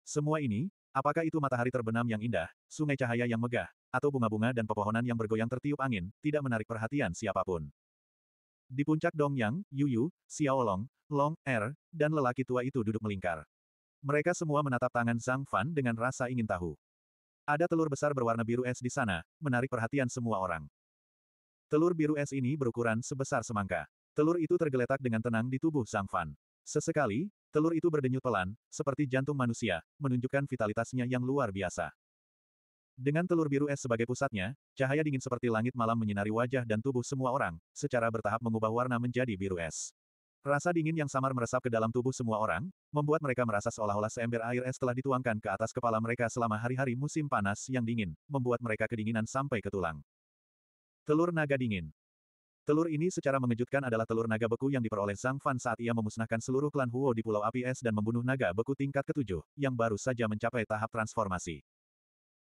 Semua ini, apakah itu matahari terbenam yang indah, sungai cahaya yang megah, atau bunga-bunga dan pepohonan yang bergoyang tertiup angin, tidak menarik perhatian siapapun. Di puncak Dongyang, Yuyu, Long, Long, Er, dan lelaki tua itu duduk melingkar. Mereka semua menatap tangan Zhang Fan dengan rasa ingin tahu. Ada telur besar berwarna biru es di sana, menarik perhatian semua orang. Telur biru es ini berukuran sebesar semangka. Telur itu tergeletak dengan tenang di tubuh sang Fan. Sesekali, telur itu berdenyut pelan, seperti jantung manusia, menunjukkan vitalitasnya yang luar biasa. Dengan telur biru es sebagai pusatnya, cahaya dingin seperti langit malam menyinari wajah dan tubuh semua orang, secara bertahap mengubah warna menjadi biru es. Rasa dingin yang samar meresap ke dalam tubuh semua orang, membuat mereka merasa seolah-olah seember air es telah dituangkan ke atas kepala mereka selama hari-hari musim panas yang dingin, membuat mereka kedinginan sampai ke tulang. Telur naga dingin. Telur ini secara mengejutkan adalah telur naga beku yang diperoleh Sang Fan saat ia memusnahkan seluruh klan Huo di Pulau Api Es dan membunuh naga beku tingkat ketujuh, yang baru saja mencapai tahap transformasi.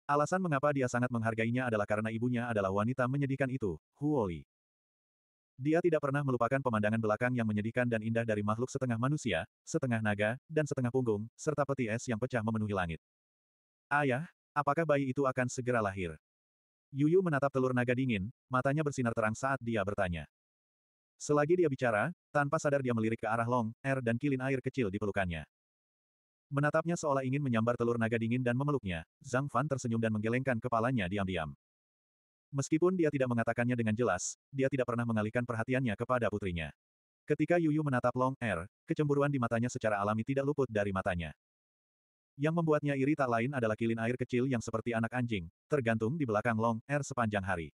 Alasan mengapa dia sangat menghargainya adalah karena ibunya adalah wanita menyedihkan itu, Huo Li. Dia tidak pernah melupakan pemandangan belakang yang menyedihkan dan indah dari makhluk setengah manusia, setengah naga, dan setengah punggung, serta peti es yang pecah memenuhi langit. Ayah, apakah bayi itu akan segera lahir? Yuyu menatap telur naga dingin, matanya bersinar terang saat dia bertanya. Selagi dia bicara, tanpa sadar dia melirik ke arah Long, Er dan kilin air kecil di pelukannya. Menatapnya seolah ingin menyambar telur naga dingin dan memeluknya, Zhang Fan tersenyum dan menggelengkan kepalanya diam-diam. Meskipun dia tidak mengatakannya dengan jelas, dia tidak pernah mengalihkan perhatiannya kepada putrinya. Ketika Yuyu menatap Long Er, kecemburuan di matanya secara alami tidak luput dari matanya. Yang membuatnya iri tak lain adalah kilin air kecil yang seperti anak anjing, tergantung di belakang Long Er sepanjang hari.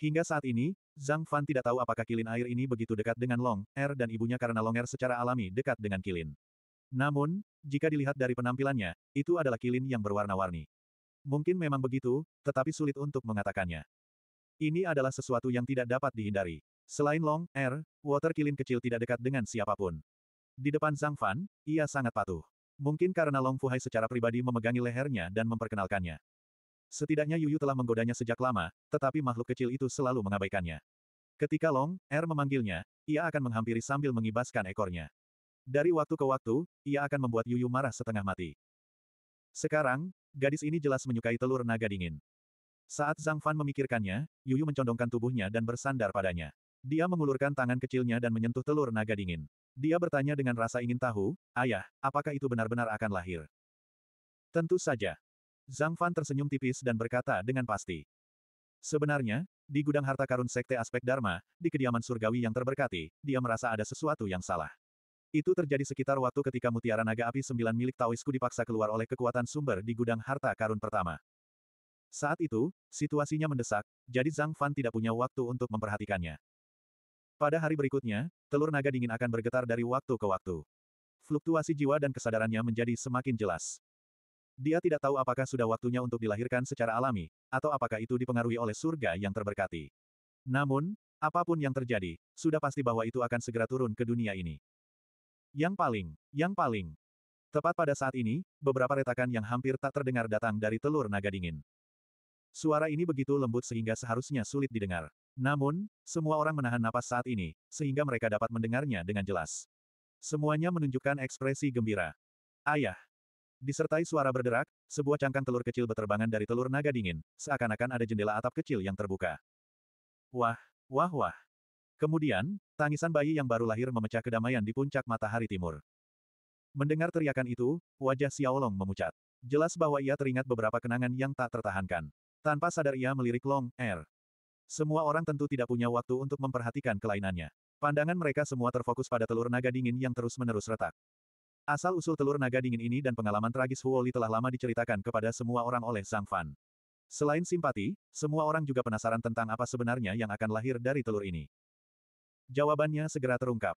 Hingga saat ini, Zhang Fan tidak tahu apakah kilin air ini begitu dekat dengan Long Er dan ibunya karena Long Er secara alami dekat dengan kilin. Namun, jika dilihat dari penampilannya, itu adalah kilin yang berwarna-warni. Mungkin memang begitu, tetapi sulit untuk mengatakannya. Ini adalah sesuatu yang tidak dapat dihindari. Selain Long, Er, Water Kilin kecil tidak dekat dengan siapapun. Di depan Zhang Fan, ia sangat patuh. Mungkin karena Long Fuhai secara pribadi memegangi lehernya dan memperkenalkannya. Setidaknya Yuyu telah menggodanya sejak lama, tetapi makhluk kecil itu selalu mengabaikannya. Ketika Long, Er memanggilnya, ia akan menghampiri sambil mengibaskan ekornya. Dari waktu ke waktu, ia akan membuat Yuyu marah setengah mati. Sekarang, gadis ini jelas menyukai telur naga dingin. Saat Zhang Fan memikirkannya, Yuyu mencondongkan tubuhnya dan bersandar padanya. Dia mengulurkan tangan kecilnya dan menyentuh telur naga dingin. Dia bertanya dengan rasa ingin tahu, Ayah, apakah itu benar-benar akan lahir? Tentu saja. Zhang Fan tersenyum tipis dan berkata dengan pasti. Sebenarnya, di gudang harta karun Sekte Aspek Dharma, di kediaman surgawi yang terberkati, dia merasa ada sesuatu yang salah. Itu terjadi sekitar waktu ketika mutiara naga api sembilan milik Taoisku dipaksa keluar oleh kekuatan sumber di gudang harta karun pertama. Saat itu, situasinya mendesak, jadi Zhang Fan tidak punya waktu untuk memperhatikannya. Pada hari berikutnya, telur naga dingin akan bergetar dari waktu ke waktu. Fluktuasi jiwa dan kesadarannya menjadi semakin jelas. Dia tidak tahu apakah sudah waktunya untuk dilahirkan secara alami, atau apakah itu dipengaruhi oleh surga yang terberkati. Namun, apapun yang terjadi, sudah pasti bahwa itu akan segera turun ke dunia ini. Yang paling, yang paling. Tepat pada saat ini, beberapa retakan yang hampir tak terdengar datang dari telur naga dingin. Suara ini begitu lembut sehingga seharusnya sulit didengar. Namun, semua orang menahan napas saat ini, sehingga mereka dapat mendengarnya dengan jelas. Semuanya menunjukkan ekspresi gembira. Ayah. Disertai suara berderak, sebuah cangkang telur kecil berterbangan dari telur naga dingin, seakan-akan ada jendela atap kecil yang terbuka. Wah, wah wah. Kemudian, tangisan bayi yang baru lahir memecah kedamaian di puncak matahari timur. Mendengar teriakan itu, wajah Xiaolong memucat. Jelas bahwa ia teringat beberapa kenangan yang tak tertahankan. Tanpa sadar ia melirik Long Er. Semua orang tentu tidak punya waktu untuk memperhatikan kelainannya. Pandangan mereka semua terfokus pada telur naga dingin yang terus-menerus retak. Asal-usul telur naga dingin ini dan pengalaman tragis Huoli telah lama diceritakan kepada semua orang oleh Zhang Fan. Selain simpati, semua orang juga penasaran tentang apa sebenarnya yang akan lahir dari telur ini. Jawabannya segera terungkap.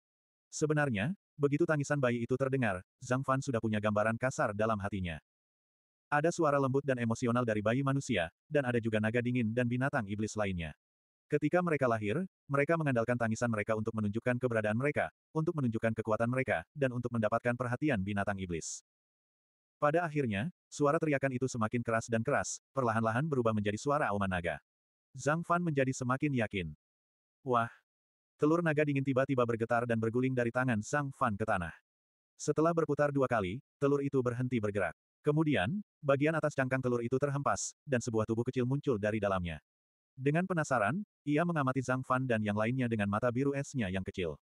Sebenarnya, begitu tangisan bayi itu terdengar, Zhang Fan sudah punya gambaran kasar dalam hatinya. Ada suara lembut dan emosional dari bayi manusia, dan ada juga naga dingin dan binatang iblis lainnya. Ketika mereka lahir, mereka mengandalkan tangisan mereka untuk menunjukkan keberadaan mereka, untuk menunjukkan kekuatan mereka, dan untuk mendapatkan perhatian binatang iblis. Pada akhirnya, suara teriakan itu semakin keras dan keras, perlahan-lahan berubah menjadi suara auman naga. Zhang Fan menjadi semakin yakin. Wah! Telur naga dingin tiba-tiba bergetar dan berguling dari tangan Zhang Fan ke tanah. Setelah berputar dua kali, telur itu berhenti bergerak. Kemudian, bagian atas cangkang telur itu terhempas, dan sebuah tubuh kecil muncul dari dalamnya. Dengan penasaran, ia mengamati Zhang Fan dan yang lainnya dengan mata biru esnya yang kecil.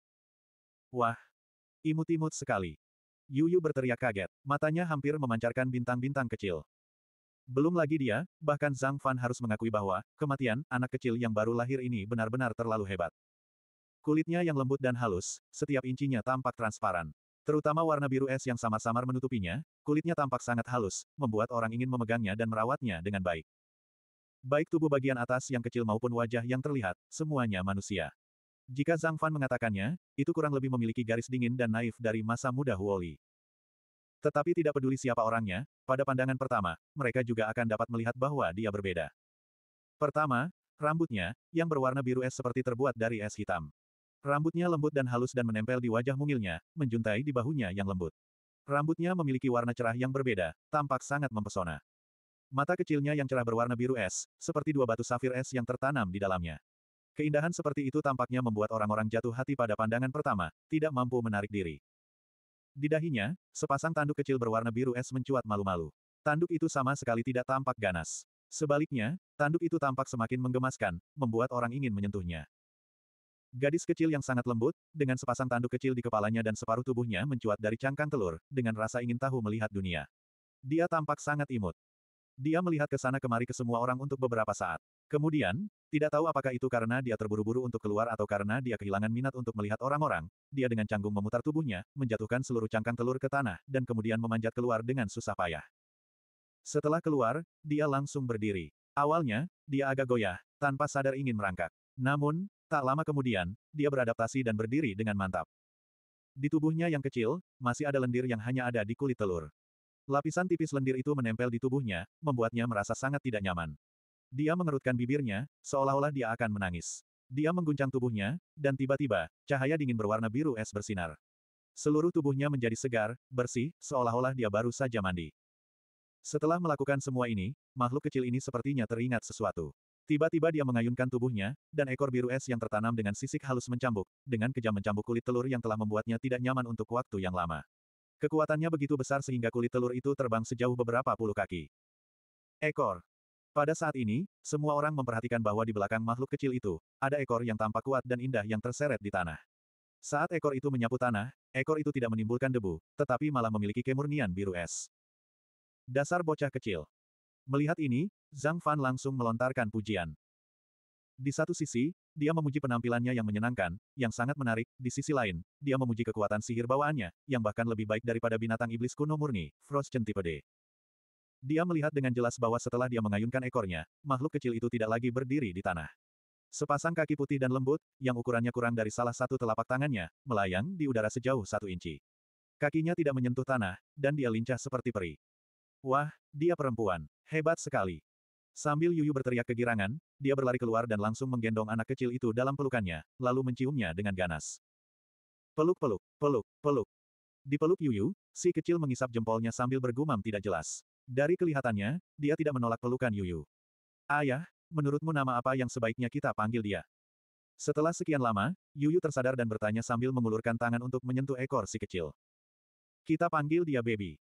Wah! Imut-imut sekali. Yuyu berteriak kaget, matanya hampir memancarkan bintang-bintang kecil. Belum lagi dia, bahkan Zhang Fan harus mengakui bahwa, kematian, anak kecil yang baru lahir ini benar-benar terlalu hebat. Kulitnya yang lembut dan halus, setiap incinya tampak transparan. Terutama warna biru es yang samar-samar menutupinya, kulitnya tampak sangat halus, membuat orang ingin memegangnya dan merawatnya dengan baik. Baik tubuh bagian atas yang kecil maupun wajah yang terlihat, semuanya manusia. Jika Zhang Fan mengatakannya, itu kurang lebih memiliki garis dingin dan naif dari masa muda Huoli. Tetapi tidak peduli siapa orangnya, pada pandangan pertama, mereka juga akan dapat melihat bahwa dia berbeda. Pertama, rambutnya, yang berwarna biru es seperti terbuat dari es hitam. Rambutnya lembut dan halus dan menempel di wajah mungilnya, menjuntai di bahunya yang lembut. Rambutnya memiliki warna cerah yang berbeda, tampak sangat mempesona. Mata kecilnya yang cerah berwarna biru es, seperti dua batu safir es yang tertanam di dalamnya. Keindahan seperti itu tampaknya membuat orang-orang jatuh hati pada pandangan pertama, tidak mampu menarik diri. Di dahinya, sepasang tanduk kecil berwarna biru es mencuat malu-malu. Tanduk itu sama sekali tidak tampak ganas. Sebaliknya, tanduk itu tampak semakin menggemaskan, membuat orang ingin menyentuhnya. Gadis kecil yang sangat lembut, dengan sepasang tanduk kecil di kepalanya dan separuh tubuhnya mencuat dari cangkang telur, dengan rasa ingin tahu melihat dunia. Dia tampak sangat imut. Dia melihat ke sana kemari ke semua orang untuk beberapa saat. Kemudian, tidak tahu apakah itu karena dia terburu-buru untuk keluar atau karena dia kehilangan minat untuk melihat orang-orang, dia dengan canggung memutar tubuhnya, menjatuhkan seluruh cangkang telur ke tanah, dan kemudian memanjat keluar dengan susah payah. Setelah keluar, dia langsung berdiri. Awalnya, dia agak goyah, tanpa sadar ingin merangkak. Namun, tak lama kemudian, dia beradaptasi dan berdiri dengan mantap. Di tubuhnya yang kecil, masih ada lendir yang hanya ada di kulit telur. Lapisan tipis lendir itu menempel di tubuhnya, membuatnya merasa sangat tidak nyaman. Dia mengerutkan bibirnya, seolah-olah dia akan menangis. Dia mengguncang tubuhnya, dan tiba-tiba, cahaya dingin berwarna biru es bersinar. Seluruh tubuhnya menjadi segar, bersih, seolah-olah dia baru saja mandi. Setelah melakukan semua ini, makhluk kecil ini sepertinya teringat sesuatu. Tiba-tiba dia mengayunkan tubuhnya, dan ekor biru es yang tertanam dengan sisik halus mencambuk, dengan kejam mencambuk kulit telur yang telah membuatnya tidak nyaman untuk waktu yang lama. Kekuatannya begitu besar sehingga kulit telur itu terbang sejauh beberapa puluh kaki. Ekor. Pada saat ini, semua orang memperhatikan bahwa di belakang makhluk kecil itu, ada ekor yang tampak kuat dan indah yang terseret di tanah. Saat ekor itu menyapu tanah, ekor itu tidak menimbulkan debu, tetapi malah memiliki kemurnian biru es. Dasar bocah kecil. Melihat ini, Zhang Fan langsung melontarkan pujian. Di satu sisi, dia memuji penampilannya yang menyenangkan, yang sangat menarik, di sisi lain, dia memuji kekuatan sihir bawaannya, yang bahkan lebih baik daripada binatang iblis kuno murni, Frost tipe D. Dia melihat dengan jelas bahwa setelah dia mengayunkan ekornya, makhluk kecil itu tidak lagi berdiri di tanah. Sepasang kaki putih dan lembut, yang ukurannya kurang dari salah satu telapak tangannya, melayang di udara sejauh satu inci. Kakinya tidak menyentuh tanah, dan dia lincah seperti peri. Wah, dia perempuan. Hebat sekali. Sambil Yuyu berteriak kegirangan, dia berlari keluar dan langsung menggendong anak kecil itu dalam pelukannya, lalu menciumnya dengan ganas. Peluk-peluk, peluk, peluk. Di peluk Yuyu, si kecil mengisap jempolnya sambil bergumam tidak jelas. Dari kelihatannya, dia tidak menolak pelukan Yuyu. Ayah, menurutmu nama apa yang sebaiknya kita panggil dia? Setelah sekian lama, Yuyu tersadar dan bertanya sambil mengulurkan tangan untuk menyentuh ekor si kecil. Kita panggil dia baby.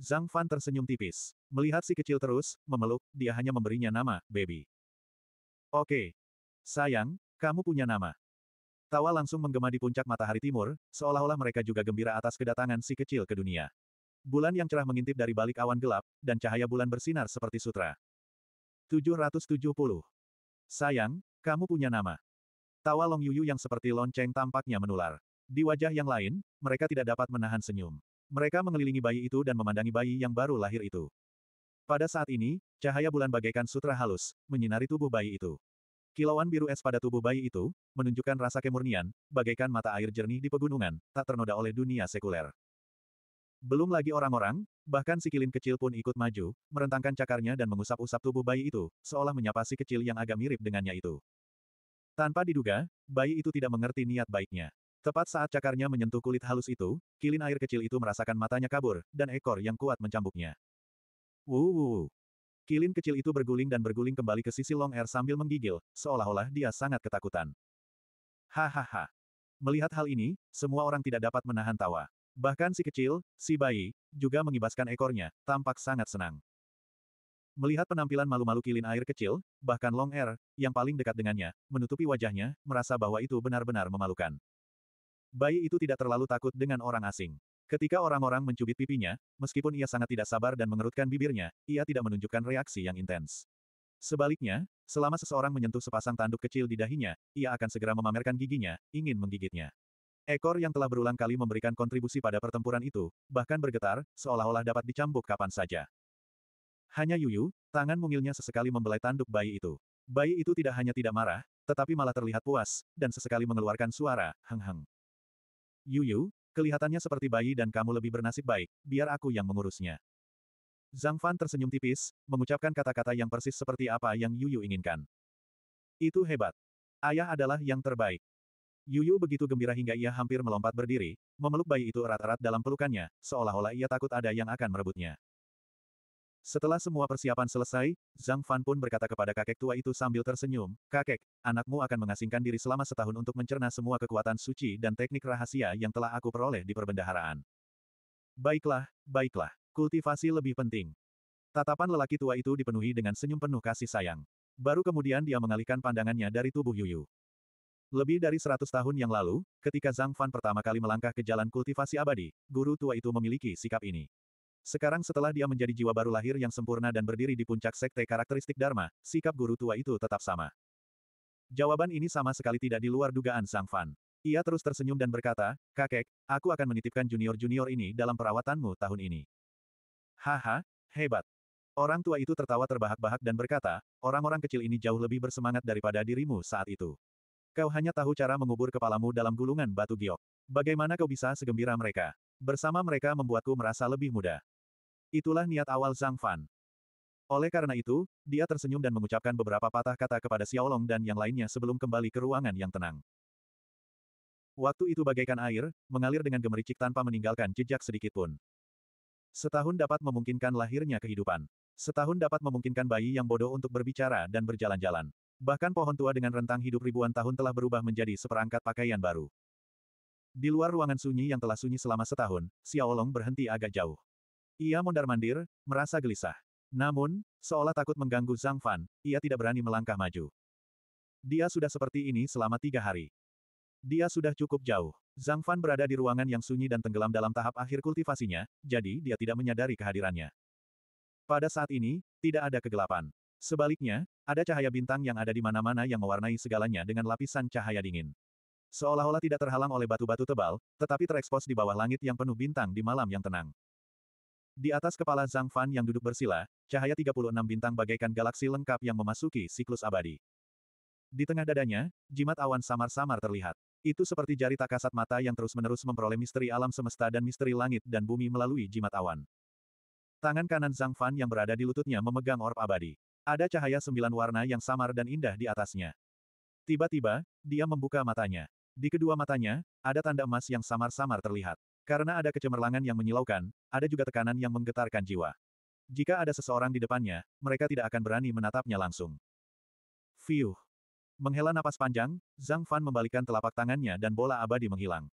Zhang Fan tersenyum tipis. Melihat si kecil terus, memeluk, dia hanya memberinya nama, Baby. Oke. Sayang, kamu punya nama. Tawa langsung menggema di puncak matahari timur, seolah-olah mereka juga gembira atas kedatangan si kecil ke dunia. Bulan yang cerah mengintip dari balik awan gelap, dan cahaya bulan bersinar seperti sutra. 770. Sayang, kamu punya nama. Tawa Long Yuyu yang seperti lonceng tampaknya menular. Di wajah yang lain, mereka tidak dapat menahan senyum. Mereka mengelilingi bayi itu dan memandangi bayi yang baru lahir itu. Pada saat ini, cahaya bulan bagaikan sutra halus, menyinari tubuh bayi itu. Kilauan biru es pada tubuh bayi itu, menunjukkan rasa kemurnian, bagaikan mata air jernih di pegunungan, tak ternoda oleh dunia sekuler. Belum lagi orang-orang, bahkan si kilim kecil pun ikut maju, merentangkan cakarnya dan mengusap-usap tubuh bayi itu, seolah menyapa si kecil yang agak mirip dengannya itu. Tanpa diduga, bayi itu tidak mengerti niat baiknya. Tepat saat cakarnya menyentuh kulit halus itu, kilin air kecil itu merasakan matanya kabur, dan ekor yang kuat mencambuknya. Wuuu. Kilin kecil itu berguling dan berguling kembali ke sisi Long Air sambil menggigil, seolah-olah dia sangat ketakutan. Hahaha. Melihat hal ini, semua orang tidak dapat menahan tawa. Bahkan si kecil, si bayi, juga mengibaskan ekornya, tampak sangat senang. Melihat penampilan malu-malu kilin air kecil, bahkan Long Air, yang paling dekat dengannya, menutupi wajahnya, merasa bahwa itu benar-benar memalukan. Bayi itu tidak terlalu takut dengan orang asing. Ketika orang-orang mencubit pipinya, meskipun ia sangat tidak sabar dan mengerutkan bibirnya, ia tidak menunjukkan reaksi yang intens. Sebaliknya, selama seseorang menyentuh sepasang tanduk kecil di dahinya, ia akan segera memamerkan giginya, ingin menggigitnya. Ekor yang telah berulang kali memberikan kontribusi pada pertempuran itu, bahkan bergetar, seolah-olah dapat dicambuk kapan saja. Hanya Yuyu, tangan mungilnya sesekali membelai tanduk bayi itu. Bayi itu tidak hanya tidak marah, tetapi malah terlihat puas, dan sesekali mengeluarkan suara, heng-heng. Yuyu, kelihatannya seperti bayi dan kamu lebih bernasib baik, biar aku yang mengurusnya. Zhang Fan tersenyum tipis, mengucapkan kata-kata yang persis seperti apa yang Yuyu inginkan. Itu hebat. Ayah adalah yang terbaik. Yuyu begitu gembira hingga ia hampir melompat berdiri, memeluk bayi itu erat-erat dalam pelukannya, seolah-olah ia takut ada yang akan merebutnya. Setelah semua persiapan selesai, Zhang Fan pun berkata kepada kakek tua itu sambil tersenyum, Kakek, anakmu akan mengasingkan diri selama setahun untuk mencerna semua kekuatan suci dan teknik rahasia yang telah aku peroleh di perbendaharaan. Baiklah, baiklah, kultivasi lebih penting. Tatapan lelaki tua itu dipenuhi dengan senyum penuh kasih sayang. Baru kemudian dia mengalihkan pandangannya dari tubuh Yuyu. Lebih dari seratus tahun yang lalu, ketika Zhang Fan pertama kali melangkah ke jalan kultivasi abadi, guru tua itu memiliki sikap ini. Sekarang setelah dia menjadi jiwa baru lahir yang sempurna dan berdiri di puncak sekte karakteristik Dharma, sikap guru tua itu tetap sama. Jawaban ini sama sekali tidak di luar dugaan Sang Fan. Ia terus tersenyum dan berkata, Kakek, aku akan menitipkan junior-junior ini dalam perawatanmu tahun ini. Haha, hebat. Orang tua itu tertawa terbahak-bahak dan berkata, orang-orang kecil ini jauh lebih bersemangat daripada dirimu saat itu. Kau hanya tahu cara mengubur kepalamu dalam gulungan batu giok. Bagaimana kau bisa segembira mereka? Bersama mereka membuatku merasa lebih muda. Itulah niat awal Zhang Fan. Oleh karena itu, dia tersenyum dan mengucapkan beberapa patah kata kepada Xiao Long dan yang lainnya sebelum kembali ke ruangan yang tenang. Waktu itu bagaikan air, mengalir dengan gemericik tanpa meninggalkan jejak sedikit pun. Setahun dapat memungkinkan lahirnya kehidupan. Setahun dapat memungkinkan bayi yang bodoh untuk berbicara dan berjalan-jalan. Bahkan pohon tua dengan rentang hidup ribuan tahun telah berubah menjadi seperangkat pakaian baru. Di luar ruangan sunyi yang telah sunyi selama setahun, Xiaolong berhenti agak jauh. Ia mondar-mandir, merasa gelisah. Namun, seolah takut mengganggu Zhang Fan, ia tidak berani melangkah maju. Dia sudah seperti ini selama tiga hari. Dia sudah cukup jauh. Zhang Fan berada di ruangan yang sunyi dan tenggelam dalam tahap akhir kultivasinya, jadi dia tidak menyadari kehadirannya. Pada saat ini, tidak ada kegelapan. Sebaliknya, ada cahaya bintang yang ada di mana-mana yang mewarnai segalanya dengan lapisan cahaya dingin. Seolah-olah tidak terhalang oleh batu-batu tebal, tetapi terekspos di bawah langit yang penuh bintang di malam yang tenang. Di atas kepala Zhang Fan yang duduk bersila, cahaya 36 bintang bagaikan galaksi lengkap yang memasuki siklus abadi. Di tengah dadanya, jimat awan samar-samar terlihat. Itu seperti jari tak kasat mata yang terus-menerus memperoleh misteri alam semesta dan misteri langit dan bumi melalui jimat awan. Tangan kanan Zhang Fan yang berada di lututnya memegang orb abadi. Ada cahaya sembilan warna yang samar dan indah di atasnya. Tiba-tiba, dia membuka matanya. Di kedua matanya, ada tanda emas yang samar-samar terlihat. Karena ada kecemerlangan yang menyilaukan, ada juga tekanan yang menggetarkan jiwa. Jika ada seseorang di depannya, mereka tidak akan berani menatapnya langsung. Fiuh. Menghela napas panjang, Zhang Fan membalikkan telapak tangannya dan bola abadi menghilang.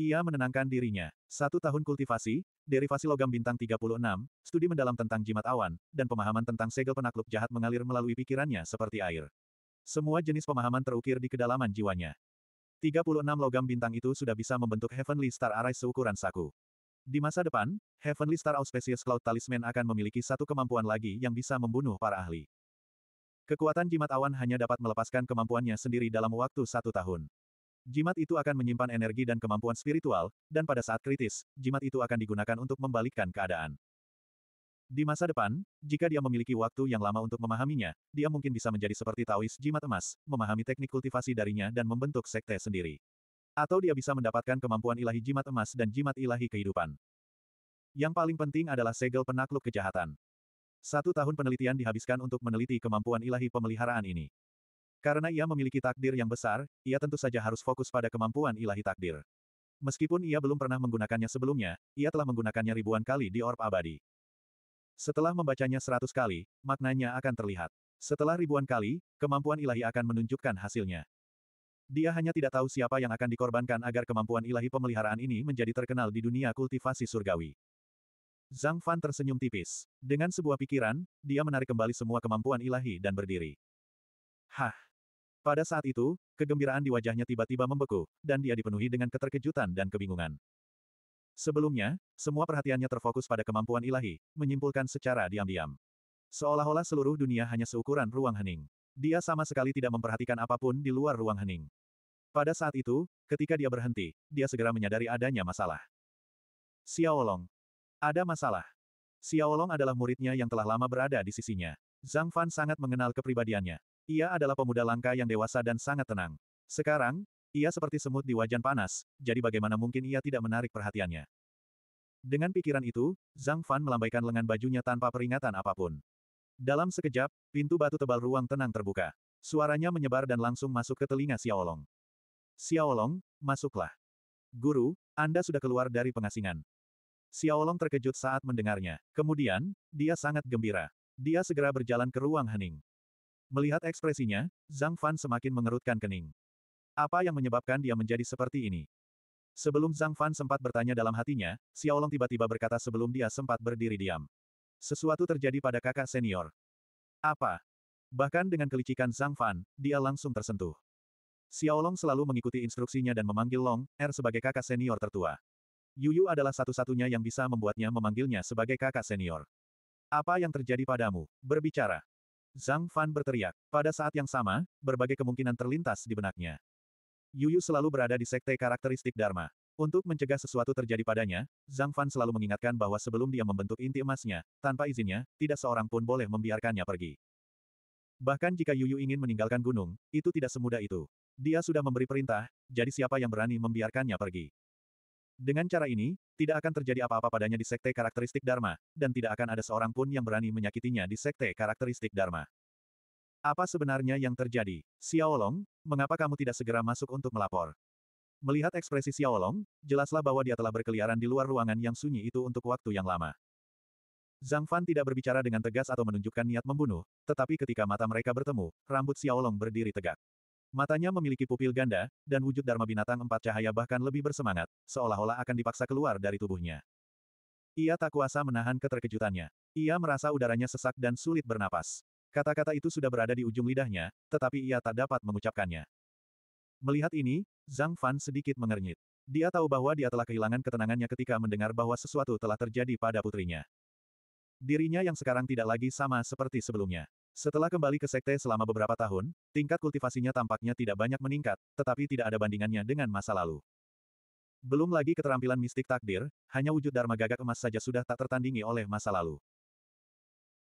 Ia menenangkan dirinya. Satu tahun kultivasi, derivasi logam bintang 36, studi mendalam tentang jimat awan, dan pemahaman tentang segel penakluk jahat mengalir melalui pikirannya seperti air. Semua jenis pemahaman terukir di kedalaman jiwanya. 36 logam bintang itu sudah bisa membentuk Heavenly Star Array seukuran saku. Di masa depan, Heavenly Star Auspicious Cloud Talisman akan memiliki satu kemampuan lagi yang bisa membunuh para ahli. Kekuatan jimat awan hanya dapat melepaskan kemampuannya sendiri dalam waktu satu tahun. Jimat itu akan menyimpan energi dan kemampuan spiritual, dan pada saat kritis, jimat itu akan digunakan untuk membalikkan keadaan. Di masa depan, jika dia memiliki waktu yang lama untuk memahaminya, dia mungkin bisa menjadi seperti Taois jimat emas, memahami teknik kultivasi darinya dan membentuk sekte sendiri. Atau dia bisa mendapatkan kemampuan ilahi jimat emas dan jimat ilahi kehidupan. Yang paling penting adalah segel penakluk kejahatan. Satu tahun penelitian dihabiskan untuk meneliti kemampuan ilahi pemeliharaan ini. Karena ia memiliki takdir yang besar, ia tentu saja harus fokus pada kemampuan ilahi takdir. Meskipun ia belum pernah menggunakannya sebelumnya, ia telah menggunakannya ribuan kali di orb abadi. Setelah membacanya seratus kali, maknanya akan terlihat. Setelah ribuan kali, kemampuan ilahi akan menunjukkan hasilnya. Dia hanya tidak tahu siapa yang akan dikorbankan agar kemampuan ilahi pemeliharaan ini menjadi terkenal di dunia kultivasi surgawi. Zhang Fan tersenyum tipis. Dengan sebuah pikiran, dia menarik kembali semua kemampuan ilahi dan berdiri. Hah! Pada saat itu, kegembiraan di wajahnya tiba-tiba membeku, dan dia dipenuhi dengan keterkejutan dan kebingungan. Sebelumnya, semua perhatiannya terfokus pada kemampuan ilahi, menyimpulkan secara diam-diam. Seolah-olah seluruh dunia hanya seukuran ruang hening. Dia sama sekali tidak memperhatikan apapun di luar ruang hening. Pada saat itu, ketika dia berhenti, dia segera menyadari adanya masalah. Xiaolong. Ada masalah. Xiaolong adalah muridnya yang telah lama berada di sisinya. Zhang Fan sangat mengenal kepribadiannya. Ia adalah pemuda langka yang dewasa dan sangat tenang. Sekarang, ia seperti semut di wajan panas, jadi bagaimana mungkin ia tidak menarik perhatiannya. Dengan pikiran itu, Zhang Fan melambaikan lengan bajunya tanpa peringatan apapun. Dalam sekejap, pintu batu tebal ruang tenang terbuka. Suaranya menyebar dan langsung masuk ke telinga Xiaolong. Xiaolong, masuklah. Guru, Anda sudah keluar dari pengasingan. Xiaolong terkejut saat mendengarnya. Kemudian, dia sangat gembira. Dia segera berjalan ke ruang hening. Melihat ekspresinya, Zhang Fan semakin mengerutkan kening. Apa yang menyebabkan dia menjadi seperti ini? Sebelum Zhang Fan sempat bertanya dalam hatinya, Xiaolong tiba-tiba berkata sebelum dia sempat berdiri diam. Sesuatu terjadi pada kakak senior. Apa? Bahkan dengan kelicikan Zhang Fan, dia langsung tersentuh. Xiaolong selalu mengikuti instruksinya dan memanggil Long Er sebagai kakak senior tertua. Yuyu adalah satu-satunya yang bisa membuatnya memanggilnya sebagai kakak senior. Apa yang terjadi padamu? Berbicara. Zhang Fan berteriak. Pada saat yang sama, berbagai kemungkinan terlintas di benaknya. Yuyu selalu berada di sekte karakteristik Dharma. Untuk mencegah sesuatu terjadi padanya, Zhang Fan selalu mengingatkan bahwa sebelum dia membentuk inti emasnya, tanpa izinnya, tidak seorang pun boleh membiarkannya pergi. Bahkan jika Yuyu ingin meninggalkan gunung, itu tidak semudah itu. Dia sudah memberi perintah, jadi siapa yang berani membiarkannya pergi? Dengan cara ini, tidak akan terjadi apa-apa padanya di sekte karakteristik Dharma, dan tidak akan ada seorang pun yang berani menyakitinya di sekte karakteristik Dharma. Apa sebenarnya yang terjadi? Xiaolong, mengapa kamu tidak segera masuk untuk melapor? Melihat ekspresi Xiaolong, jelaslah bahwa dia telah berkeliaran di luar ruangan yang sunyi itu untuk waktu yang lama. Zhang Fan tidak berbicara dengan tegas atau menunjukkan niat membunuh, tetapi ketika mata mereka bertemu, rambut Xiaolong berdiri tegak. Matanya memiliki pupil ganda, dan wujud Dharma binatang empat cahaya bahkan lebih bersemangat, seolah-olah akan dipaksa keluar dari tubuhnya. Ia tak kuasa menahan keterkejutannya. Ia merasa udaranya sesak dan sulit bernapas. Kata-kata itu sudah berada di ujung lidahnya, tetapi ia tak dapat mengucapkannya. Melihat ini, Zhang Fan sedikit mengernyit. Dia tahu bahwa dia telah kehilangan ketenangannya ketika mendengar bahwa sesuatu telah terjadi pada putrinya. Dirinya yang sekarang tidak lagi sama seperti sebelumnya. Setelah kembali ke sekte selama beberapa tahun, tingkat kultivasinya tampaknya tidak banyak meningkat, tetapi tidak ada bandingannya dengan masa lalu. Belum lagi keterampilan mistik takdir, hanya wujud Dharma gagak emas saja sudah tak tertandingi oleh masa lalu.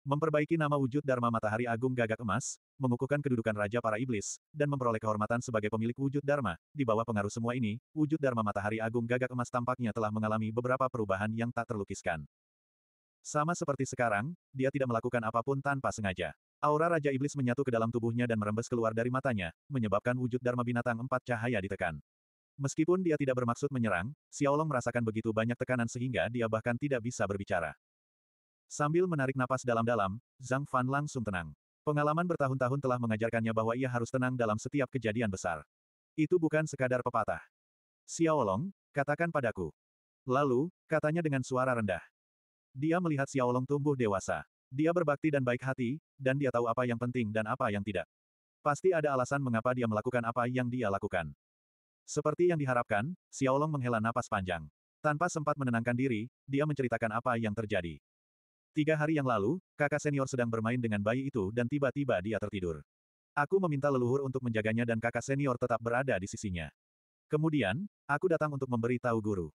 Memperbaiki nama wujud Dharma Matahari Agung Gagak Emas, mengukuhkan kedudukan Raja para Iblis, dan memperoleh kehormatan sebagai pemilik wujud Dharma. Di bawah pengaruh semua ini, wujud Dharma Matahari Agung Gagak Emas tampaknya telah mengalami beberapa perubahan yang tak terlukiskan. Sama seperti sekarang, dia tidak melakukan apapun tanpa sengaja. Aura Raja Iblis menyatu ke dalam tubuhnya dan merembes keluar dari matanya, menyebabkan wujud Dharma binatang empat cahaya ditekan. Meskipun dia tidak bermaksud menyerang, Xiaolong merasakan begitu banyak tekanan sehingga dia bahkan tidak bisa berbicara. Sambil menarik napas dalam-dalam, Zhang Fan langsung tenang. Pengalaman bertahun-tahun telah mengajarkannya bahwa ia harus tenang dalam setiap kejadian besar. Itu bukan sekadar pepatah. Xiaolong, katakan padaku. Lalu, katanya dengan suara rendah. Dia melihat Xiaolong tumbuh dewasa. Dia berbakti dan baik hati, dan dia tahu apa yang penting dan apa yang tidak. Pasti ada alasan mengapa dia melakukan apa yang dia lakukan. Seperti yang diharapkan, Xiaolong menghela napas panjang. Tanpa sempat menenangkan diri, dia menceritakan apa yang terjadi. Tiga hari yang lalu, kakak senior sedang bermain dengan bayi itu dan tiba-tiba dia tertidur. Aku meminta leluhur untuk menjaganya dan kakak senior tetap berada di sisinya. Kemudian, aku datang untuk memberi tahu guru.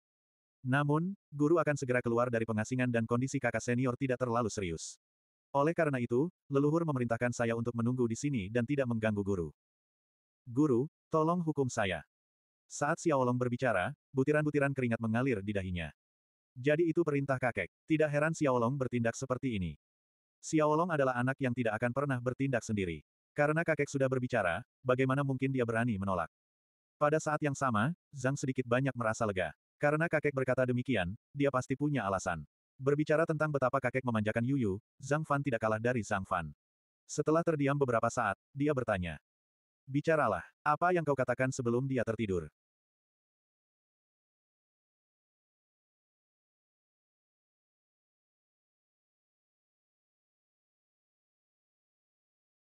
Namun, guru akan segera keluar dari pengasingan dan kondisi kakak senior tidak terlalu serius. Oleh karena itu, leluhur memerintahkan saya untuk menunggu di sini dan tidak mengganggu guru. Guru, tolong hukum saya. Saat Xiaolong berbicara, butiran-butiran keringat mengalir di dahinya. Jadi itu perintah kakek. Tidak heran Xiaolong bertindak seperti ini. Xiaolong adalah anak yang tidak akan pernah bertindak sendiri. Karena kakek sudah berbicara, bagaimana mungkin dia berani menolak? Pada saat yang sama, Zhang sedikit banyak merasa lega. Karena kakek berkata demikian, dia pasti punya alasan. Berbicara tentang betapa kakek memanjakan Yuyu, Zhang Fan tidak kalah dari Zhang Fan. Setelah terdiam beberapa saat, dia bertanya. Bicaralah, apa yang kau katakan sebelum dia tertidur?